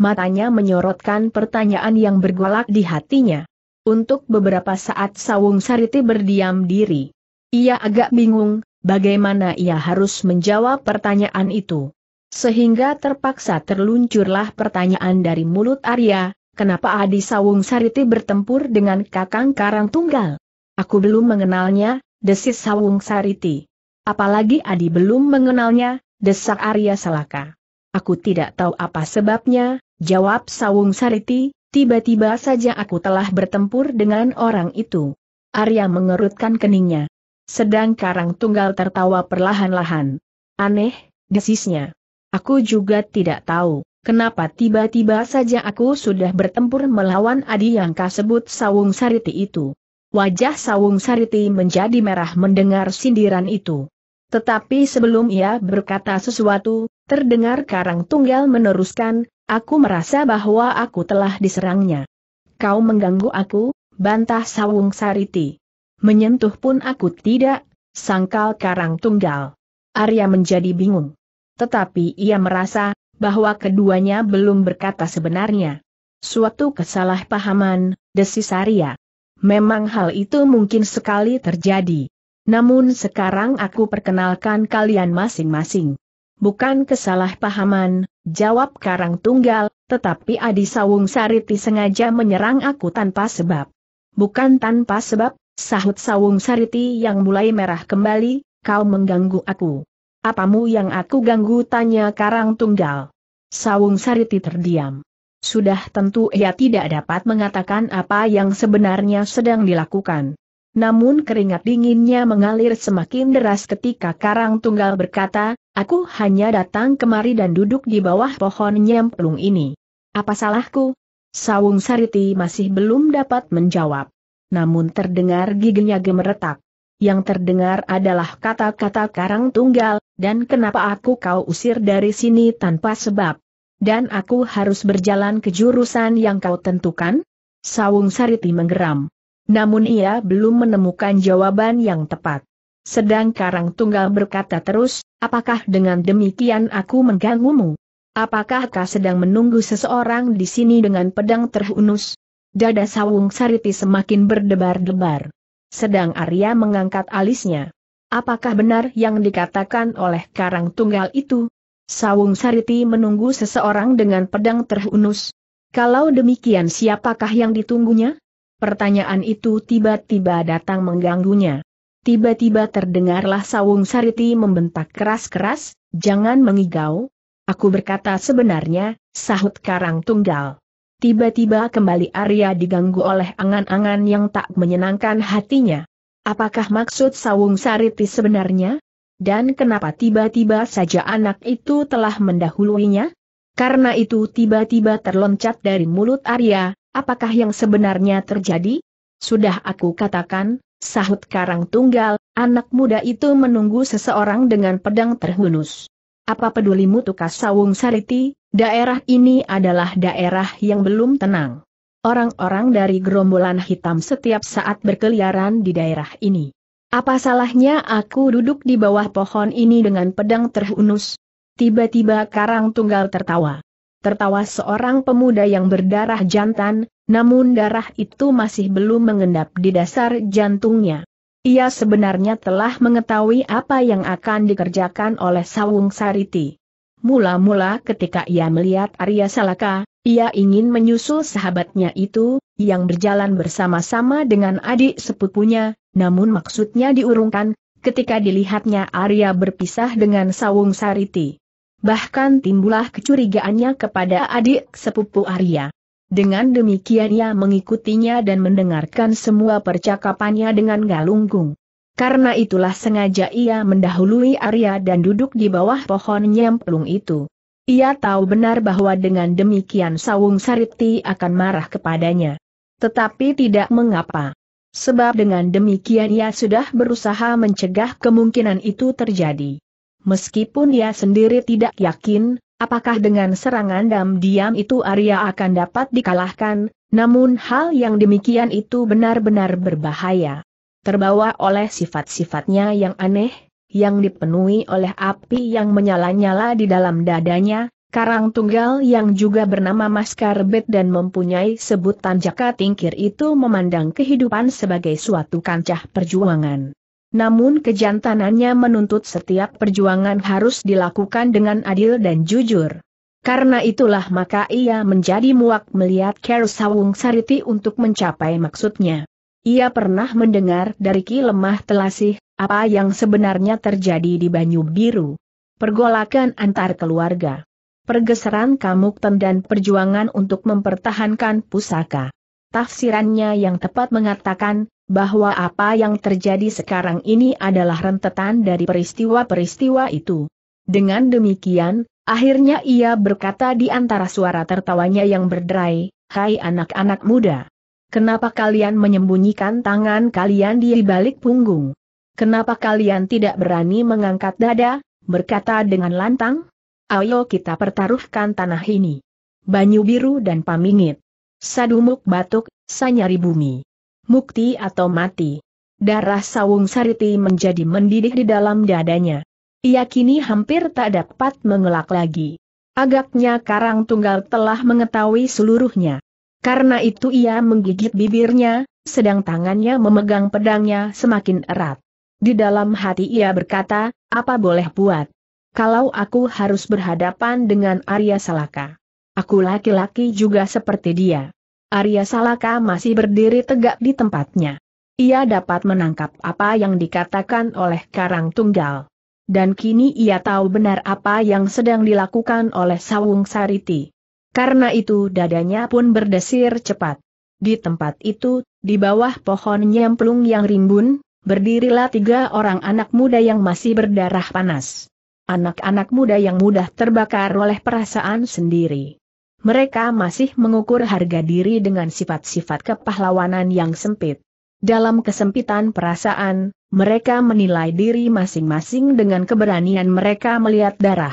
Matanya menyorotkan pertanyaan yang bergolak di hatinya. Untuk beberapa saat Sawung Sariti berdiam diri. Ia agak bingung, bagaimana ia harus menjawab pertanyaan itu. Sehingga terpaksa terluncurlah pertanyaan dari mulut Arya, kenapa Adi Sawung Sariti bertempur dengan Kakang Karang Tunggal? Aku belum mengenalnya, desis Sawung Sariti. Apalagi Adi belum mengenalnya, desak Arya Salaka. Aku tidak tahu apa sebabnya, jawab Sawung Sariti, tiba-tiba saja aku telah bertempur dengan orang itu. Arya mengerutkan keningnya. Sedang Karang Tunggal tertawa perlahan-lahan. Aneh, desisnya. Aku juga tidak tahu, kenapa tiba-tiba saja aku sudah bertempur melawan Adi yang kau sebut Sawung Sariti itu. Wajah Sawung Sariti menjadi merah mendengar sindiran itu. Tetapi sebelum ia berkata sesuatu, terdengar Karang Tunggal meneruskan, aku merasa bahwa aku telah diserangnya. Kau mengganggu aku, bantah Sawung Sariti. Menyentuh pun aku tidak, sangkal Karang Tunggal. Arya menjadi bingung. Tetapi ia merasa, bahwa keduanya belum berkata sebenarnya. Suatu kesalahpahaman, desis Arya. Memang hal itu mungkin sekali terjadi. Namun sekarang aku perkenalkan kalian masing-masing. Bukan kesalahpahaman, jawab Karang Tunggal, tetapi Adi Sawung Sariti sengaja menyerang aku tanpa sebab. Bukan tanpa sebab, sahut Sawung Sariti yang mulai merah kembali, kau mengganggu aku. Apamu yang aku ganggu tanya Karang Tunggal. Sawung Sariti terdiam. Sudah tentu ia tidak dapat mengatakan apa yang sebenarnya sedang dilakukan. Namun keringat dinginnya mengalir semakin deras ketika Karang Tunggal berkata, aku hanya datang kemari dan duduk di bawah pohon nyemplung ini. Apa salahku? Sawung Sariti masih belum dapat menjawab. Namun terdengar giginya gemeretak. Yang terdengar adalah kata-kata Karang Tunggal, dan kenapa aku kau usir dari sini tanpa sebab? Dan aku harus berjalan ke jurusan yang kau tentukan? Sawung Sariti menggeram. Namun ia belum menemukan jawaban yang tepat. Sedang Karang Tunggal berkata terus, apakah dengan demikian aku mengganggumu? Apakah kau sedang menunggu seseorang di sini dengan pedang terhunus? Dada Sawung Sariti semakin berdebar-debar. Sedang Arya mengangkat alisnya. Apakah benar yang dikatakan oleh Karang Tunggal itu? Sawung Sariti menunggu seseorang dengan pedang terhunus. Kalau demikian siapakah yang ditunggunya? pertanyaan itu tiba-tiba datang mengganggunya. Tiba-tiba terdengarlah Sawung Sariti membentak keras-keras, jangan mengigau. Aku berkata sebenarnya, sahut karang tunggal. Tiba-tiba kembali Arya diganggu oleh angan-angan yang tak menyenangkan hatinya. Apakah maksud Sawung Sariti sebenarnya? Dan kenapa tiba-tiba saja anak itu telah mendahuluinya? Karena itu tiba-tiba terloncat dari mulut Arya, Apakah yang sebenarnya terjadi? Sudah aku katakan, sahut Karang Tunggal, anak muda itu menunggu seseorang dengan pedang terhunus. Apa pedulimu tukas sawung sariti, daerah ini adalah daerah yang belum tenang. Orang-orang dari gerombolan hitam setiap saat berkeliaran di daerah ini. Apa salahnya aku duduk di bawah pohon ini dengan pedang terhunus? Tiba-tiba Karang Tunggal tertawa tertawa seorang pemuda yang berdarah jantan, namun darah itu masih belum mengendap di dasar jantungnya. Ia sebenarnya telah mengetahui apa yang akan dikerjakan oleh Sawung Sariti. Mula-mula ketika ia melihat Arya Salaka, ia ingin menyusul sahabatnya itu, yang berjalan bersama-sama dengan adik sepupunya, namun maksudnya diurungkan, ketika dilihatnya Arya berpisah dengan Sawung Sariti bahkan timbullah kecurigaannya kepada adik sepupu Arya. Dengan demikian ia mengikutinya dan mendengarkan semua percakapannya dengan galunggung. Karena itulah sengaja ia mendahului Arya dan duduk di bawah pohon nyemplung itu. Ia tahu benar bahwa dengan demikian Sawung Saripti akan marah kepadanya. Tetapi tidak mengapa. Sebab dengan demikian ia sudah berusaha mencegah kemungkinan itu terjadi. Meskipun dia sendiri tidak yakin, apakah dengan serangan dam-diam itu Arya akan dapat dikalahkan, namun hal yang demikian itu benar-benar berbahaya. Terbawa oleh sifat-sifatnya yang aneh, yang dipenuhi oleh api yang menyala-nyala di dalam dadanya, Karang Tunggal yang juga bernama Maskar Bet dan mempunyai sebutan Jaka Tingkir itu memandang kehidupan sebagai suatu kancah perjuangan. Namun kejantanannya menuntut setiap perjuangan harus dilakukan dengan adil dan jujur. Karena itulah maka ia menjadi muak melihat Kero Sawung Sariti untuk mencapai maksudnya. Ia pernah mendengar dari Ki Lemah Telasih, apa yang sebenarnya terjadi di Banyu Biru. Pergolakan antar keluarga. Pergeseran Kamukten dan perjuangan untuk mempertahankan pusaka. Tafsirannya yang tepat mengatakan, bahwa apa yang terjadi sekarang ini adalah rentetan dari peristiwa-peristiwa itu. Dengan demikian, akhirnya ia berkata di antara suara tertawanya yang berderai, Hai anak-anak muda! Kenapa kalian menyembunyikan tangan kalian di balik punggung? Kenapa kalian tidak berani mengangkat dada, berkata dengan lantang? Ayo kita pertaruhkan tanah ini. Banyu biru dan pamingit. Sadumuk batuk, sanyari bumi mukti atau mati. Darah sawung sariti menjadi mendidih di dalam dadanya. Ia kini hampir tak dapat mengelak lagi. Agaknya Karang Tunggal telah mengetahui seluruhnya. Karena itu ia menggigit bibirnya, sedang tangannya memegang pedangnya semakin erat. Di dalam hati ia berkata, apa boleh buat? Kalau aku harus berhadapan dengan Arya Salaka. Aku laki-laki juga seperti dia. Arya Salaka masih berdiri tegak di tempatnya. Ia dapat menangkap apa yang dikatakan oleh Karang Tunggal. Dan kini ia tahu benar apa yang sedang dilakukan oleh Sawung Sariti. Karena itu dadanya pun berdesir cepat. Di tempat itu, di bawah pohon nyemplung yang rimbun, berdirilah tiga orang anak muda yang masih berdarah panas. Anak-anak muda yang mudah terbakar oleh perasaan sendiri mereka masih mengukur harga diri dengan sifat-sifat kepahlawanan yang sempit. Dalam kesempitan perasaan, mereka menilai diri masing-masing dengan keberanian mereka melihat darah.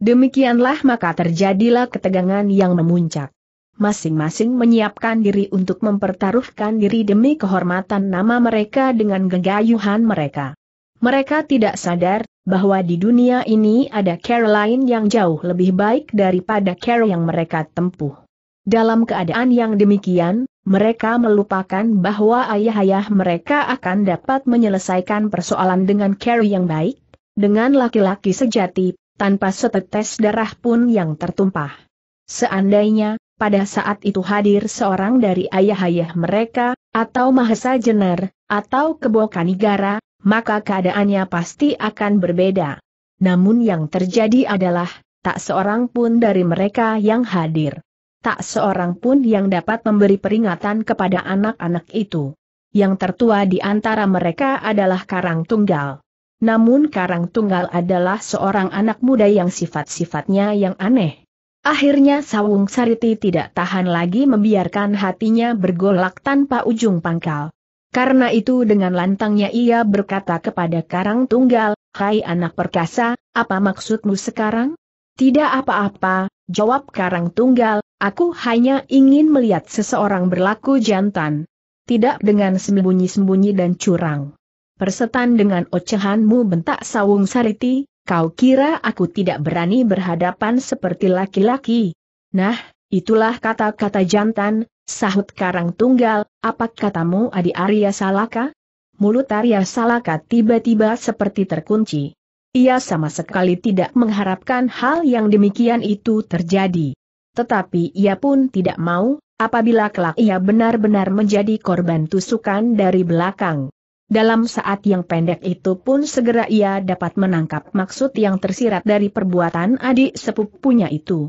Demikianlah maka terjadilah ketegangan yang memuncak. Masing-masing menyiapkan diri untuk mempertaruhkan diri demi kehormatan nama mereka dengan gegayuhan mereka. Mereka tidak sadar bahwa di dunia ini ada care lain yang jauh lebih baik daripada care yang mereka tempuh. Dalam keadaan yang demikian, mereka melupakan bahwa ayah-ayah mereka akan dapat menyelesaikan persoalan dengan care yang baik, dengan laki-laki sejati, tanpa setetes darah pun yang tertumpah. Seandainya, pada saat itu hadir seorang dari ayah-ayah mereka, atau Mahesa Jenar, atau Kebo Kanigara, maka keadaannya pasti akan berbeda. Namun yang terjadi adalah, tak seorang pun dari mereka yang hadir. Tak seorang pun yang dapat memberi peringatan kepada anak-anak itu. Yang tertua di antara mereka adalah Karang Tunggal. Namun Karang Tunggal adalah seorang anak muda yang sifat-sifatnya yang aneh. Akhirnya Sawung Sariti tidak tahan lagi membiarkan hatinya bergolak tanpa ujung pangkal. Karena itu dengan lantangnya ia berkata kepada Karang Tunggal, Hai anak perkasa, apa maksudmu sekarang? Tidak apa-apa, jawab Karang Tunggal, aku hanya ingin melihat seseorang berlaku jantan. Tidak dengan sembunyi-sembunyi dan curang. Persetan dengan ocehanmu bentak Sawung Sariti, kau kira aku tidak berani berhadapan seperti laki-laki. Nah, itulah kata-kata jantan, Sahut Karang Tunggal, apa katamu Adi Arya Salaka? Mulut Arya Salaka tiba-tiba seperti terkunci. Ia sama sekali tidak mengharapkan hal yang demikian itu terjadi. Tetapi ia pun tidak mau, apabila kelak ia benar-benar menjadi korban tusukan dari belakang. Dalam saat yang pendek itu pun segera ia dapat menangkap maksud yang tersirat dari perbuatan adik sepupunya itu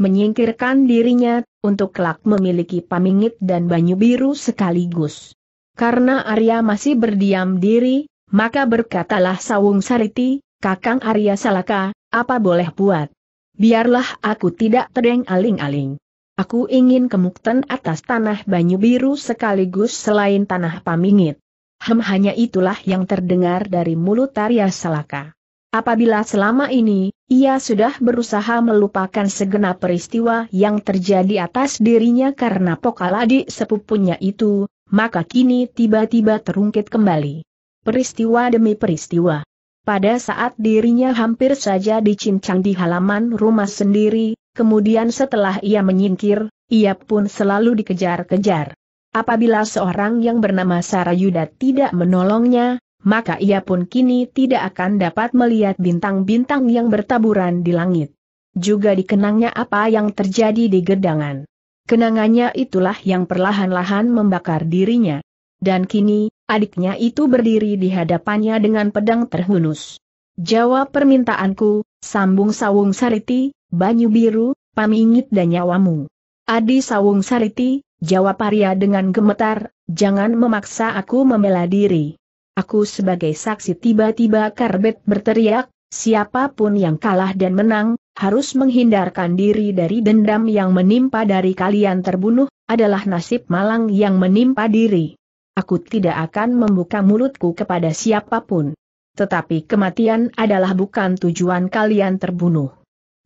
menyingkirkan dirinya, untuk kelak memiliki pamingit dan banyu biru sekaligus. Karena Arya masih berdiam diri, maka berkatalah Sawung Sariti, Kakang Arya Salaka, apa boleh buat? Biarlah aku tidak tereng aling-aling. Aku ingin kemukten atas tanah banyu biru sekaligus selain tanah pamingit. Hem hanya itulah yang terdengar dari mulut Arya Salaka. Apabila selama ini, ia sudah berusaha melupakan segenap peristiwa yang terjadi atas dirinya karena pokaladi sepupunya itu, maka kini tiba-tiba terungkit kembali. Peristiwa demi peristiwa. Pada saat dirinya hampir saja dicincang di halaman rumah sendiri, kemudian setelah ia menyingkir, ia pun selalu dikejar-kejar. Apabila seorang yang bernama Sarayuda tidak menolongnya, maka ia pun kini tidak akan dapat melihat bintang-bintang yang bertaburan di langit. Juga dikenangnya apa yang terjadi di gedangan. Kenangannya itulah yang perlahan-lahan membakar dirinya. Dan kini, adiknya itu berdiri di hadapannya dengan pedang terhunus. Jawab permintaanku, sambung sawung sariti, banyu biru, pamingit dan nyawamu. Adi sawung sariti, jawab Arya dengan gemetar, jangan memaksa aku membela diri. Aku sebagai saksi tiba-tiba Karbet berteriak, siapapun yang kalah dan menang, harus menghindarkan diri dari dendam yang menimpa dari kalian terbunuh, adalah nasib malang yang menimpa diri. Aku tidak akan membuka mulutku kepada siapapun. Tetapi kematian adalah bukan tujuan kalian terbunuh.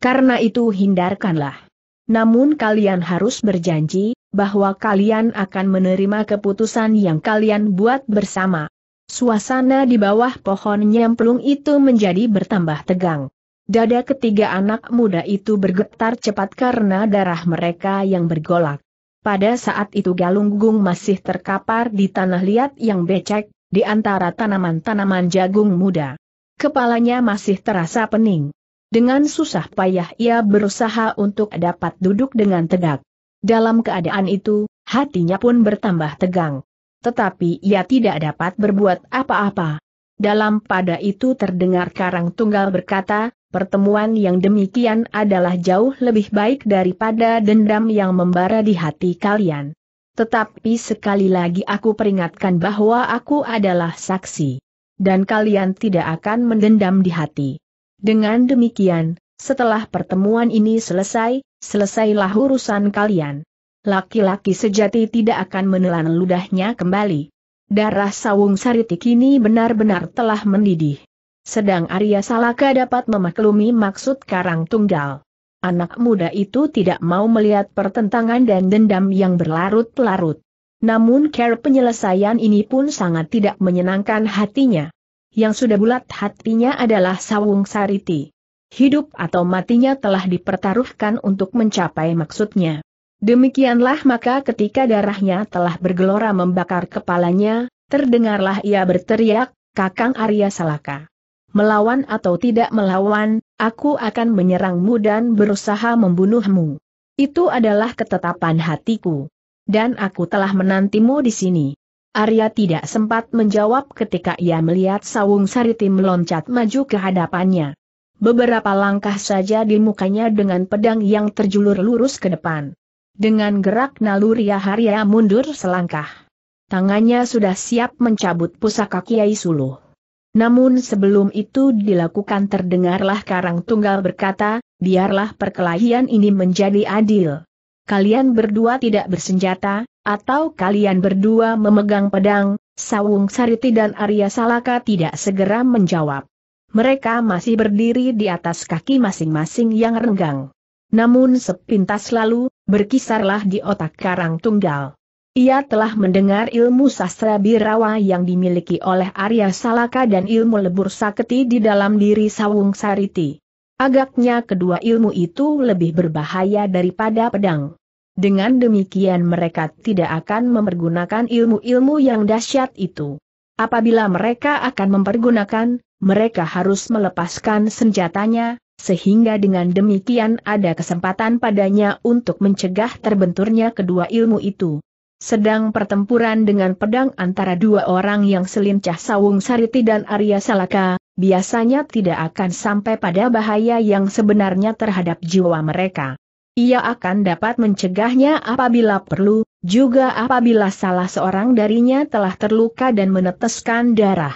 Karena itu hindarkanlah. Namun kalian harus berjanji, bahwa kalian akan menerima keputusan yang kalian buat bersama. Suasana di bawah pohon nyemplung itu menjadi bertambah tegang. Dada ketiga anak muda itu bergetar cepat karena darah mereka yang bergolak. Pada saat itu Galunggung masih terkapar di tanah liat yang becek, di antara tanaman-tanaman jagung muda. Kepalanya masih terasa pening. Dengan susah payah ia berusaha untuk dapat duduk dengan tegak. Dalam keadaan itu, hatinya pun bertambah tegang tetapi ia tidak dapat berbuat apa-apa. Dalam pada itu terdengar Karang Tunggal berkata, pertemuan yang demikian adalah jauh lebih baik daripada dendam yang membara di hati kalian. Tetapi sekali lagi aku peringatkan bahwa aku adalah saksi. Dan kalian tidak akan mendendam di hati. Dengan demikian, setelah pertemuan ini selesai, selesailah urusan kalian laki-laki sejati tidak akan menelan ludahnya kembali. Darah sawung sariti kini benar-benar telah mendidih. Sedang Arya Salaka dapat memaklumi maksud Karang Tunggal. Anak muda itu tidak mau melihat pertentangan dan dendam yang berlarut-larut. Namun care penyelesaian ini pun sangat tidak menyenangkan hatinya. Yang sudah bulat hatinya adalah Sawung Sariti. Hidup atau matinya telah dipertaruhkan untuk mencapai maksudnya. Demikianlah maka ketika darahnya telah bergelora membakar kepalanya, terdengarlah ia berteriak, Kakang Arya Salaka. Melawan atau tidak melawan, aku akan menyerangmu dan berusaha membunuhmu. Itu adalah ketetapan hatiku. Dan aku telah menantimu di sini. Arya tidak sempat menjawab ketika ia melihat Sawung Sariti meloncat maju ke hadapannya. Beberapa langkah saja di mukanya dengan pedang yang terjulur lurus ke depan. Dengan gerak naluri Arya mundur selangkah. Tangannya sudah siap mencabut pusaka Kiai Suluh. Namun sebelum itu dilakukan terdengarlah Karang Tunggal berkata, biarlah perkelahian ini menjadi adil. Kalian berdua tidak bersenjata, atau kalian berdua memegang pedang, Sawung Sariti dan Arya Salaka tidak segera menjawab. Mereka masih berdiri di atas kaki masing-masing yang renggang. Namun sepintas lalu, berkisarlah di otak Karang Tunggal. Ia telah mendengar ilmu sastra birawa yang dimiliki oleh Arya Salaka dan ilmu lebur saketi di dalam diri Sawung Sariti. Agaknya kedua ilmu itu lebih berbahaya daripada pedang. Dengan demikian mereka tidak akan mempergunakan ilmu-ilmu yang dahsyat itu. Apabila mereka akan mempergunakan, mereka harus melepaskan senjatanya, sehingga dengan demikian ada kesempatan padanya untuk mencegah terbenturnya kedua ilmu itu. Sedang pertempuran dengan pedang antara dua orang yang selincah Sawung Sariti dan Arya Salaka, biasanya tidak akan sampai pada bahaya yang sebenarnya terhadap jiwa mereka. Ia akan dapat mencegahnya apabila perlu, juga apabila salah seorang darinya telah terluka dan meneteskan darah.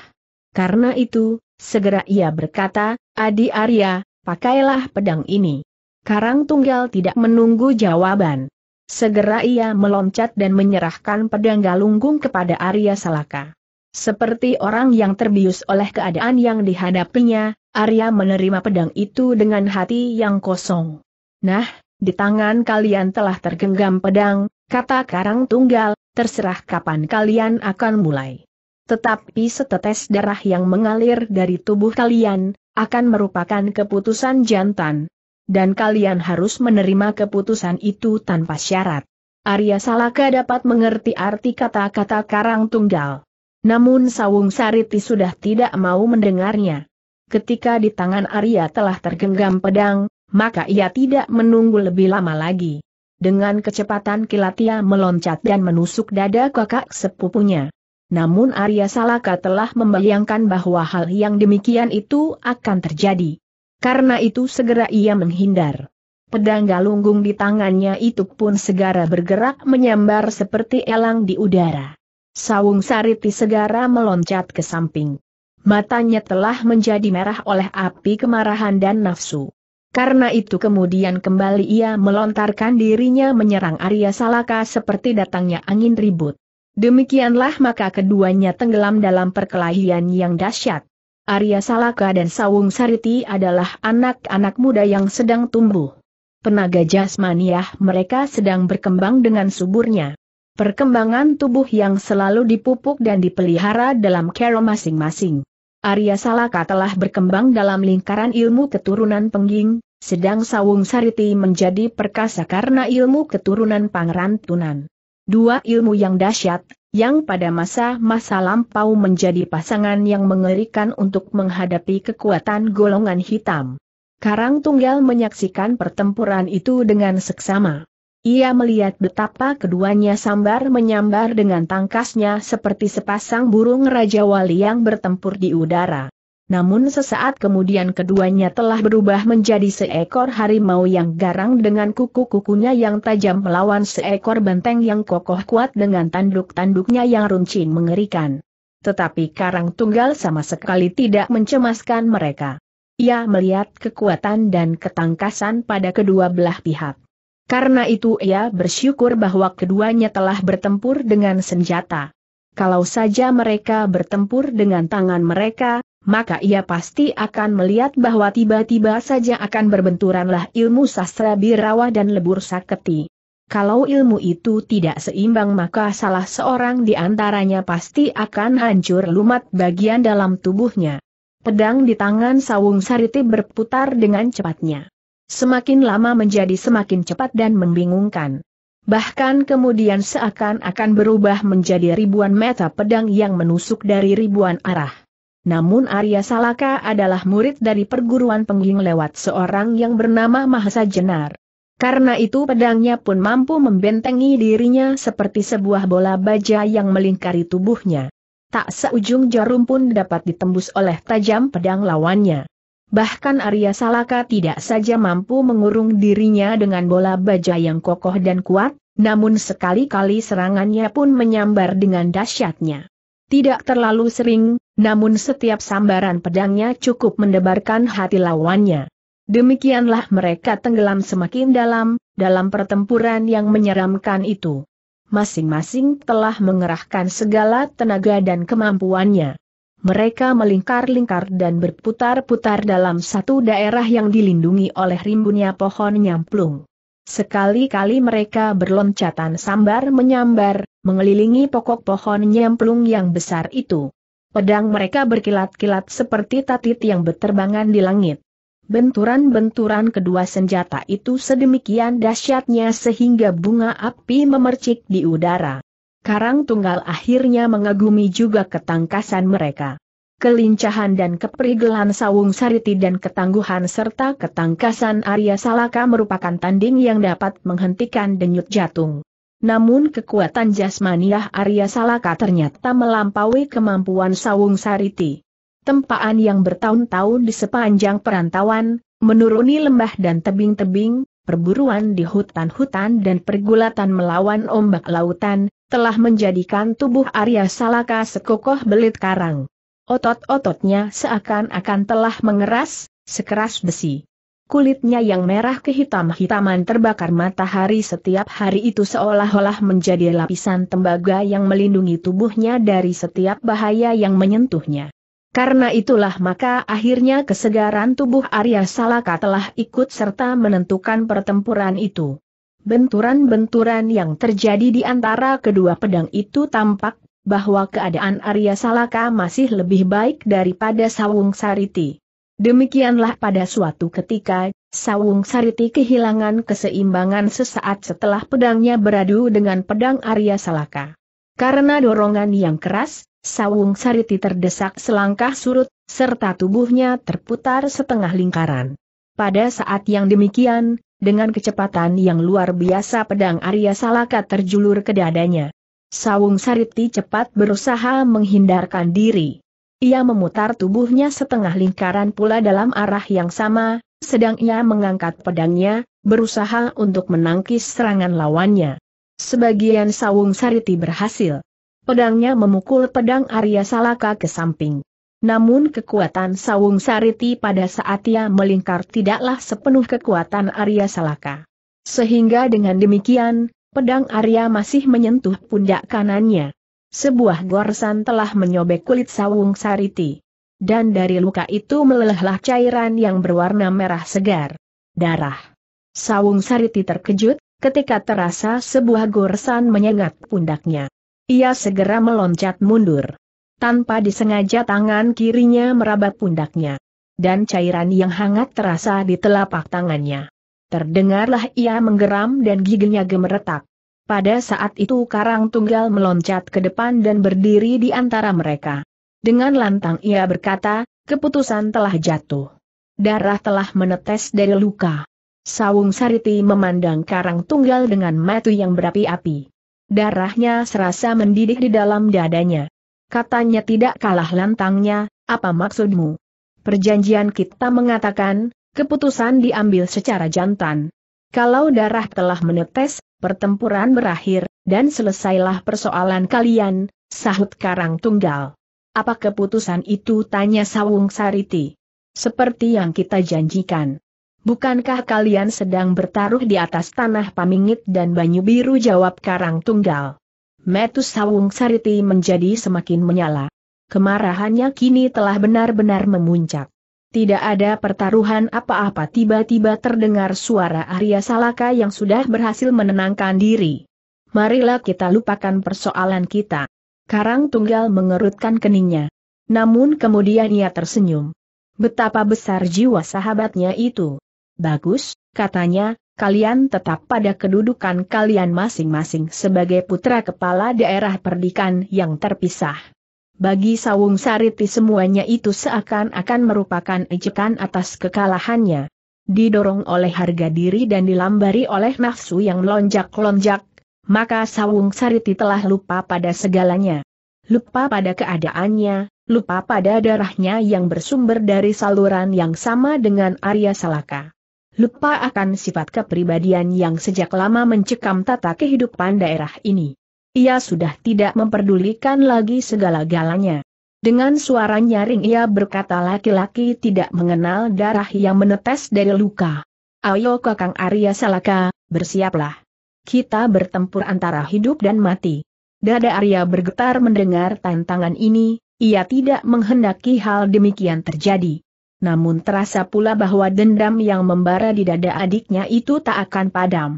Karena itu, segera ia berkata, Adi Arya, pakailah pedang ini. Karang Tunggal tidak menunggu jawaban. Segera ia meloncat dan menyerahkan pedang galunggung kepada Arya Salaka. Seperti orang yang terbius oleh keadaan yang dihadapinya, Arya menerima pedang itu dengan hati yang kosong. Nah, di tangan kalian telah tergenggam pedang, kata Karang Tunggal, terserah kapan kalian akan mulai. Tetapi setetes darah yang mengalir dari tubuh kalian, akan merupakan keputusan jantan. Dan kalian harus menerima keputusan itu tanpa syarat. Arya Salaka dapat mengerti arti kata-kata Karang Tunggal. Namun Sawung Sariti sudah tidak mau mendengarnya. Ketika di tangan Arya telah tergenggam pedang, maka ia tidak menunggu lebih lama lagi. Dengan kecepatan kilat ia meloncat dan menusuk dada kakak sepupunya. Namun Arya Salaka telah membayangkan bahwa hal yang demikian itu akan terjadi. Karena itu segera ia menghindar. Pedang galunggung di tangannya itu pun segera bergerak menyambar seperti elang di udara. Sawung Sariti segera meloncat ke samping. Matanya telah menjadi merah oleh api kemarahan dan nafsu. Karena itu kemudian kembali ia melontarkan dirinya menyerang Arya Salaka seperti datangnya angin ribut. Demikianlah maka keduanya tenggelam dalam perkelahian yang dahsyat. Arya Salaka dan Sawung Sariti adalah anak-anak muda yang sedang tumbuh. Penaga jasmaniah mereka sedang berkembang dengan suburnya. Perkembangan tubuh yang selalu dipupuk dan dipelihara dalam kero masing-masing. Arya Salaka telah berkembang dalam lingkaran ilmu keturunan pengging, sedang Sawung Sariti menjadi perkasa karena ilmu keturunan Pangeran Tunan. Dua ilmu yang dahsyat, yang pada masa-masa lampau menjadi pasangan yang mengerikan untuk menghadapi kekuatan golongan hitam. Karang Tunggal menyaksikan pertempuran itu dengan seksama. Ia melihat betapa keduanya sambar menyambar dengan tangkasnya seperti sepasang burung Raja Wali yang bertempur di udara. Namun sesaat kemudian keduanya telah berubah menjadi seekor harimau yang garang dengan kuku-kukunya yang tajam melawan seekor benteng yang kokoh kuat dengan tanduk-tanduknya yang runcing mengerikan. Tetapi Karang Tunggal sama sekali tidak mencemaskan mereka. Ia melihat kekuatan dan ketangkasan pada kedua belah pihak. Karena itu ia bersyukur bahwa keduanya telah bertempur dengan senjata. Kalau saja mereka bertempur dengan tangan mereka, maka ia pasti akan melihat bahwa tiba-tiba saja akan berbenturanlah ilmu sastra birawa dan lebur saketi. Kalau ilmu itu tidak seimbang maka salah seorang di antaranya pasti akan hancur lumat bagian dalam tubuhnya. Pedang di tangan Sawung Sariti berputar dengan cepatnya. Semakin lama menjadi semakin cepat dan membingungkan. Bahkan kemudian seakan-akan berubah menjadi ribuan meter pedang yang menusuk dari ribuan arah. Namun Arya Salaka adalah murid dari perguruan pengging lewat seorang yang bernama Mahasa Jenar. Karena itu pedangnya pun mampu membentengi dirinya seperti sebuah bola baja yang melingkari tubuhnya. Tak seujung jarum pun dapat ditembus oleh tajam pedang lawannya. Bahkan Arya Salaka tidak saja mampu mengurung dirinya dengan bola baja yang kokoh dan kuat, namun sekali-kali serangannya pun menyambar dengan dahsyatnya. Tidak terlalu sering, namun setiap sambaran pedangnya cukup mendebarkan hati lawannya. Demikianlah mereka tenggelam semakin dalam, dalam pertempuran yang menyeramkan itu. Masing-masing telah mengerahkan segala tenaga dan kemampuannya. Mereka melingkar-lingkar dan berputar-putar dalam satu daerah yang dilindungi oleh rimbunnya pohon nyamplung. Sekali-kali mereka berloncatan sambar menyambar, mengelilingi pokok pohon nyemplung yang besar itu. Pedang mereka berkilat-kilat seperti tatit yang berterbangan di langit. Benturan-benturan kedua senjata itu sedemikian dahsyatnya sehingga bunga api memercik di udara. Karang tunggal akhirnya mengagumi juga ketangkasan mereka kelincahan dan keperigelan Sawung Sariti dan ketangguhan serta ketangkasan Arya Salaka merupakan tanding yang dapat menghentikan denyut jatung. Namun kekuatan jasmaniah Arya Salaka ternyata melampaui kemampuan Sawung Sariti. Tempaan yang bertahun-tahun di sepanjang perantauan, menuruni lembah dan tebing-tebing, perburuan di hutan-hutan dan pergulatan melawan ombak lautan, telah menjadikan tubuh Arya Salaka sekokoh belit karang. Otot-ototnya seakan-akan telah mengeras, sekeras besi. Kulitnya yang merah kehitam-hitaman terbakar matahari setiap hari itu seolah-olah menjadi lapisan tembaga yang melindungi tubuhnya dari setiap bahaya yang menyentuhnya. Karena itulah maka akhirnya kesegaran tubuh Arya Salaka telah ikut serta menentukan pertempuran itu. Benturan-benturan yang terjadi di antara kedua pedang itu tampak bahwa keadaan Arya Salaka masih lebih baik daripada Sawung Sariti. Demikianlah pada suatu ketika, Sawung Sariti kehilangan keseimbangan sesaat setelah pedangnya beradu dengan pedang Arya Salaka. Karena dorongan yang keras, Sawung Sariti terdesak selangkah surut, serta tubuhnya terputar setengah lingkaran. Pada saat yang demikian, dengan kecepatan yang luar biasa pedang Arya Salaka terjulur ke dadanya. Sawung Sariti cepat berusaha menghindarkan diri. Ia memutar tubuhnya setengah lingkaran pula dalam arah yang sama, sedang ia mengangkat pedangnya, berusaha untuk menangkis serangan lawannya. Sebagian Sawung Sariti berhasil. Pedangnya memukul pedang Arya Salaka ke samping. Namun kekuatan Sawung Sariti pada saat ia melingkar tidaklah sepenuh kekuatan Arya Salaka. Sehingga dengan demikian, Pedang Arya masih menyentuh pundak kanannya. Sebuah gorsan telah menyobek kulit sawung sariti. Dan dari luka itu melelehlah cairan yang berwarna merah segar. Darah. Sawung sariti terkejut, ketika terasa sebuah gorsan menyengat pundaknya. Ia segera meloncat mundur. Tanpa disengaja tangan kirinya merabat pundaknya. Dan cairan yang hangat terasa di telapak tangannya. Terdengarlah ia menggeram dan giginya gemeretak. Pada saat itu Karang Tunggal meloncat ke depan dan berdiri di antara mereka. Dengan lantang ia berkata, keputusan telah jatuh. Darah telah menetes dari luka. Sawung Sariti memandang Karang Tunggal dengan mata yang berapi-api. Darahnya serasa mendidih di dalam dadanya. Katanya tidak kalah lantangnya, apa maksudmu? Perjanjian kita mengatakan, keputusan diambil secara jantan. Kalau darah telah menetes, pertempuran berakhir, dan selesailah persoalan kalian, sahut Karang Tunggal. Apa keputusan itu tanya Sawung Sariti. Seperti yang kita janjikan. Bukankah kalian sedang bertaruh di atas tanah Pamingit dan Banyu Biru jawab Karang Tunggal. Metus Sawung Sariti menjadi semakin menyala. Kemarahannya kini telah benar-benar memuncak. Tidak ada pertaruhan apa-apa tiba-tiba terdengar suara Arya Salaka yang sudah berhasil menenangkan diri. Marilah kita lupakan persoalan kita. Karang Tunggal mengerutkan keningnya. Namun kemudian ia tersenyum. Betapa besar jiwa sahabatnya itu. Bagus, katanya, kalian tetap pada kedudukan kalian masing-masing sebagai putra kepala daerah perdikan yang terpisah. Bagi Sawung Sariti semuanya itu seakan-akan merupakan ejekan atas kekalahannya. Didorong oleh harga diri dan dilambari oleh nafsu yang lonjak-lonjak, maka Sawung Sariti telah lupa pada segalanya. Lupa pada keadaannya, lupa pada darahnya yang bersumber dari saluran yang sama dengan Arya Salaka. Lupa akan sifat kepribadian yang sejak lama mencekam tata kehidupan daerah ini. Ia sudah tidak memperdulikan lagi segala-galanya. Dengan suara nyaring ia berkata laki-laki tidak mengenal darah yang menetes dari luka. Ayo kakang Arya Salaka, bersiaplah. Kita bertempur antara hidup dan mati. Dada Arya bergetar mendengar tantangan ini, ia tidak menghendaki hal demikian terjadi. Namun terasa pula bahwa dendam yang membara di dada adiknya itu tak akan padam.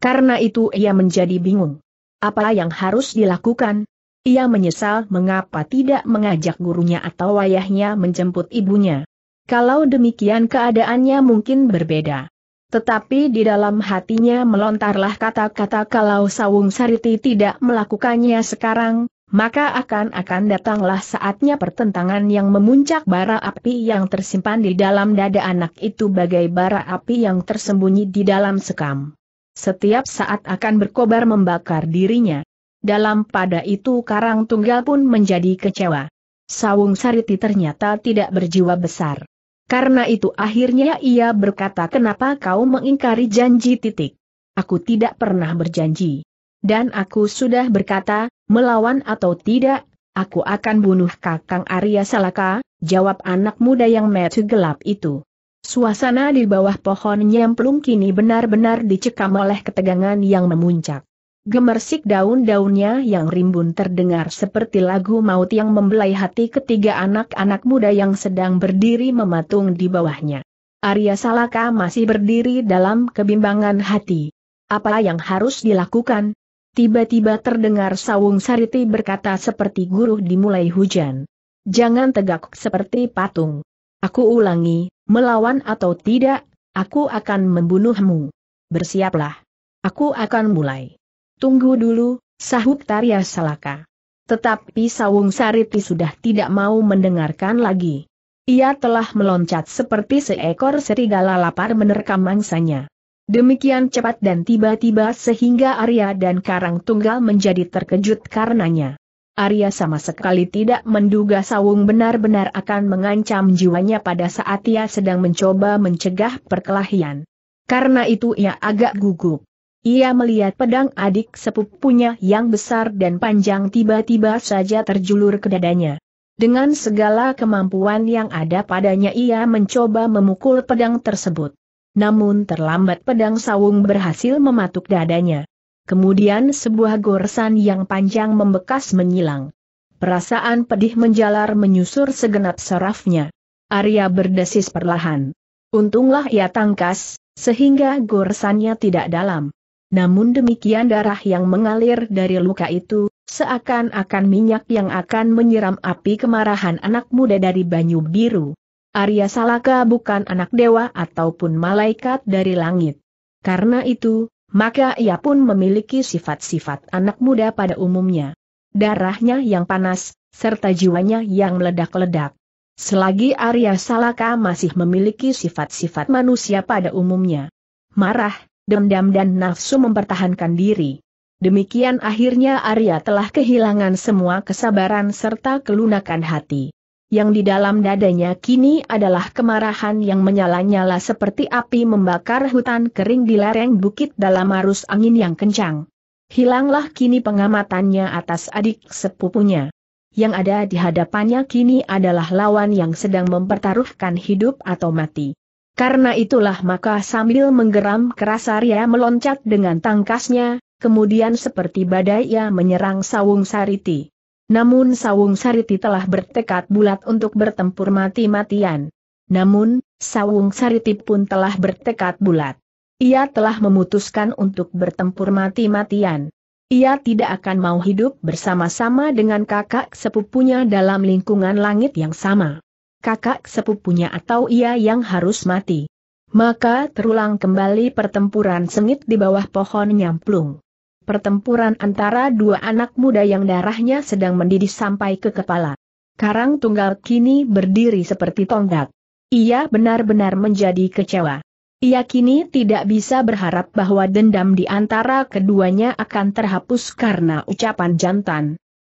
Karena itu ia menjadi bingung. Apa yang harus dilakukan? Ia menyesal mengapa tidak mengajak gurunya atau ayahnya menjemput ibunya. Kalau demikian keadaannya mungkin berbeda. Tetapi di dalam hatinya melontarlah kata-kata kalau Sawung Sariti tidak melakukannya sekarang, maka akan-akan datanglah saatnya pertentangan yang memuncak bara api yang tersimpan di dalam dada anak itu bagai bara api yang tersembunyi di dalam sekam setiap saat akan berkobar membakar dirinya. Dalam pada itu Karang Tunggal pun menjadi kecewa. Sawung Sariti ternyata tidak berjiwa besar. Karena itu akhirnya ia berkata kenapa kau mengingkari janji titik. Aku tidak pernah berjanji. Dan aku sudah berkata, melawan atau tidak, aku akan bunuh kakang Arya Salaka, jawab anak muda yang metu gelap itu. Suasana di bawah pohon nyemplung kini benar-benar dicekam oleh ketegangan yang memuncak. Gemersik daun-daunnya yang rimbun terdengar seperti lagu maut yang membelai hati ketiga anak-anak muda yang sedang berdiri mematung di bawahnya. Arya Salaka masih berdiri dalam kebimbangan hati. Apa yang harus dilakukan? Tiba-tiba terdengar Sawung Sariti berkata seperti guru dimulai hujan. Jangan tegak seperti patung. Aku ulangi, Melawan atau tidak, aku akan membunuhmu. Bersiaplah. Aku akan mulai. Tunggu dulu, sahut Tarya Salaka. Tetapi Sawung Sariti sudah tidak mau mendengarkan lagi. Ia telah meloncat seperti seekor serigala lapar menerkam mangsanya. Demikian cepat dan tiba-tiba sehingga Arya dan Karang Tunggal menjadi terkejut karenanya. Arya sama sekali tidak menduga Sawung benar-benar akan mengancam jiwanya pada saat ia sedang mencoba mencegah perkelahian. Karena itu ia agak gugup. Ia melihat pedang adik sepupunya yang besar dan panjang tiba-tiba saja terjulur ke dadanya. Dengan segala kemampuan yang ada padanya ia mencoba memukul pedang tersebut. Namun terlambat pedang Sawung berhasil mematuk dadanya kemudian sebuah goresan yang panjang membekas menyilang. Perasaan pedih menjalar menyusur segenap sarafnya. Arya berdesis perlahan. Untunglah ia tangkas, sehingga goresannya tidak dalam. Namun demikian darah yang mengalir dari luka itu, seakan-akan minyak yang akan menyiram api kemarahan anak muda dari Banyu Biru. Arya Salaka bukan anak dewa ataupun malaikat dari langit. Karena itu, maka ia pun memiliki sifat-sifat anak muda pada umumnya. Darahnya yang panas, serta jiwanya yang meledak-ledak. Selagi Arya Salaka masih memiliki sifat-sifat manusia pada umumnya. Marah, dendam dan nafsu mempertahankan diri. Demikian akhirnya Arya telah kehilangan semua kesabaran serta kelunakan hati yang di dalam dadanya kini adalah kemarahan yang menyala-nyala seperti api membakar hutan kering di lereng bukit dalam arus angin yang kencang. Hilanglah kini pengamatannya atas adik sepupunya. Yang ada di hadapannya kini adalah lawan yang sedang mempertaruhkan hidup atau mati. Karena itulah maka sambil menggeram keras Arya meloncat dengan tangkasnya, kemudian seperti badai ia menyerang Sawung Sariti. Namun Sawung Sariti telah bertekad bulat untuk bertempur mati-matian. Namun, Sawung Sariti pun telah bertekad bulat. Ia telah memutuskan untuk bertempur mati-matian. Ia tidak akan mau hidup bersama-sama dengan kakak sepupunya dalam lingkungan langit yang sama. Kakak sepupunya atau ia yang harus mati. Maka terulang kembali pertempuran sengit di bawah pohon nyamplung pertempuran antara dua anak muda yang darahnya sedang mendidih sampai ke kepala. Karang Tunggal kini berdiri seperti tonggak. Ia benar-benar menjadi kecewa. Ia kini tidak bisa berharap bahwa dendam di antara keduanya akan terhapus karena ucapan jantan.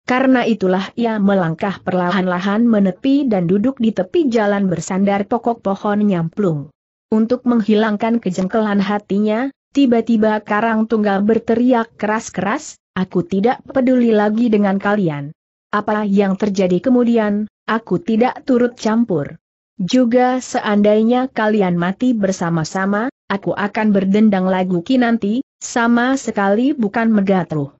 Karena itulah ia melangkah perlahan-lahan menepi dan duduk di tepi jalan bersandar pokok pohon nyamplung. Untuk menghilangkan kejengkelan hatinya, Tiba-tiba Karang Tunggal berteriak keras-keras, aku tidak peduli lagi dengan kalian. Apa yang terjadi kemudian, aku tidak turut campur. Juga seandainya kalian mati bersama-sama, aku akan berdendang lagu nanti, sama sekali bukan megatruh.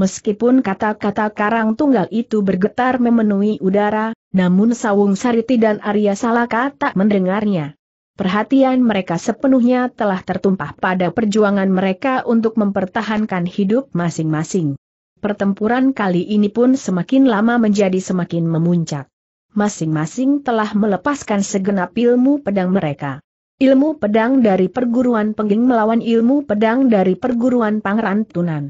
Meskipun kata-kata karang tunggal itu bergetar memenuhi udara, namun Sawung Sariti dan Arya Salaka tak mendengarnya perhatian mereka sepenuhnya telah tertumpah pada perjuangan mereka untuk mempertahankan hidup masing-masing. Pertempuran kali ini pun semakin lama menjadi semakin memuncak. Masing-masing telah melepaskan segenap ilmu pedang mereka. Ilmu pedang dari perguruan pengging melawan ilmu pedang dari perguruan pangeran Tunan.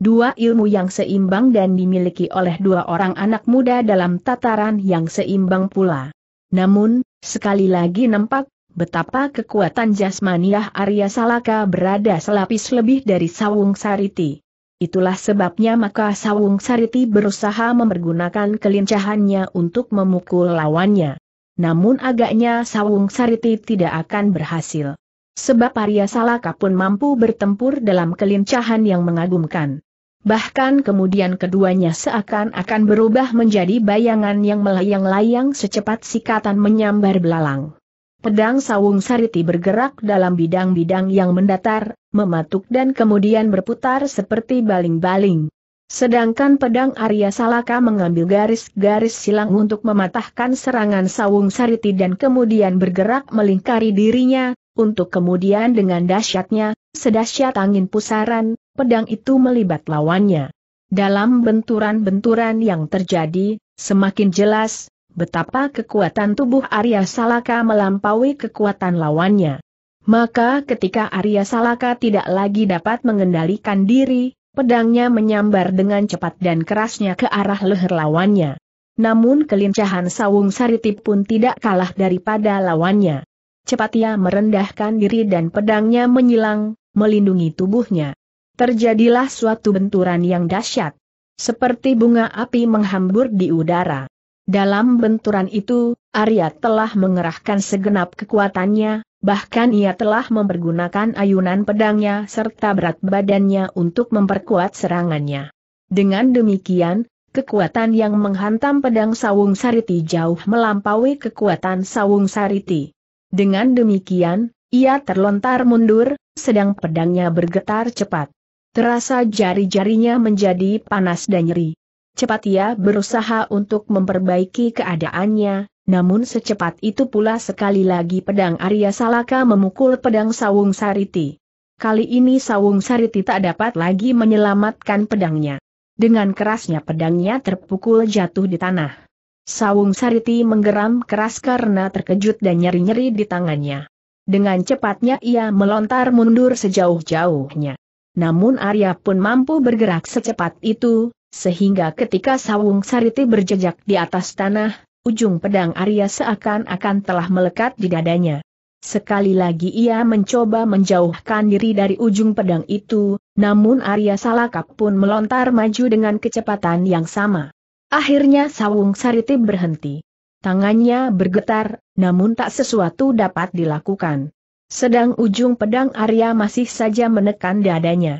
Dua ilmu yang seimbang dan dimiliki oleh dua orang anak muda dalam tataran yang seimbang pula. Namun, sekali lagi nampak Betapa kekuatan jasmaniah Arya Salaka berada selapis lebih dari Sawung Sariti. Itulah sebabnya maka Sawung Sariti berusaha mempergunakan kelincahannya untuk memukul lawannya. Namun agaknya Sawung Sariti tidak akan berhasil. Sebab Arya Salaka pun mampu bertempur dalam kelincahan yang mengagumkan. Bahkan kemudian keduanya seakan-akan berubah menjadi bayangan yang melayang-layang secepat sikatan menyambar belalang. Pedang sawung sariti bergerak dalam bidang-bidang yang mendatar, mematuk dan kemudian berputar seperti baling-baling. Sedangkan pedang Arya Salaka mengambil garis-garis silang untuk mematahkan serangan sawung sariti dan kemudian bergerak melingkari dirinya, untuk kemudian dengan dahsyatnya, sedahsyat angin pusaran, pedang itu melibat lawannya. Dalam benturan-benturan yang terjadi, semakin jelas, Betapa kekuatan tubuh Arya Salaka melampaui kekuatan lawannya. Maka ketika Arya Salaka tidak lagi dapat mengendalikan diri, pedangnya menyambar dengan cepat dan kerasnya ke arah leher lawannya. Namun kelincahan Sawung Saritip pun tidak kalah daripada lawannya. Cepat ia merendahkan diri dan pedangnya menyilang, melindungi tubuhnya. Terjadilah suatu benturan yang dahsyat. Seperti bunga api menghambur di udara. Dalam benturan itu, Arya telah mengerahkan segenap kekuatannya, bahkan ia telah mempergunakan ayunan pedangnya serta berat badannya untuk memperkuat serangannya. Dengan demikian, kekuatan yang menghantam pedang Sawung Sariti jauh melampaui kekuatan Sawung Sariti. Dengan demikian, ia terlontar mundur, sedang pedangnya bergetar cepat. Terasa jari-jarinya menjadi panas dan nyeri. Cepat ia berusaha untuk memperbaiki keadaannya, namun secepat itu pula sekali lagi pedang Arya Salaka memukul pedang Sawung Sariti. Kali ini Sawung Sariti tak dapat lagi menyelamatkan pedangnya. Dengan kerasnya pedangnya terpukul jatuh di tanah. Sawung Sariti menggeram keras karena terkejut dan nyeri-nyeri di tangannya. Dengan cepatnya ia melontar mundur sejauh-jauhnya. Namun Arya pun mampu bergerak secepat itu, sehingga ketika Sawung Sariti berjejak di atas tanah, ujung pedang Arya seakan-akan telah melekat di dadanya. Sekali lagi ia mencoba menjauhkan diri dari ujung pedang itu, namun Arya Salakap pun melontar maju dengan kecepatan yang sama. Akhirnya Sawung Sariti berhenti. Tangannya bergetar, namun tak sesuatu dapat dilakukan. Sedang ujung pedang Arya masih saja menekan dadanya.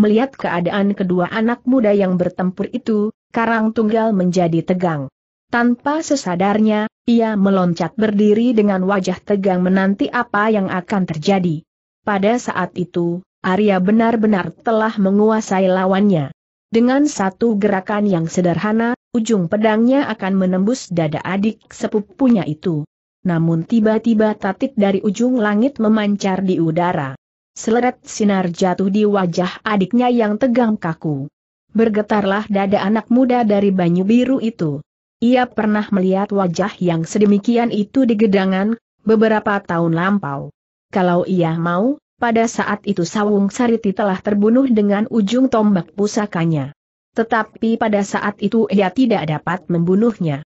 Melihat keadaan kedua anak muda yang bertempur itu, Karang Tunggal menjadi tegang. Tanpa sesadarnya, ia meloncat berdiri dengan wajah tegang menanti apa yang akan terjadi. Pada saat itu, Arya benar-benar telah menguasai lawannya. Dengan satu gerakan yang sederhana, ujung pedangnya akan menembus dada adik sepupunya itu. Namun tiba-tiba tatit dari ujung langit memancar di udara. Seleret sinar jatuh di wajah adiknya yang tegang kaku. Bergetarlah dada anak muda dari Banyu Biru itu. Ia pernah melihat wajah yang sedemikian itu di gedangan, beberapa tahun lampau. Kalau ia mau, pada saat itu Sawung Sariti telah terbunuh dengan ujung tombak pusakanya. Tetapi pada saat itu ia tidak dapat membunuhnya.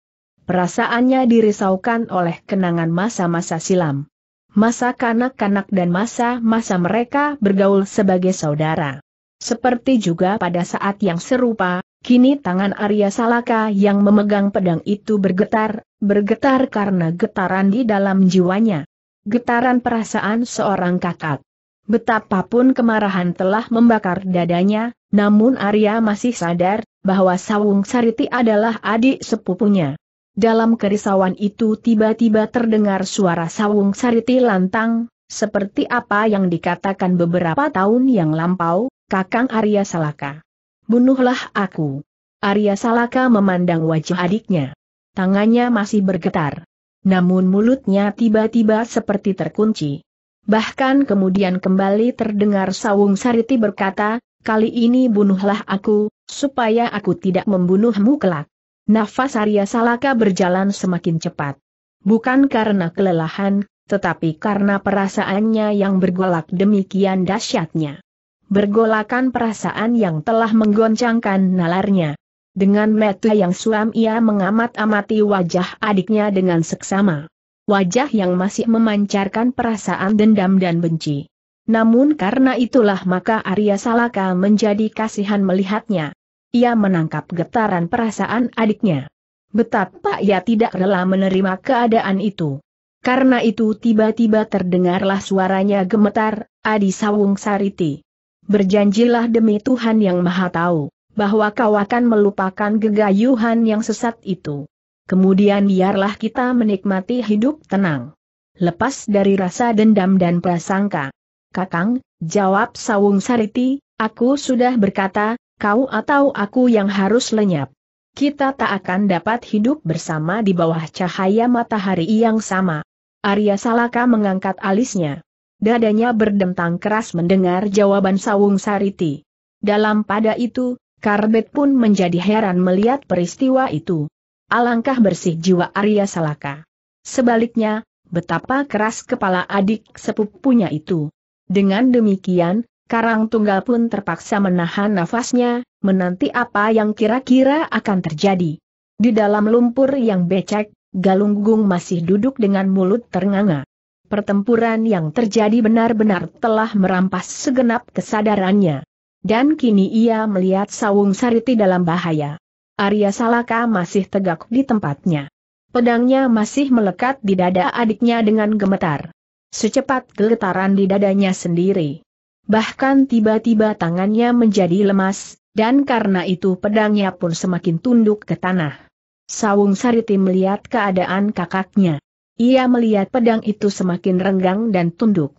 Perasaannya dirisaukan oleh kenangan masa-masa silam masa kanak-kanak dan masa-masa mereka bergaul sebagai saudara. Seperti juga pada saat yang serupa, kini tangan Arya Salaka yang memegang pedang itu bergetar, bergetar karena getaran di dalam jiwanya. Getaran perasaan seorang kakak. Betapapun kemarahan telah membakar dadanya, namun Arya masih sadar, bahwa Sawung Sariti adalah adik sepupunya. Dalam kerisauan itu tiba-tiba terdengar suara sawung sariti lantang, seperti apa yang dikatakan beberapa tahun yang lampau, Kakang Arya Salaka. Bunuhlah aku. Arya Salaka memandang wajah adiknya. Tangannya masih bergetar. Namun mulutnya tiba-tiba seperti terkunci. Bahkan kemudian kembali terdengar Sawung Sariti berkata, kali ini bunuhlah aku, supaya aku tidak membunuhmu kelak. Nafas Arya Salaka berjalan semakin cepat. Bukan karena kelelahan, tetapi karena perasaannya yang bergolak demikian dahsyatnya. Bergolakan perasaan yang telah menggoncangkan nalarnya. Dengan mata yang suam ia mengamat-amati wajah adiknya dengan seksama. Wajah yang masih memancarkan perasaan dendam dan benci. Namun karena itulah maka Arya Salaka menjadi kasihan melihatnya ia menangkap getaran perasaan adiknya. Betapa ia tidak rela menerima keadaan itu. Karena itu tiba-tiba terdengarlah suaranya gemetar, Adi Sawung Sariti. Berjanjilah demi Tuhan Yang Maha Tahu, bahwa kau akan melupakan gegayuhan yang sesat itu. Kemudian biarlah kita menikmati hidup tenang. Lepas dari rasa dendam dan prasangka. Kakang, jawab Sawung Sariti, aku sudah berkata, kau atau aku yang harus lenyap. Kita tak akan dapat hidup bersama di bawah cahaya matahari yang sama. Arya Salaka mengangkat alisnya. Dadanya berdentang keras mendengar jawaban Sawung Sariti. Dalam pada itu, Karbet pun menjadi heran melihat peristiwa itu. Alangkah bersih jiwa Arya Salaka. Sebaliknya, betapa keras kepala adik sepupunya itu. Dengan demikian, Karang Tunggal pun terpaksa menahan nafasnya, menanti apa yang kira-kira akan terjadi. Di dalam lumpur yang becek, Galunggung masih duduk dengan mulut ternganga. Pertempuran yang terjadi benar-benar telah merampas segenap kesadarannya. Dan kini ia melihat Sawung Sariti dalam bahaya. Arya Salaka masih tegak di tempatnya. Pedangnya masih melekat di dada adiknya dengan gemetar. Secepat geletaran di dadanya sendiri. Bahkan tiba-tiba tangannya menjadi lemas, dan karena itu pedangnya pun semakin tunduk ke tanah. Sawung Sariti melihat keadaan kakaknya. Ia melihat pedang itu semakin renggang dan tunduk.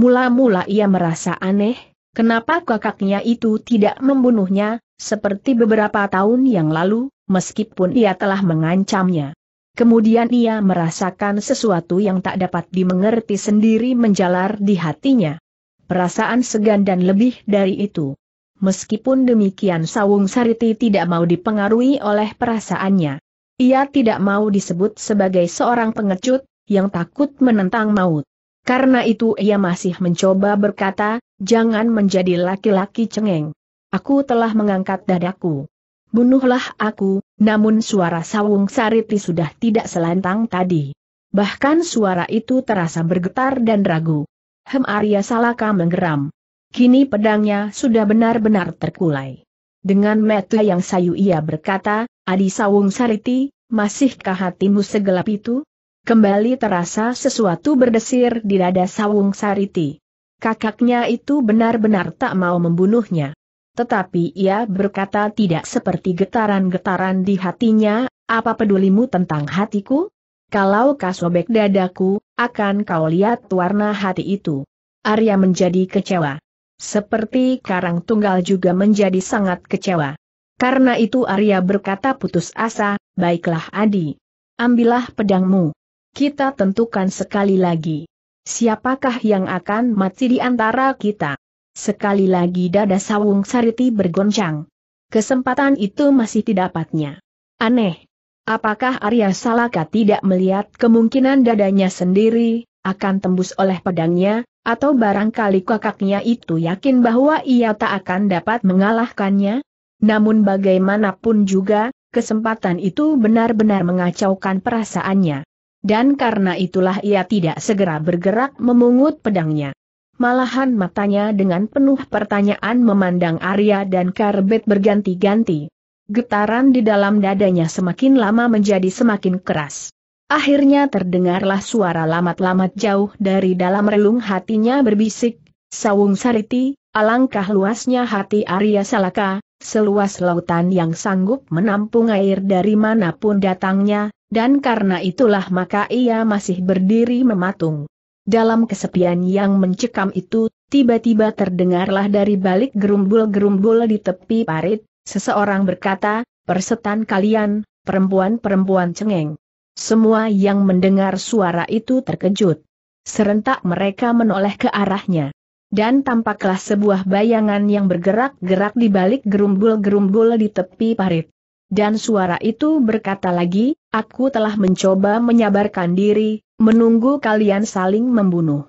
Mula-mula ia merasa aneh, kenapa kakaknya itu tidak membunuhnya, seperti beberapa tahun yang lalu, meskipun ia telah mengancamnya. Kemudian ia merasakan sesuatu yang tak dapat dimengerti sendiri menjalar di hatinya perasaan segan dan lebih dari itu. Meskipun demikian Sawung Sariti tidak mau dipengaruhi oleh perasaannya. Ia tidak mau disebut sebagai seorang pengecut, yang takut menentang maut. Karena itu ia masih mencoba berkata, jangan menjadi laki-laki cengeng. Aku telah mengangkat dadaku. Bunuhlah aku, namun suara Sawung Sariti sudah tidak selentang tadi. Bahkan suara itu terasa bergetar dan ragu. Hem Arya Salaka menggeram. Kini pedangnya sudah benar-benar terkulai. Dengan mata yang sayu ia berkata, Adi Sawung Sariti, masihkah hatimu segelap itu? Kembali terasa sesuatu berdesir di dada Sawung Sariti. Kakaknya itu benar-benar tak mau membunuhnya. Tetapi ia berkata tidak seperti getaran-getaran di hatinya, apa pedulimu tentang hatiku? Kalau kau sobek dadaku, akan kau lihat warna hati itu. Arya menjadi kecewa. Seperti Karang Tunggal juga menjadi sangat kecewa. Karena itu Arya berkata putus asa, baiklah Adi. Ambillah pedangmu. Kita tentukan sekali lagi. Siapakah yang akan mati di antara kita? Sekali lagi dada Sawung Sariti bergoncang. Kesempatan itu masih didapatnya. Aneh, Apakah Arya Salaka tidak melihat kemungkinan dadanya sendiri, akan tembus oleh pedangnya, atau barangkali kakaknya itu yakin bahwa ia tak akan dapat mengalahkannya? Namun bagaimanapun juga, kesempatan itu benar-benar mengacaukan perasaannya. Dan karena itulah ia tidak segera bergerak memungut pedangnya. Malahan matanya dengan penuh pertanyaan memandang Arya dan Karbet berganti-ganti getaran di dalam dadanya semakin lama menjadi semakin keras. Akhirnya terdengarlah suara lamat-lamat jauh dari dalam relung hatinya berbisik, Sawung Sariti, alangkah luasnya hati Arya Salaka, seluas lautan yang sanggup menampung air dari manapun datangnya, dan karena itulah maka ia masih berdiri mematung. Dalam kesepian yang mencekam itu, tiba-tiba terdengarlah dari balik gerumbul-gerumbul di tepi parit, Seseorang berkata, persetan kalian, perempuan-perempuan cengeng. Semua yang mendengar suara itu terkejut. Serentak mereka menoleh ke arahnya. Dan tampaklah sebuah bayangan yang bergerak-gerak di balik gerumbul-gerumbul di tepi parit. Dan suara itu berkata lagi, aku telah mencoba menyabarkan diri, menunggu kalian saling membunuh.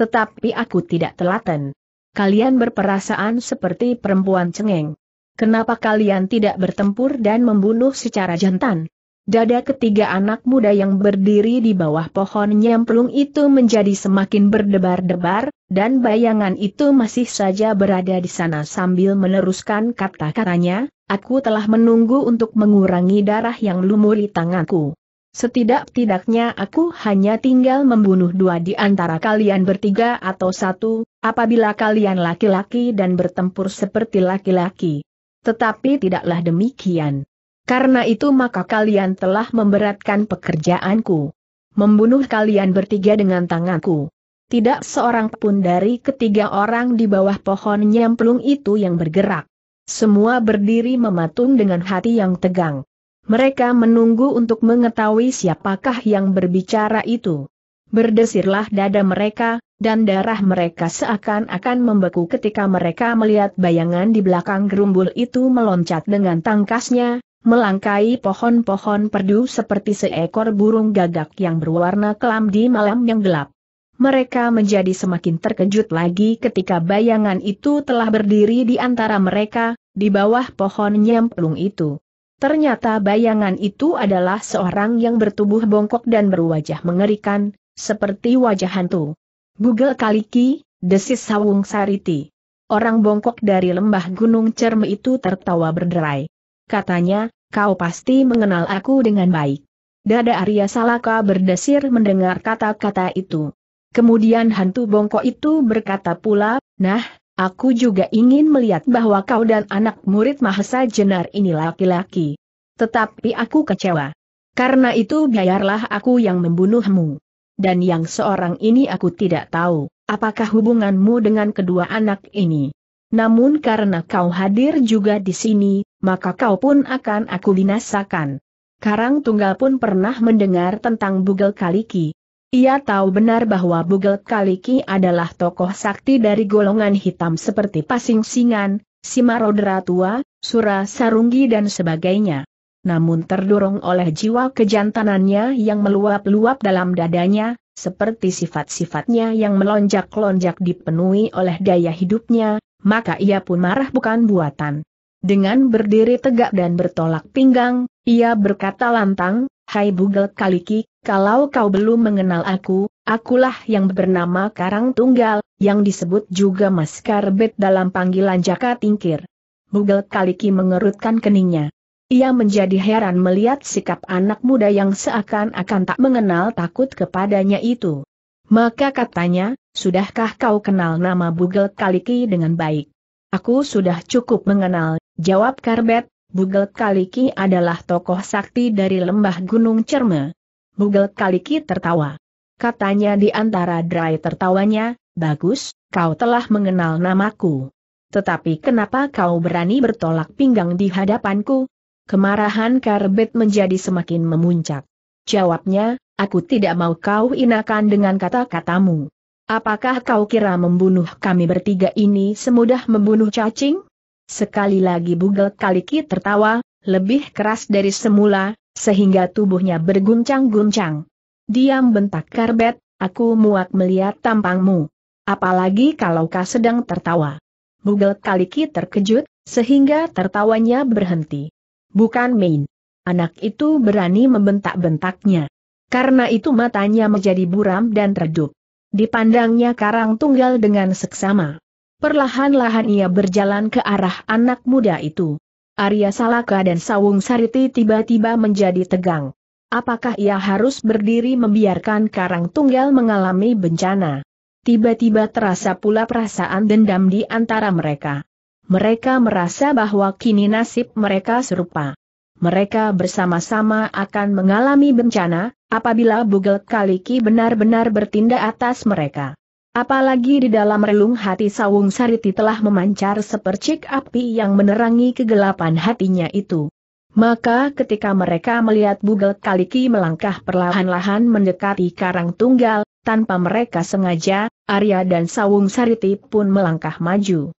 Tetapi aku tidak telaten. Kalian berperasaan seperti perempuan cengeng. Kenapa kalian tidak bertempur dan membunuh secara jantan? Dada ketiga anak muda yang berdiri di bawah pohon nyemplung itu menjadi semakin berdebar-debar, dan bayangan itu masih saja berada di sana sambil meneruskan kata-katanya, aku telah menunggu untuk mengurangi darah yang lumuri tanganku. Setidak-tidaknya aku hanya tinggal membunuh dua di antara kalian bertiga atau satu, apabila kalian laki-laki dan bertempur seperti laki-laki. Tetapi tidaklah demikian. Karena itu maka kalian telah memberatkan pekerjaanku. Membunuh kalian bertiga dengan tanganku. Tidak seorang pun dari ketiga orang di bawah pohon nyemplung itu yang bergerak. Semua berdiri mematung dengan hati yang tegang. Mereka menunggu untuk mengetahui siapakah yang berbicara itu. Berdesirlah dada mereka, dan darah mereka seakan-akan membeku ketika mereka melihat bayangan di belakang gerumbul itu meloncat dengan tangkasnya, melangkai pohon-pohon perdu seperti seekor burung gagak yang berwarna kelam di malam yang gelap. Mereka menjadi semakin terkejut lagi ketika bayangan itu telah berdiri di antara mereka, di bawah pohon nyemplung itu. Ternyata bayangan itu adalah seorang yang bertubuh bongkok dan berwajah mengerikan, seperti wajah hantu. Bugel kaliki, desis sawung sariti. Orang bongkok dari lembah gunung Cerme itu tertawa berderai. Katanya, kau pasti mengenal aku dengan baik. Dada Arya Salaka berdesir mendengar kata-kata itu. Kemudian hantu bongkok itu berkata pula, nah, aku juga ingin melihat bahwa kau dan anak murid Mahesa Jenar ini laki-laki. Tetapi aku kecewa. Karena itu biarlah aku yang membunuhmu dan yang seorang ini aku tidak tahu, apakah hubunganmu dengan kedua anak ini. Namun karena kau hadir juga di sini, maka kau pun akan aku binasakan. Karang Tunggal pun pernah mendengar tentang Bugel Kaliki. Ia tahu benar bahwa Bugel Kaliki adalah tokoh sakti dari golongan hitam seperti Pasing Singan, Simarodra Tua, Sura Sarunggi dan sebagainya namun terdorong oleh jiwa kejantanannya yang meluap-luap dalam dadanya, seperti sifat-sifatnya yang melonjak-lonjak dipenuhi oleh daya hidupnya, maka ia pun marah bukan buatan. Dengan berdiri tegak dan bertolak pinggang, ia berkata lantang, Hai Bugel Kaliki, kalau kau belum mengenal aku, akulah yang bernama Karang Tunggal, yang disebut juga Mas Karbet dalam panggilan Jaka Tingkir. Bugel Kaliki mengerutkan keningnya. Ia menjadi heran melihat sikap anak muda yang seakan-akan tak mengenal takut kepadanya itu. Maka katanya, sudahkah kau kenal nama Bugel Kaliki dengan baik? Aku sudah cukup mengenal, jawab Karbet, Bugel Kaliki adalah tokoh sakti dari lembah Gunung Cerme. Bugel Kaliki tertawa. Katanya di antara dry tertawanya, bagus, kau telah mengenal namaku. Tetapi kenapa kau berani bertolak pinggang di hadapanku, Kemarahan Karbet menjadi semakin memuncak. Jawabnya, aku tidak mau kau inakan dengan kata-katamu. Apakah kau kira membunuh kami bertiga ini semudah membunuh cacing? Sekali lagi Bugel Kaliki tertawa, lebih keras dari semula, sehingga tubuhnya berguncang-guncang. Diam bentak Karbet, aku muak melihat tampangmu. Apalagi kalau kau sedang tertawa. Bugel Kaliki terkejut, sehingga tertawanya berhenti. Bukan main. Anak itu berani membentak-bentaknya. Karena itu matanya menjadi buram dan redup. Dipandangnya karang tunggal dengan seksama. Perlahan-lahan ia berjalan ke arah anak muda itu. Arya Salaka dan Sawung Sariti tiba-tiba menjadi tegang. Apakah ia harus berdiri membiarkan karang tunggal mengalami bencana? Tiba-tiba terasa pula perasaan dendam di antara mereka. Mereka merasa bahwa kini nasib mereka serupa. Mereka bersama-sama akan mengalami bencana, apabila Bugel Kaliki benar-benar bertindak atas mereka. Apalagi di dalam relung hati Sawung Sariti telah memancar sepercik api yang menerangi kegelapan hatinya itu. Maka ketika mereka melihat Bugel Kaliki melangkah perlahan-lahan mendekati Karang Tunggal, tanpa mereka sengaja, Arya dan Sawung Sariti pun melangkah maju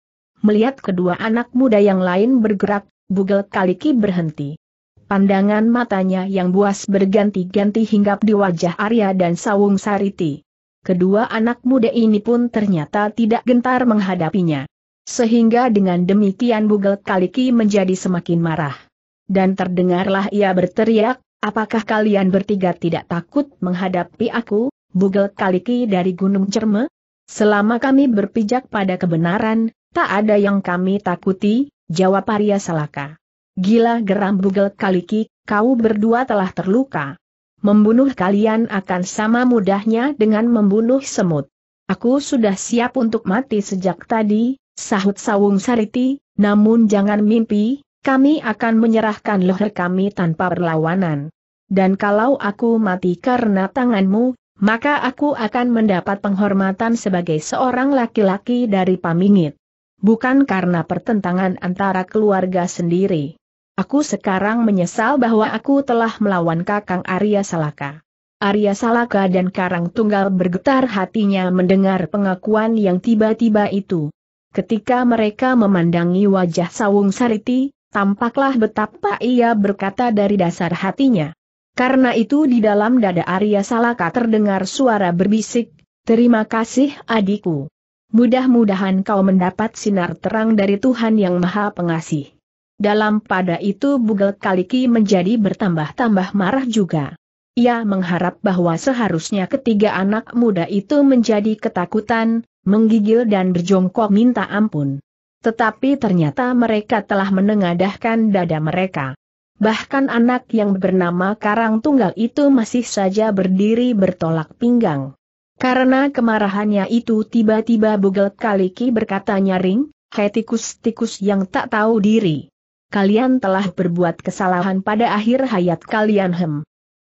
melihat kedua anak muda yang lain bergerak, Bugel Kaliki berhenti. Pandangan matanya yang buas berganti-ganti hinggap di wajah Arya dan Sawung Sariti. Kedua anak muda ini pun ternyata tidak gentar menghadapinya. Sehingga dengan demikian Bugel Kaliki menjadi semakin marah. Dan terdengarlah ia berteriak, apakah kalian bertiga tidak takut menghadapi aku, Bugel Kaliki dari Gunung Cerme? Selama kami berpijak pada kebenaran, Tak ada yang kami takuti, jawab Arya Salaka. Gila geram bugel kaliki, kau berdua telah terluka. Membunuh kalian akan sama mudahnya dengan membunuh semut. Aku sudah siap untuk mati sejak tadi, sahut Sawung Sariti, namun jangan mimpi, kami akan menyerahkan leher kami tanpa perlawanan. Dan kalau aku mati karena tanganmu, maka aku akan mendapat penghormatan sebagai seorang laki-laki dari Pamingit bukan karena pertentangan antara keluarga sendiri. Aku sekarang menyesal bahwa aku telah melawan Kakang Arya Salaka. Arya Salaka dan Karang Tunggal bergetar hatinya mendengar pengakuan yang tiba-tiba itu. Ketika mereka memandangi wajah Sawung Sariti, tampaklah betapa ia berkata dari dasar hatinya. Karena itu di dalam dada Arya Salaka terdengar suara berbisik, Terima kasih adikku mudah-mudahan kau mendapat sinar terang dari Tuhan Yang Maha Pengasih. Dalam pada itu Bugel Kaliki menjadi bertambah-tambah marah juga. Ia mengharap bahwa seharusnya ketiga anak muda itu menjadi ketakutan, menggigil dan berjongkok minta ampun. Tetapi ternyata mereka telah menengadahkan dada mereka. Bahkan anak yang bernama Karang Tunggal itu masih saja berdiri bertolak pinggang. Karena kemarahannya itu tiba-tiba bugel kaliki berkata nyaring, hei tikus-tikus yang tak tahu diri. Kalian telah berbuat kesalahan pada akhir hayat kalian hem.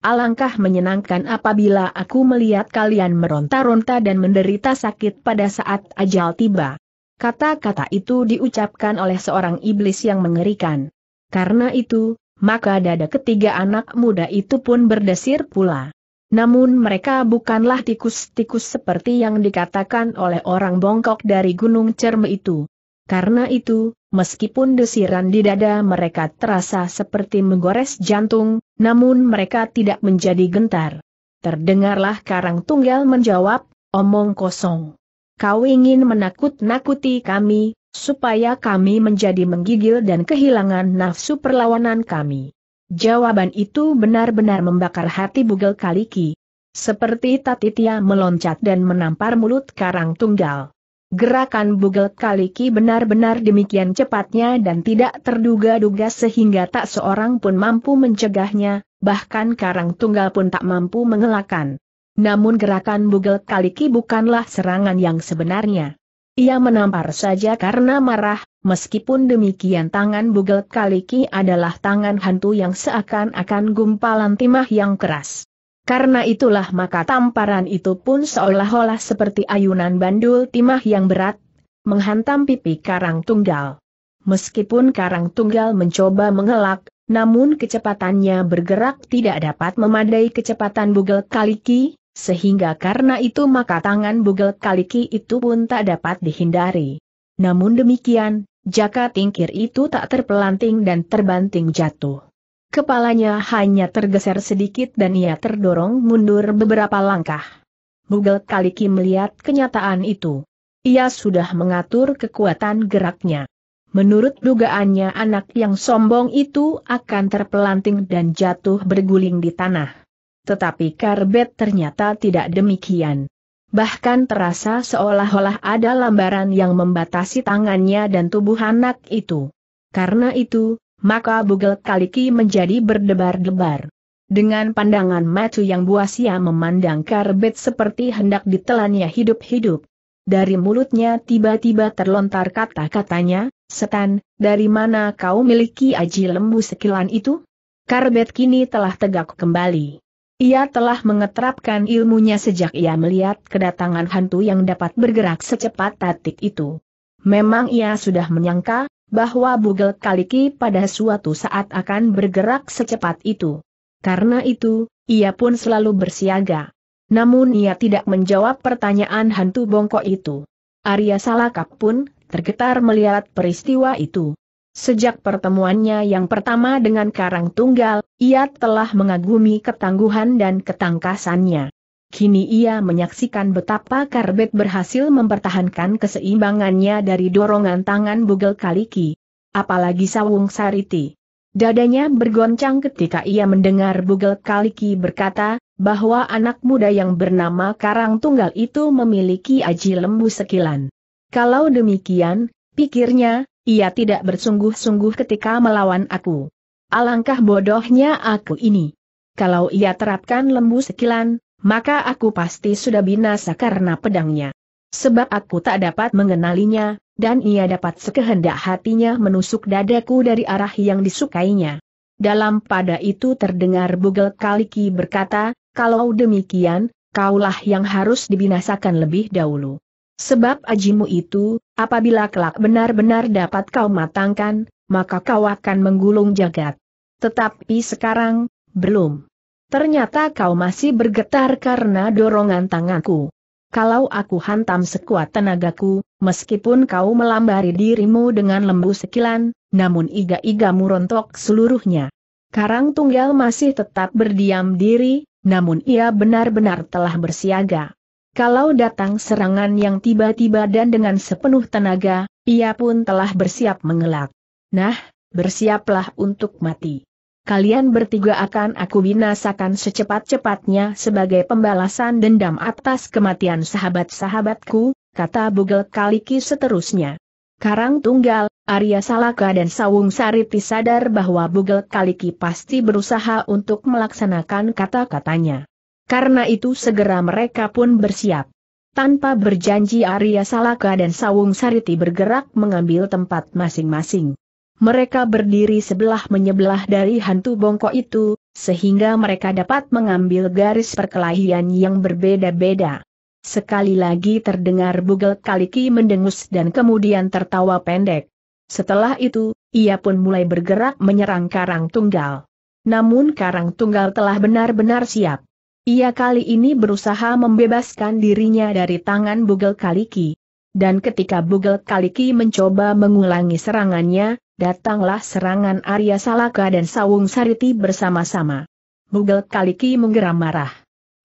Alangkah menyenangkan apabila aku melihat kalian meronta-ronta dan menderita sakit pada saat ajal tiba. Kata-kata itu diucapkan oleh seorang iblis yang mengerikan. Karena itu, maka dada ketiga anak muda itu pun berdesir pula. Namun mereka bukanlah tikus-tikus seperti yang dikatakan oleh orang bongkok dari Gunung Cerme itu. Karena itu, meskipun desiran di dada mereka terasa seperti menggores jantung, namun mereka tidak menjadi gentar. Terdengarlah Karang Tunggal menjawab, omong kosong. Kau ingin menakut-nakuti kami, supaya kami menjadi menggigil dan kehilangan nafsu perlawanan kami. Jawaban itu benar-benar membakar hati bugel kaliki. Seperti Tatitia meloncat dan menampar mulut karang tunggal. Gerakan bugel kaliki benar-benar demikian cepatnya dan tidak terduga-duga sehingga tak seorang pun mampu mencegahnya, bahkan karang tunggal pun tak mampu mengelakkan. Namun gerakan bugel kaliki bukanlah serangan yang sebenarnya. Ia menampar saja karena marah, meskipun demikian tangan Bugel Kaliki adalah tangan hantu yang seakan-akan gumpalan timah yang keras. Karena itulah maka tamparan itu pun seolah-olah seperti ayunan bandul timah yang berat, menghantam pipi karang tunggal. Meskipun karang tunggal mencoba mengelak, namun kecepatannya bergerak tidak dapat memadai kecepatan Bugel Kaliki, sehingga karena itu maka tangan bugel kaliki itu pun tak dapat dihindari. Namun demikian, jaka tingkir itu tak terpelanting dan terbanting jatuh. Kepalanya hanya tergeser sedikit dan ia terdorong mundur beberapa langkah. Bugel Kaliki melihat kenyataan itu. Ia sudah mengatur kekuatan geraknya. Menurut dugaannya anak yang sombong itu akan terpelanting dan jatuh berguling di tanah tetapi Karbet ternyata tidak demikian. Bahkan terasa seolah-olah ada lambaran yang membatasi tangannya dan tubuh anak itu. Karena itu, maka bugel kaliki menjadi berdebar-debar. Dengan pandangan macu yang buas ia memandang karbet seperti hendak ditelannya hidup-hidup. Dari mulutnya tiba-tiba terlontar kata-katanya, Setan, dari mana kau miliki aji lembu sekilan itu? Karbet kini telah tegak kembali. Ia telah mengeterapkan ilmunya sejak ia melihat kedatangan hantu yang dapat bergerak secepat tatik itu. Memang ia sudah menyangka, bahwa Bugel Kaliki pada suatu saat akan bergerak secepat itu. Karena itu, ia pun selalu bersiaga. Namun ia tidak menjawab pertanyaan hantu bongkok itu. Arya Salakap pun tergetar melihat peristiwa itu. Sejak pertemuannya yang pertama dengan Karang Tunggal, ia telah mengagumi ketangguhan dan ketangkasannya. Kini ia menyaksikan betapa Karbet berhasil mempertahankan keseimbangannya dari dorongan tangan Bugel Kaliki. Apalagi Sawung Sariti. Dadanya bergoncang ketika ia mendengar Bugel Kaliki berkata, bahwa anak muda yang bernama Karang Tunggal itu memiliki aji lembu sekilan. Kalau demikian, pikirnya, ia tidak bersungguh-sungguh ketika melawan aku. Alangkah bodohnya aku ini. Kalau ia terapkan lembu sekilan, maka aku pasti sudah binasa karena pedangnya. Sebab aku tak dapat mengenalinya, dan ia dapat sekehendak hatinya menusuk dadaku dari arah yang disukainya. Dalam pada itu terdengar Bugel Kaliki berkata, kalau demikian, kaulah yang harus dibinasakan lebih dahulu. Sebab ajimu itu, apabila kelak benar-benar dapat kau matangkan, maka kau akan menggulung jagat. Tetapi sekarang, belum. Ternyata kau masih bergetar karena dorongan tanganku. Kalau aku hantam sekuat tenagaku, meskipun kau melambari dirimu dengan lembu sekilan, namun iga-igamu rontok seluruhnya. Karang Tunggal masih tetap berdiam diri, namun ia benar-benar telah bersiaga. Kalau datang serangan yang tiba-tiba dan dengan sepenuh tenaga, ia pun telah bersiap mengelak. Nah, bersiaplah untuk mati. Kalian bertiga akan aku binasakan secepat-cepatnya sebagai pembalasan dendam atas kematian sahabat-sahabatku, kata Bugel Kaliki seterusnya. Karang Tunggal, Arya Salaka dan Sawung Sariti sadar bahwa Bugel Kaliki pasti berusaha untuk melaksanakan kata-katanya. Karena itu segera mereka pun bersiap. Tanpa berjanji Arya Salaka dan Sawung Sariti bergerak mengambil tempat masing-masing. Mereka berdiri sebelah menyebelah dari hantu bongkok itu, sehingga mereka dapat mengambil garis perkelahian yang berbeda-beda. Sekali lagi terdengar bugel kaliki mendengus dan kemudian tertawa pendek. Setelah itu, ia pun mulai bergerak menyerang karang tunggal. Namun karang tunggal telah benar-benar siap. Ia kali ini berusaha membebaskan dirinya dari tangan Bugel Kaliki. Dan ketika Bugel Kaliki mencoba mengulangi serangannya, datanglah serangan Arya Salaka dan Sawung Sariti bersama-sama. Bugel Kaliki menggeram marah.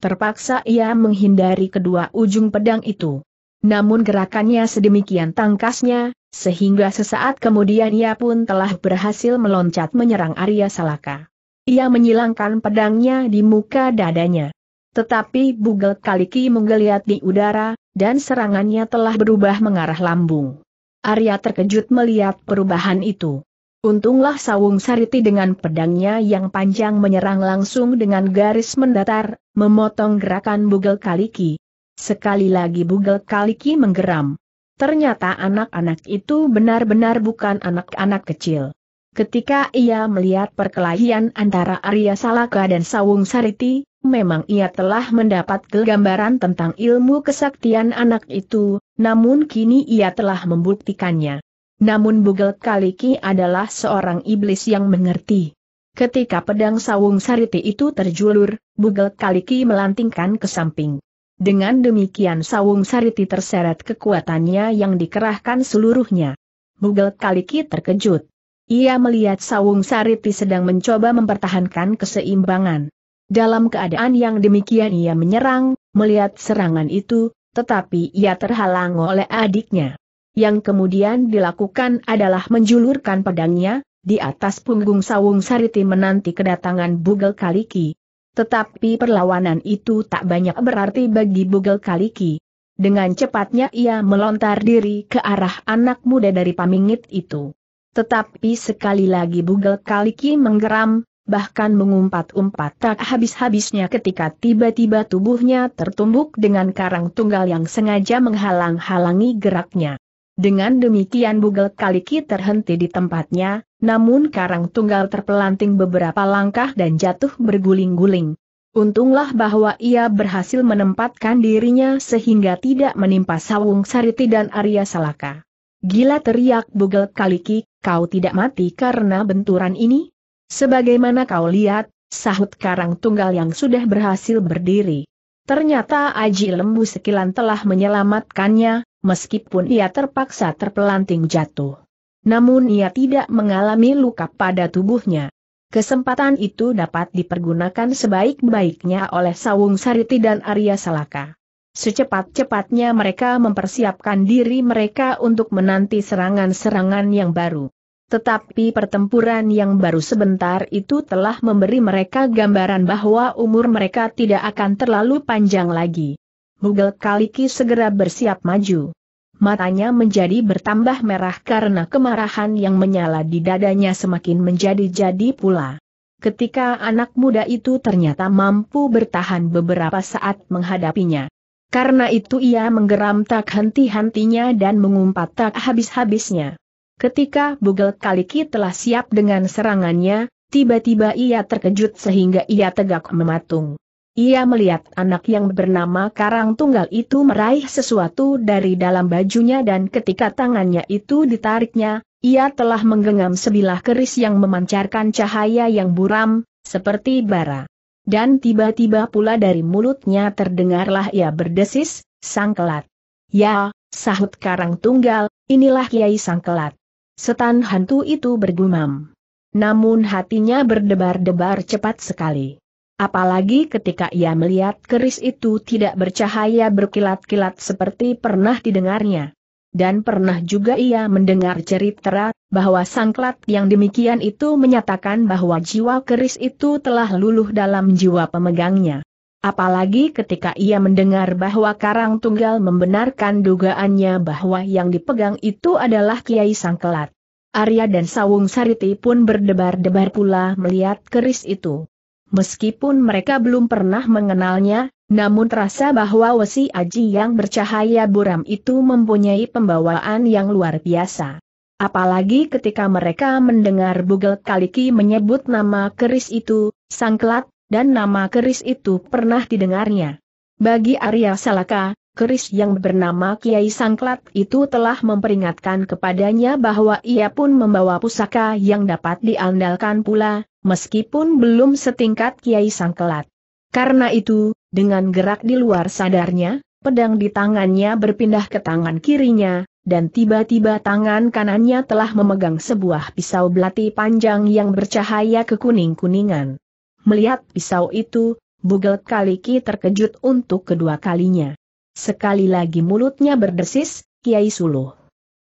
Terpaksa ia menghindari kedua ujung pedang itu. Namun gerakannya sedemikian tangkasnya, sehingga sesaat kemudian ia pun telah berhasil meloncat menyerang Arya Salaka. Ia menyilangkan pedangnya di muka dadanya. Tetapi Bugel Kaliki menggeliat di udara, dan serangannya telah berubah mengarah lambung. Arya terkejut melihat perubahan itu. Untunglah Sawung Sariti dengan pedangnya yang panjang menyerang langsung dengan garis mendatar, memotong gerakan Bugel Kaliki. Sekali lagi Bugel Kaliki menggeram. Ternyata anak-anak itu benar-benar bukan anak-anak kecil. Ketika ia melihat perkelahian antara Arya Salaka dan Sawung Sariti, memang ia telah mendapat kegambaran tentang ilmu kesaktian anak itu, namun kini ia telah membuktikannya. Namun Bugel Kaliki adalah seorang iblis yang mengerti. Ketika pedang Sawung Sariti itu terjulur, Bugel Kaliki melantingkan ke samping. Dengan demikian Sawung Sariti terseret kekuatannya yang dikerahkan seluruhnya. Bugel Kaliki terkejut. Ia melihat Sawung Sariti sedang mencoba mempertahankan keseimbangan. Dalam keadaan yang demikian ia menyerang, melihat serangan itu, tetapi ia terhalang oleh adiknya. Yang kemudian dilakukan adalah menjulurkan pedangnya, di atas punggung Sawung Sariti menanti kedatangan Bugel Kaliki. Tetapi perlawanan itu tak banyak berarti bagi Bugel Kaliki. Dengan cepatnya ia melontar diri ke arah anak muda dari pamingit itu. Tetapi sekali lagi Bugel Kaliki menggeram, bahkan mengumpat-umpat tak habis-habisnya ketika tiba-tiba tubuhnya tertumbuk dengan karang tunggal yang sengaja menghalang-halangi geraknya. Dengan demikian Bugel Kaliki terhenti di tempatnya, namun karang tunggal terpelanting beberapa langkah dan jatuh berguling-guling. Untunglah bahwa ia berhasil menempatkan dirinya sehingga tidak menimpa Sawung Sariti dan Arya Salaka. Gila teriak Bugel Kaliki, kau tidak mati karena benturan ini? Sebagaimana kau lihat, sahut karang tunggal yang sudah berhasil berdiri. Ternyata Aji Lembu Sekilan telah menyelamatkannya, meskipun ia terpaksa terpelanting jatuh. Namun ia tidak mengalami luka pada tubuhnya. Kesempatan itu dapat dipergunakan sebaik-baiknya oleh Sawung Sariti dan Arya Salaka. Secepat-cepatnya mereka mempersiapkan diri mereka untuk menanti serangan-serangan yang baru. Tetapi pertempuran yang baru sebentar itu telah memberi mereka gambaran bahwa umur mereka tidak akan terlalu panjang lagi. Mugel Kaliki segera bersiap maju. Matanya menjadi bertambah merah karena kemarahan yang menyala di dadanya semakin menjadi-jadi pula. Ketika anak muda itu ternyata mampu bertahan beberapa saat menghadapinya. Karena itu ia menggeram tak henti-hentinya dan mengumpat tak habis-habisnya. Ketika Bugel Kaliki telah siap dengan serangannya, tiba-tiba ia terkejut sehingga ia tegak mematung. Ia melihat anak yang bernama Karang Tunggal itu meraih sesuatu dari dalam bajunya dan ketika tangannya itu ditariknya, ia telah menggenggam sebilah keris yang memancarkan cahaya yang buram, seperti bara dan tiba-tiba pula dari mulutnya terdengarlah ia berdesis, Sangkelat. Ya, sahut karang tunggal, inilah Kiai Sangkelat. Setan hantu itu bergumam. Namun hatinya berdebar-debar cepat sekali. Apalagi ketika ia melihat keris itu tidak bercahaya berkilat-kilat seperti pernah didengarnya dan pernah juga ia mendengar cerita bahwa sangklat yang demikian itu menyatakan bahwa jiwa keris itu telah luluh dalam jiwa pemegangnya. Apalagi ketika ia mendengar bahwa Karang Tunggal membenarkan dugaannya bahwa yang dipegang itu adalah Kiai Sangkelat. Arya dan Sawung Sariti pun berdebar-debar pula melihat keris itu. Meskipun mereka belum pernah mengenalnya, namun terasa bahwa Wesi Aji yang bercahaya buram itu mempunyai pembawaan yang luar biasa. Apalagi ketika mereka mendengar Bugel Kaliki menyebut nama keris itu, Sangklat, dan nama keris itu pernah didengarnya. Bagi Arya Salaka, keris yang bernama Kiai Sangklat itu telah memperingatkan kepadanya bahwa ia pun membawa pusaka yang dapat diandalkan pula, meskipun belum setingkat Kiai Sangklat. Karena itu, dengan gerak di luar sadarnya, pedang di tangannya berpindah ke tangan kirinya, dan tiba-tiba tangan kanannya telah memegang sebuah pisau belati panjang yang bercahaya kekuning-kuningan. Melihat pisau itu, Bugel Kaliki terkejut untuk kedua kalinya. Sekali lagi mulutnya berdesis, Kiai Suluh.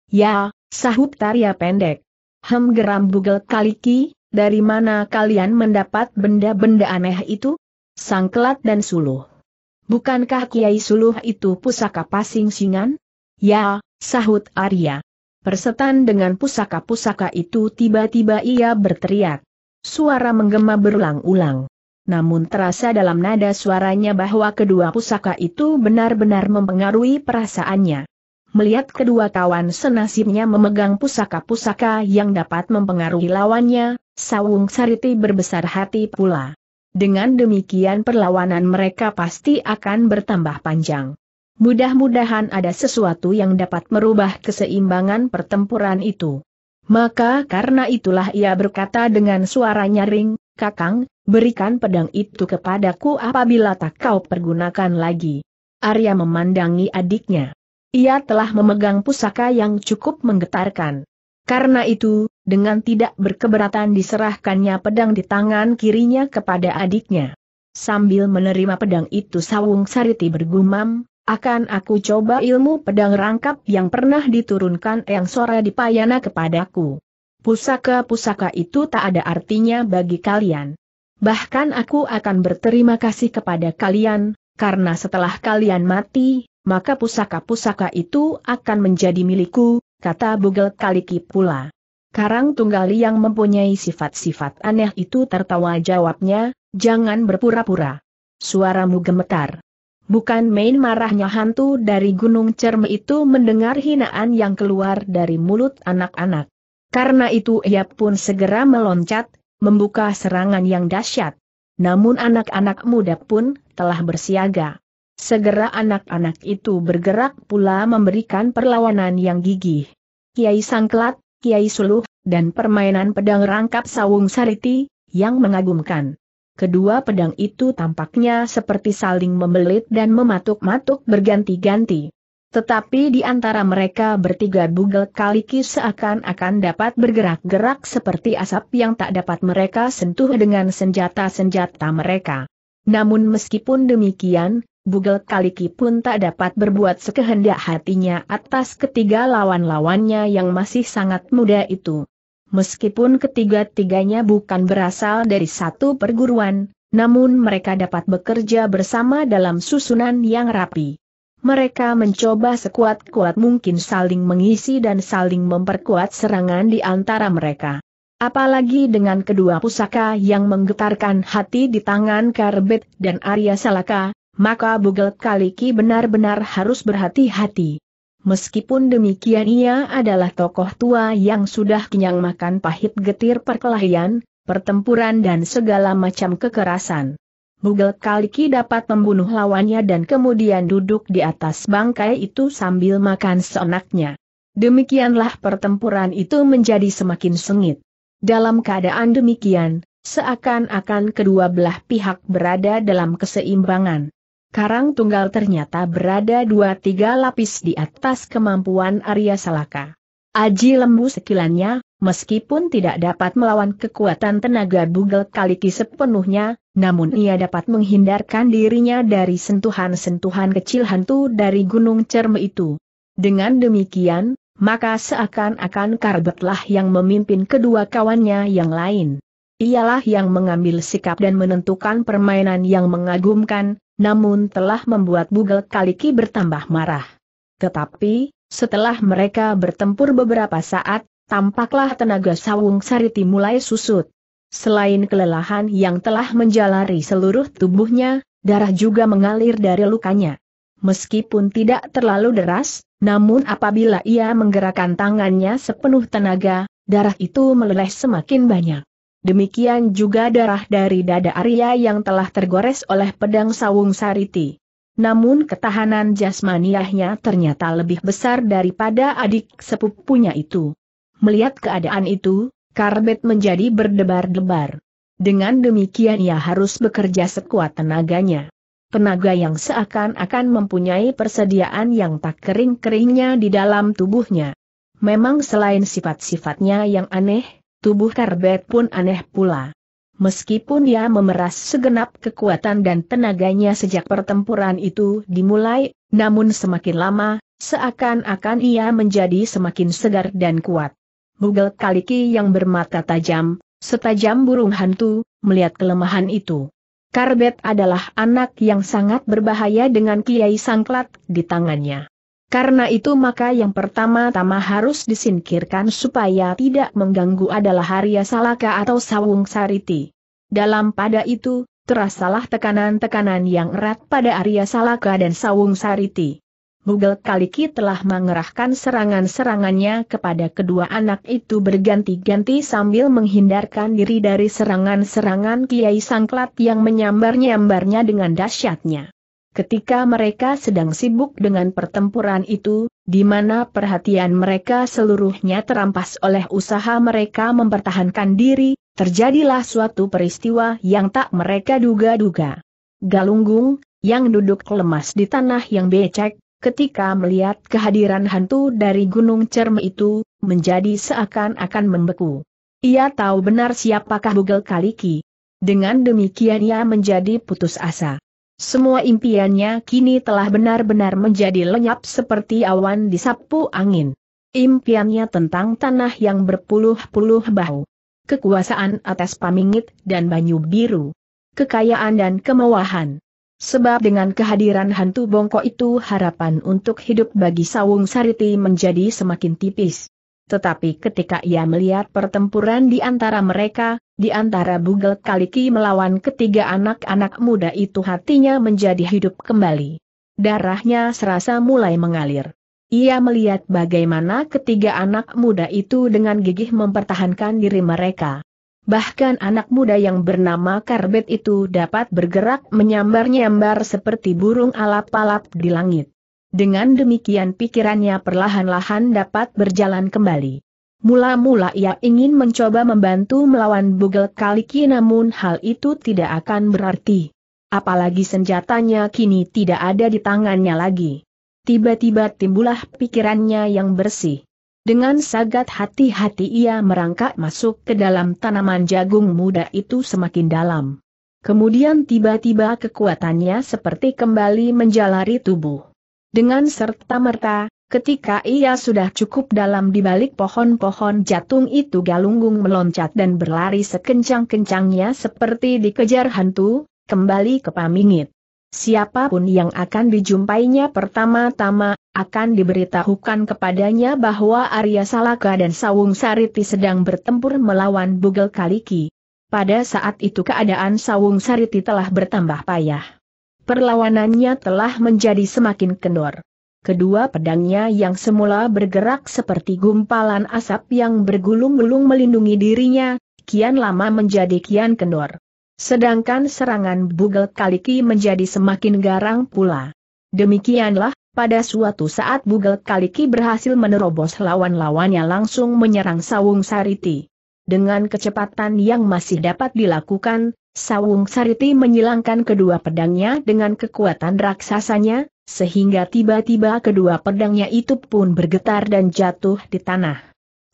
Ya, sahut Tarya pendek. Hem geram Bugel Kaliki, dari mana kalian mendapat benda-benda aneh itu? Sangkelat dan Suluh. Bukankah Kiai Suluh itu pusaka pasing singan? Ya, sahut Arya. Persetan dengan pusaka-pusaka itu tiba-tiba ia berteriak. Suara menggema berulang-ulang. Namun terasa dalam nada suaranya bahwa kedua pusaka itu benar-benar mempengaruhi perasaannya. Melihat kedua kawan senasibnya memegang pusaka-pusaka yang dapat mempengaruhi lawannya, Sawung Sariti berbesar hati pula. Dengan demikian perlawanan mereka pasti akan bertambah panjang. Mudah-mudahan ada sesuatu yang dapat merubah keseimbangan pertempuran itu. Maka karena itulah ia berkata dengan suara nyaring, Kakang, berikan pedang itu kepadaku apabila tak kau pergunakan lagi. Arya memandangi adiknya. Ia telah memegang pusaka yang cukup menggetarkan. Karena itu, dengan tidak berkeberatan diserahkannya pedang di tangan kirinya kepada adiknya. Sambil menerima pedang itu Sawung Sariti bergumam, akan aku coba ilmu pedang rangkap yang pernah diturunkan yang Sora di Payana kepadaku. Pusaka-pusaka itu tak ada artinya bagi kalian. Bahkan aku akan berterima kasih kepada kalian, karena setelah kalian mati, maka pusaka-pusaka itu akan menjadi milikku, kata Bugel Kaliki pula. Karang Tunggali yang mempunyai sifat-sifat aneh itu tertawa jawabnya, jangan berpura-pura. Suaramu gemetar. Bukan main marahnya hantu dari Gunung Cerm itu mendengar hinaan yang keluar dari mulut anak-anak. Karena itu ia pun segera meloncat, membuka serangan yang dahsyat. Namun anak-anak muda pun telah bersiaga. Segera anak-anak itu bergerak pula memberikan perlawanan yang gigih. Kiai Sangklat, Kiai Suluh, dan permainan pedang rangkap sawung sariti, yang mengagumkan. Kedua pedang itu tampaknya seperti saling membelit dan mematuk-matuk berganti-ganti. Tetapi di antara mereka bertiga Bugel Kaliki seakan-akan dapat bergerak-gerak seperti asap yang tak dapat mereka sentuh dengan senjata-senjata mereka. Namun meskipun demikian, Bugel Kaliki pun tak dapat berbuat sekehendak hatinya atas ketiga lawan-lawannya yang masih sangat muda itu. Meskipun ketiga-tiganya bukan berasal dari satu perguruan, namun mereka dapat bekerja bersama dalam susunan yang rapi. Mereka mencoba sekuat-kuat mungkin saling mengisi dan saling memperkuat serangan di antara mereka. Apalagi dengan kedua pusaka yang menggetarkan hati di tangan Karbet dan Arya Salaka, maka Bugel Kaliki benar-benar harus berhati-hati. Meskipun demikian ia adalah tokoh tua yang sudah kenyang makan pahit getir perkelahian, pertempuran dan segala macam kekerasan. Bugel Kaliki dapat membunuh lawannya dan kemudian duduk di atas bangkai itu sambil makan seenaknya. Demikianlah pertempuran itu menjadi semakin sengit. Dalam keadaan demikian, seakan-akan kedua belah pihak berada dalam keseimbangan. Karang Tunggal ternyata berada dua-tiga lapis di atas kemampuan Arya Salaka. Aji lembu sekilannya, meskipun tidak dapat melawan kekuatan tenaga Bugel Kaliki sepenuhnya, namun ia dapat menghindarkan dirinya dari sentuhan-sentuhan kecil hantu dari Gunung Cerme itu. Dengan demikian, maka seakan-akan Karbetlah yang memimpin kedua kawannya yang lain. Ialah yang mengambil sikap dan menentukan permainan yang mengagumkan, namun telah membuat Bugel Kaliki bertambah marah. Tetapi, setelah mereka bertempur beberapa saat, tampaklah tenaga Sawung Sariti mulai susut. Selain kelelahan yang telah menjalari seluruh tubuhnya, darah juga mengalir dari lukanya. Meskipun tidak terlalu deras, namun apabila ia menggerakkan tangannya sepenuh tenaga, darah itu meleleh semakin banyak demikian juga darah dari dada Arya yang telah tergores oleh pedang sawung sariti. Namun ketahanan jasmaniahnya ternyata lebih besar daripada adik sepupunya itu. Melihat keadaan itu, karbet menjadi berdebar-debar. Dengan demikian ia harus bekerja sekuat tenaganya. Tenaga yang seakan-akan mempunyai persediaan yang tak kering-keringnya di dalam tubuhnya. Memang selain sifat-sifatnya yang aneh, tubuh Karbet pun aneh pula. Meskipun ia memeras segenap kekuatan dan tenaganya sejak pertempuran itu dimulai, namun semakin lama, seakan-akan ia menjadi semakin segar dan kuat. Bugel Kaliki yang bermata tajam, setajam burung hantu, melihat kelemahan itu. Karbet adalah anak yang sangat berbahaya dengan Kiai Sangklat di tangannya. Karena itu maka yang pertama-tama harus disingkirkan supaya tidak mengganggu adalah Arya Salaka atau Sawung Sariti. Dalam pada itu, terasalah tekanan-tekanan yang erat pada Arya Salaka dan Sawung Sariti. Bugel Kaliki telah mengerahkan serangan-serangannya kepada kedua anak itu berganti-ganti sambil menghindarkan diri dari serangan-serangan Kiai Sangklat yang menyambar-nyambarnya dengan dahsyatnya. Ketika mereka sedang sibuk dengan pertempuran itu, di mana perhatian mereka seluruhnya terampas oleh usaha mereka mempertahankan diri, terjadilah suatu peristiwa yang tak mereka duga-duga. Galunggung, yang duduk lemas di tanah yang becek, ketika melihat kehadiran hantu dari Gunung Cerme itu, menjadi seakan-akan membeku. Ia tahu benar siapakah Bugel Kaliki. Dengan demikian ia menjadi putus asa. Semua impiannya kini telah benar-benar menjadi lenyap seperti awan disapu angin. Impiannya tentang tanah yang berpuluh-puluh bahu. Kekuasaan atas pamingit dan banyu biru. Kekayaan dan kemewahan. Sebab dengan kehadiran hantu bongkok itu harapan untuk hidup bagi Sawung Sariti menjadi semakin tipis. Tetapi ketika ia melihat pertempuran di antara mereka, di antara Bugel Kaliki melawan ketiga anak-anak muda itu hatinya menjadi hidup kembali. Darahnya serasa mulai mengalir. Ia melihat bagaimana ketiga anak muda itu dengan gigih mempertahankan diri mereka. Bahkan anak muda yang bernama Karbet itu dapat bergerak menyambar-nyambar seperti burung alap-alap di langit. Dengan demikian pikirannya perlahan-lahan dapat berjalan kembali. Mula-mula ia ingin mencoba membantu melawan Bugel Kaliki namun hal itu tidak akan berarti. Apalagi senjatanya kini tidak ada di tangannya lagi. Tiba-tiba timbullah pikirannya yang bersih. Dengan sagat hati-hati ia merangkak masuk ke dalam tanaman jagung muda itu semakin dalam. Kemudian tiba-tiba kekuatannya seperti kembali menjalari tubuh. Dengan serta-merta, ketika ia sudah cukup dalam di balik pohon-pohon jatung itu galunggung meloncat dan berlari sekencang-kencangnya seperti dikejar hantu, kembali ke pamingit. Siapapun yang akan dijumpainya pertama-tama, akan diberitahukan kepadanya bahwa Arya Salaka dan Sawung Sariti sedang bertempur melawan Bugel Kaliki. Pada saat itu keadaan Sawung Sariti telah bertambah payah perlawanannya telah menjadi semakin kendor. Kedua pedangnya yang semula bergerak seperti gumpalan asap yang bergulung-gulung melindungi dirinya, kian lama menjadi kian kendor. Sedangkan serangan Bugel Kaliki menjadi semakin garang pula. Demikianlah, pada suatu saat Bugel Kaliki berhasil menerobos lawan-lawannya langsung menyerang Sawung Sariti. Dengan kecepatan yang masih dapat dilakukan, Sawung Sariti menyilangkan kedua pedangnya dengan kekuatan raksasanya, sehingga tiba-tiba kedua pedangnya itu pun bergetar dan jatuh di tanah.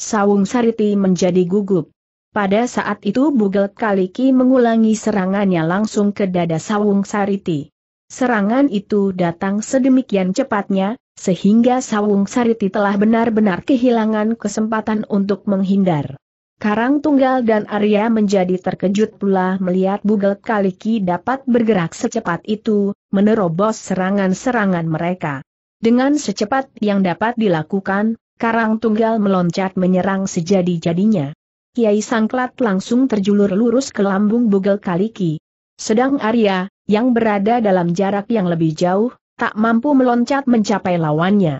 Sawung Sariti menjadi gugup. Pada saat itu Bugel Kaliki mengulangi serangannya langsung ke dada Sawung Sariti. Serangan itu datang sedemikian cepatnya, sehingga Sawung Sariti telah benar-benar kehilangan kesempatan untuk menghindar. Karang Tunggal dan Arya menjadi terkejut pula melihat Bugel Kaliki dapat bergerak secepat itu, menerobos serangan-serangan mereka. Dengan secepat yang dapat dilakukan, Karang Tunggal meloncat menyerang sejadi-jadinya. Kiai Sangklat langsung terjulur lurus ke lambung Bugel Kaliki. Sedang Arya, yang berada dalam jarak yang lebih jauh, tak mampu meloncat mencapai lawannya.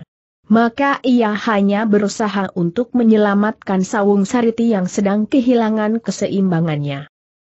Maka ia hanya berusaha untuk menyelamatkan Sawung Sariti yang sedang kehilangan keseimbangannya.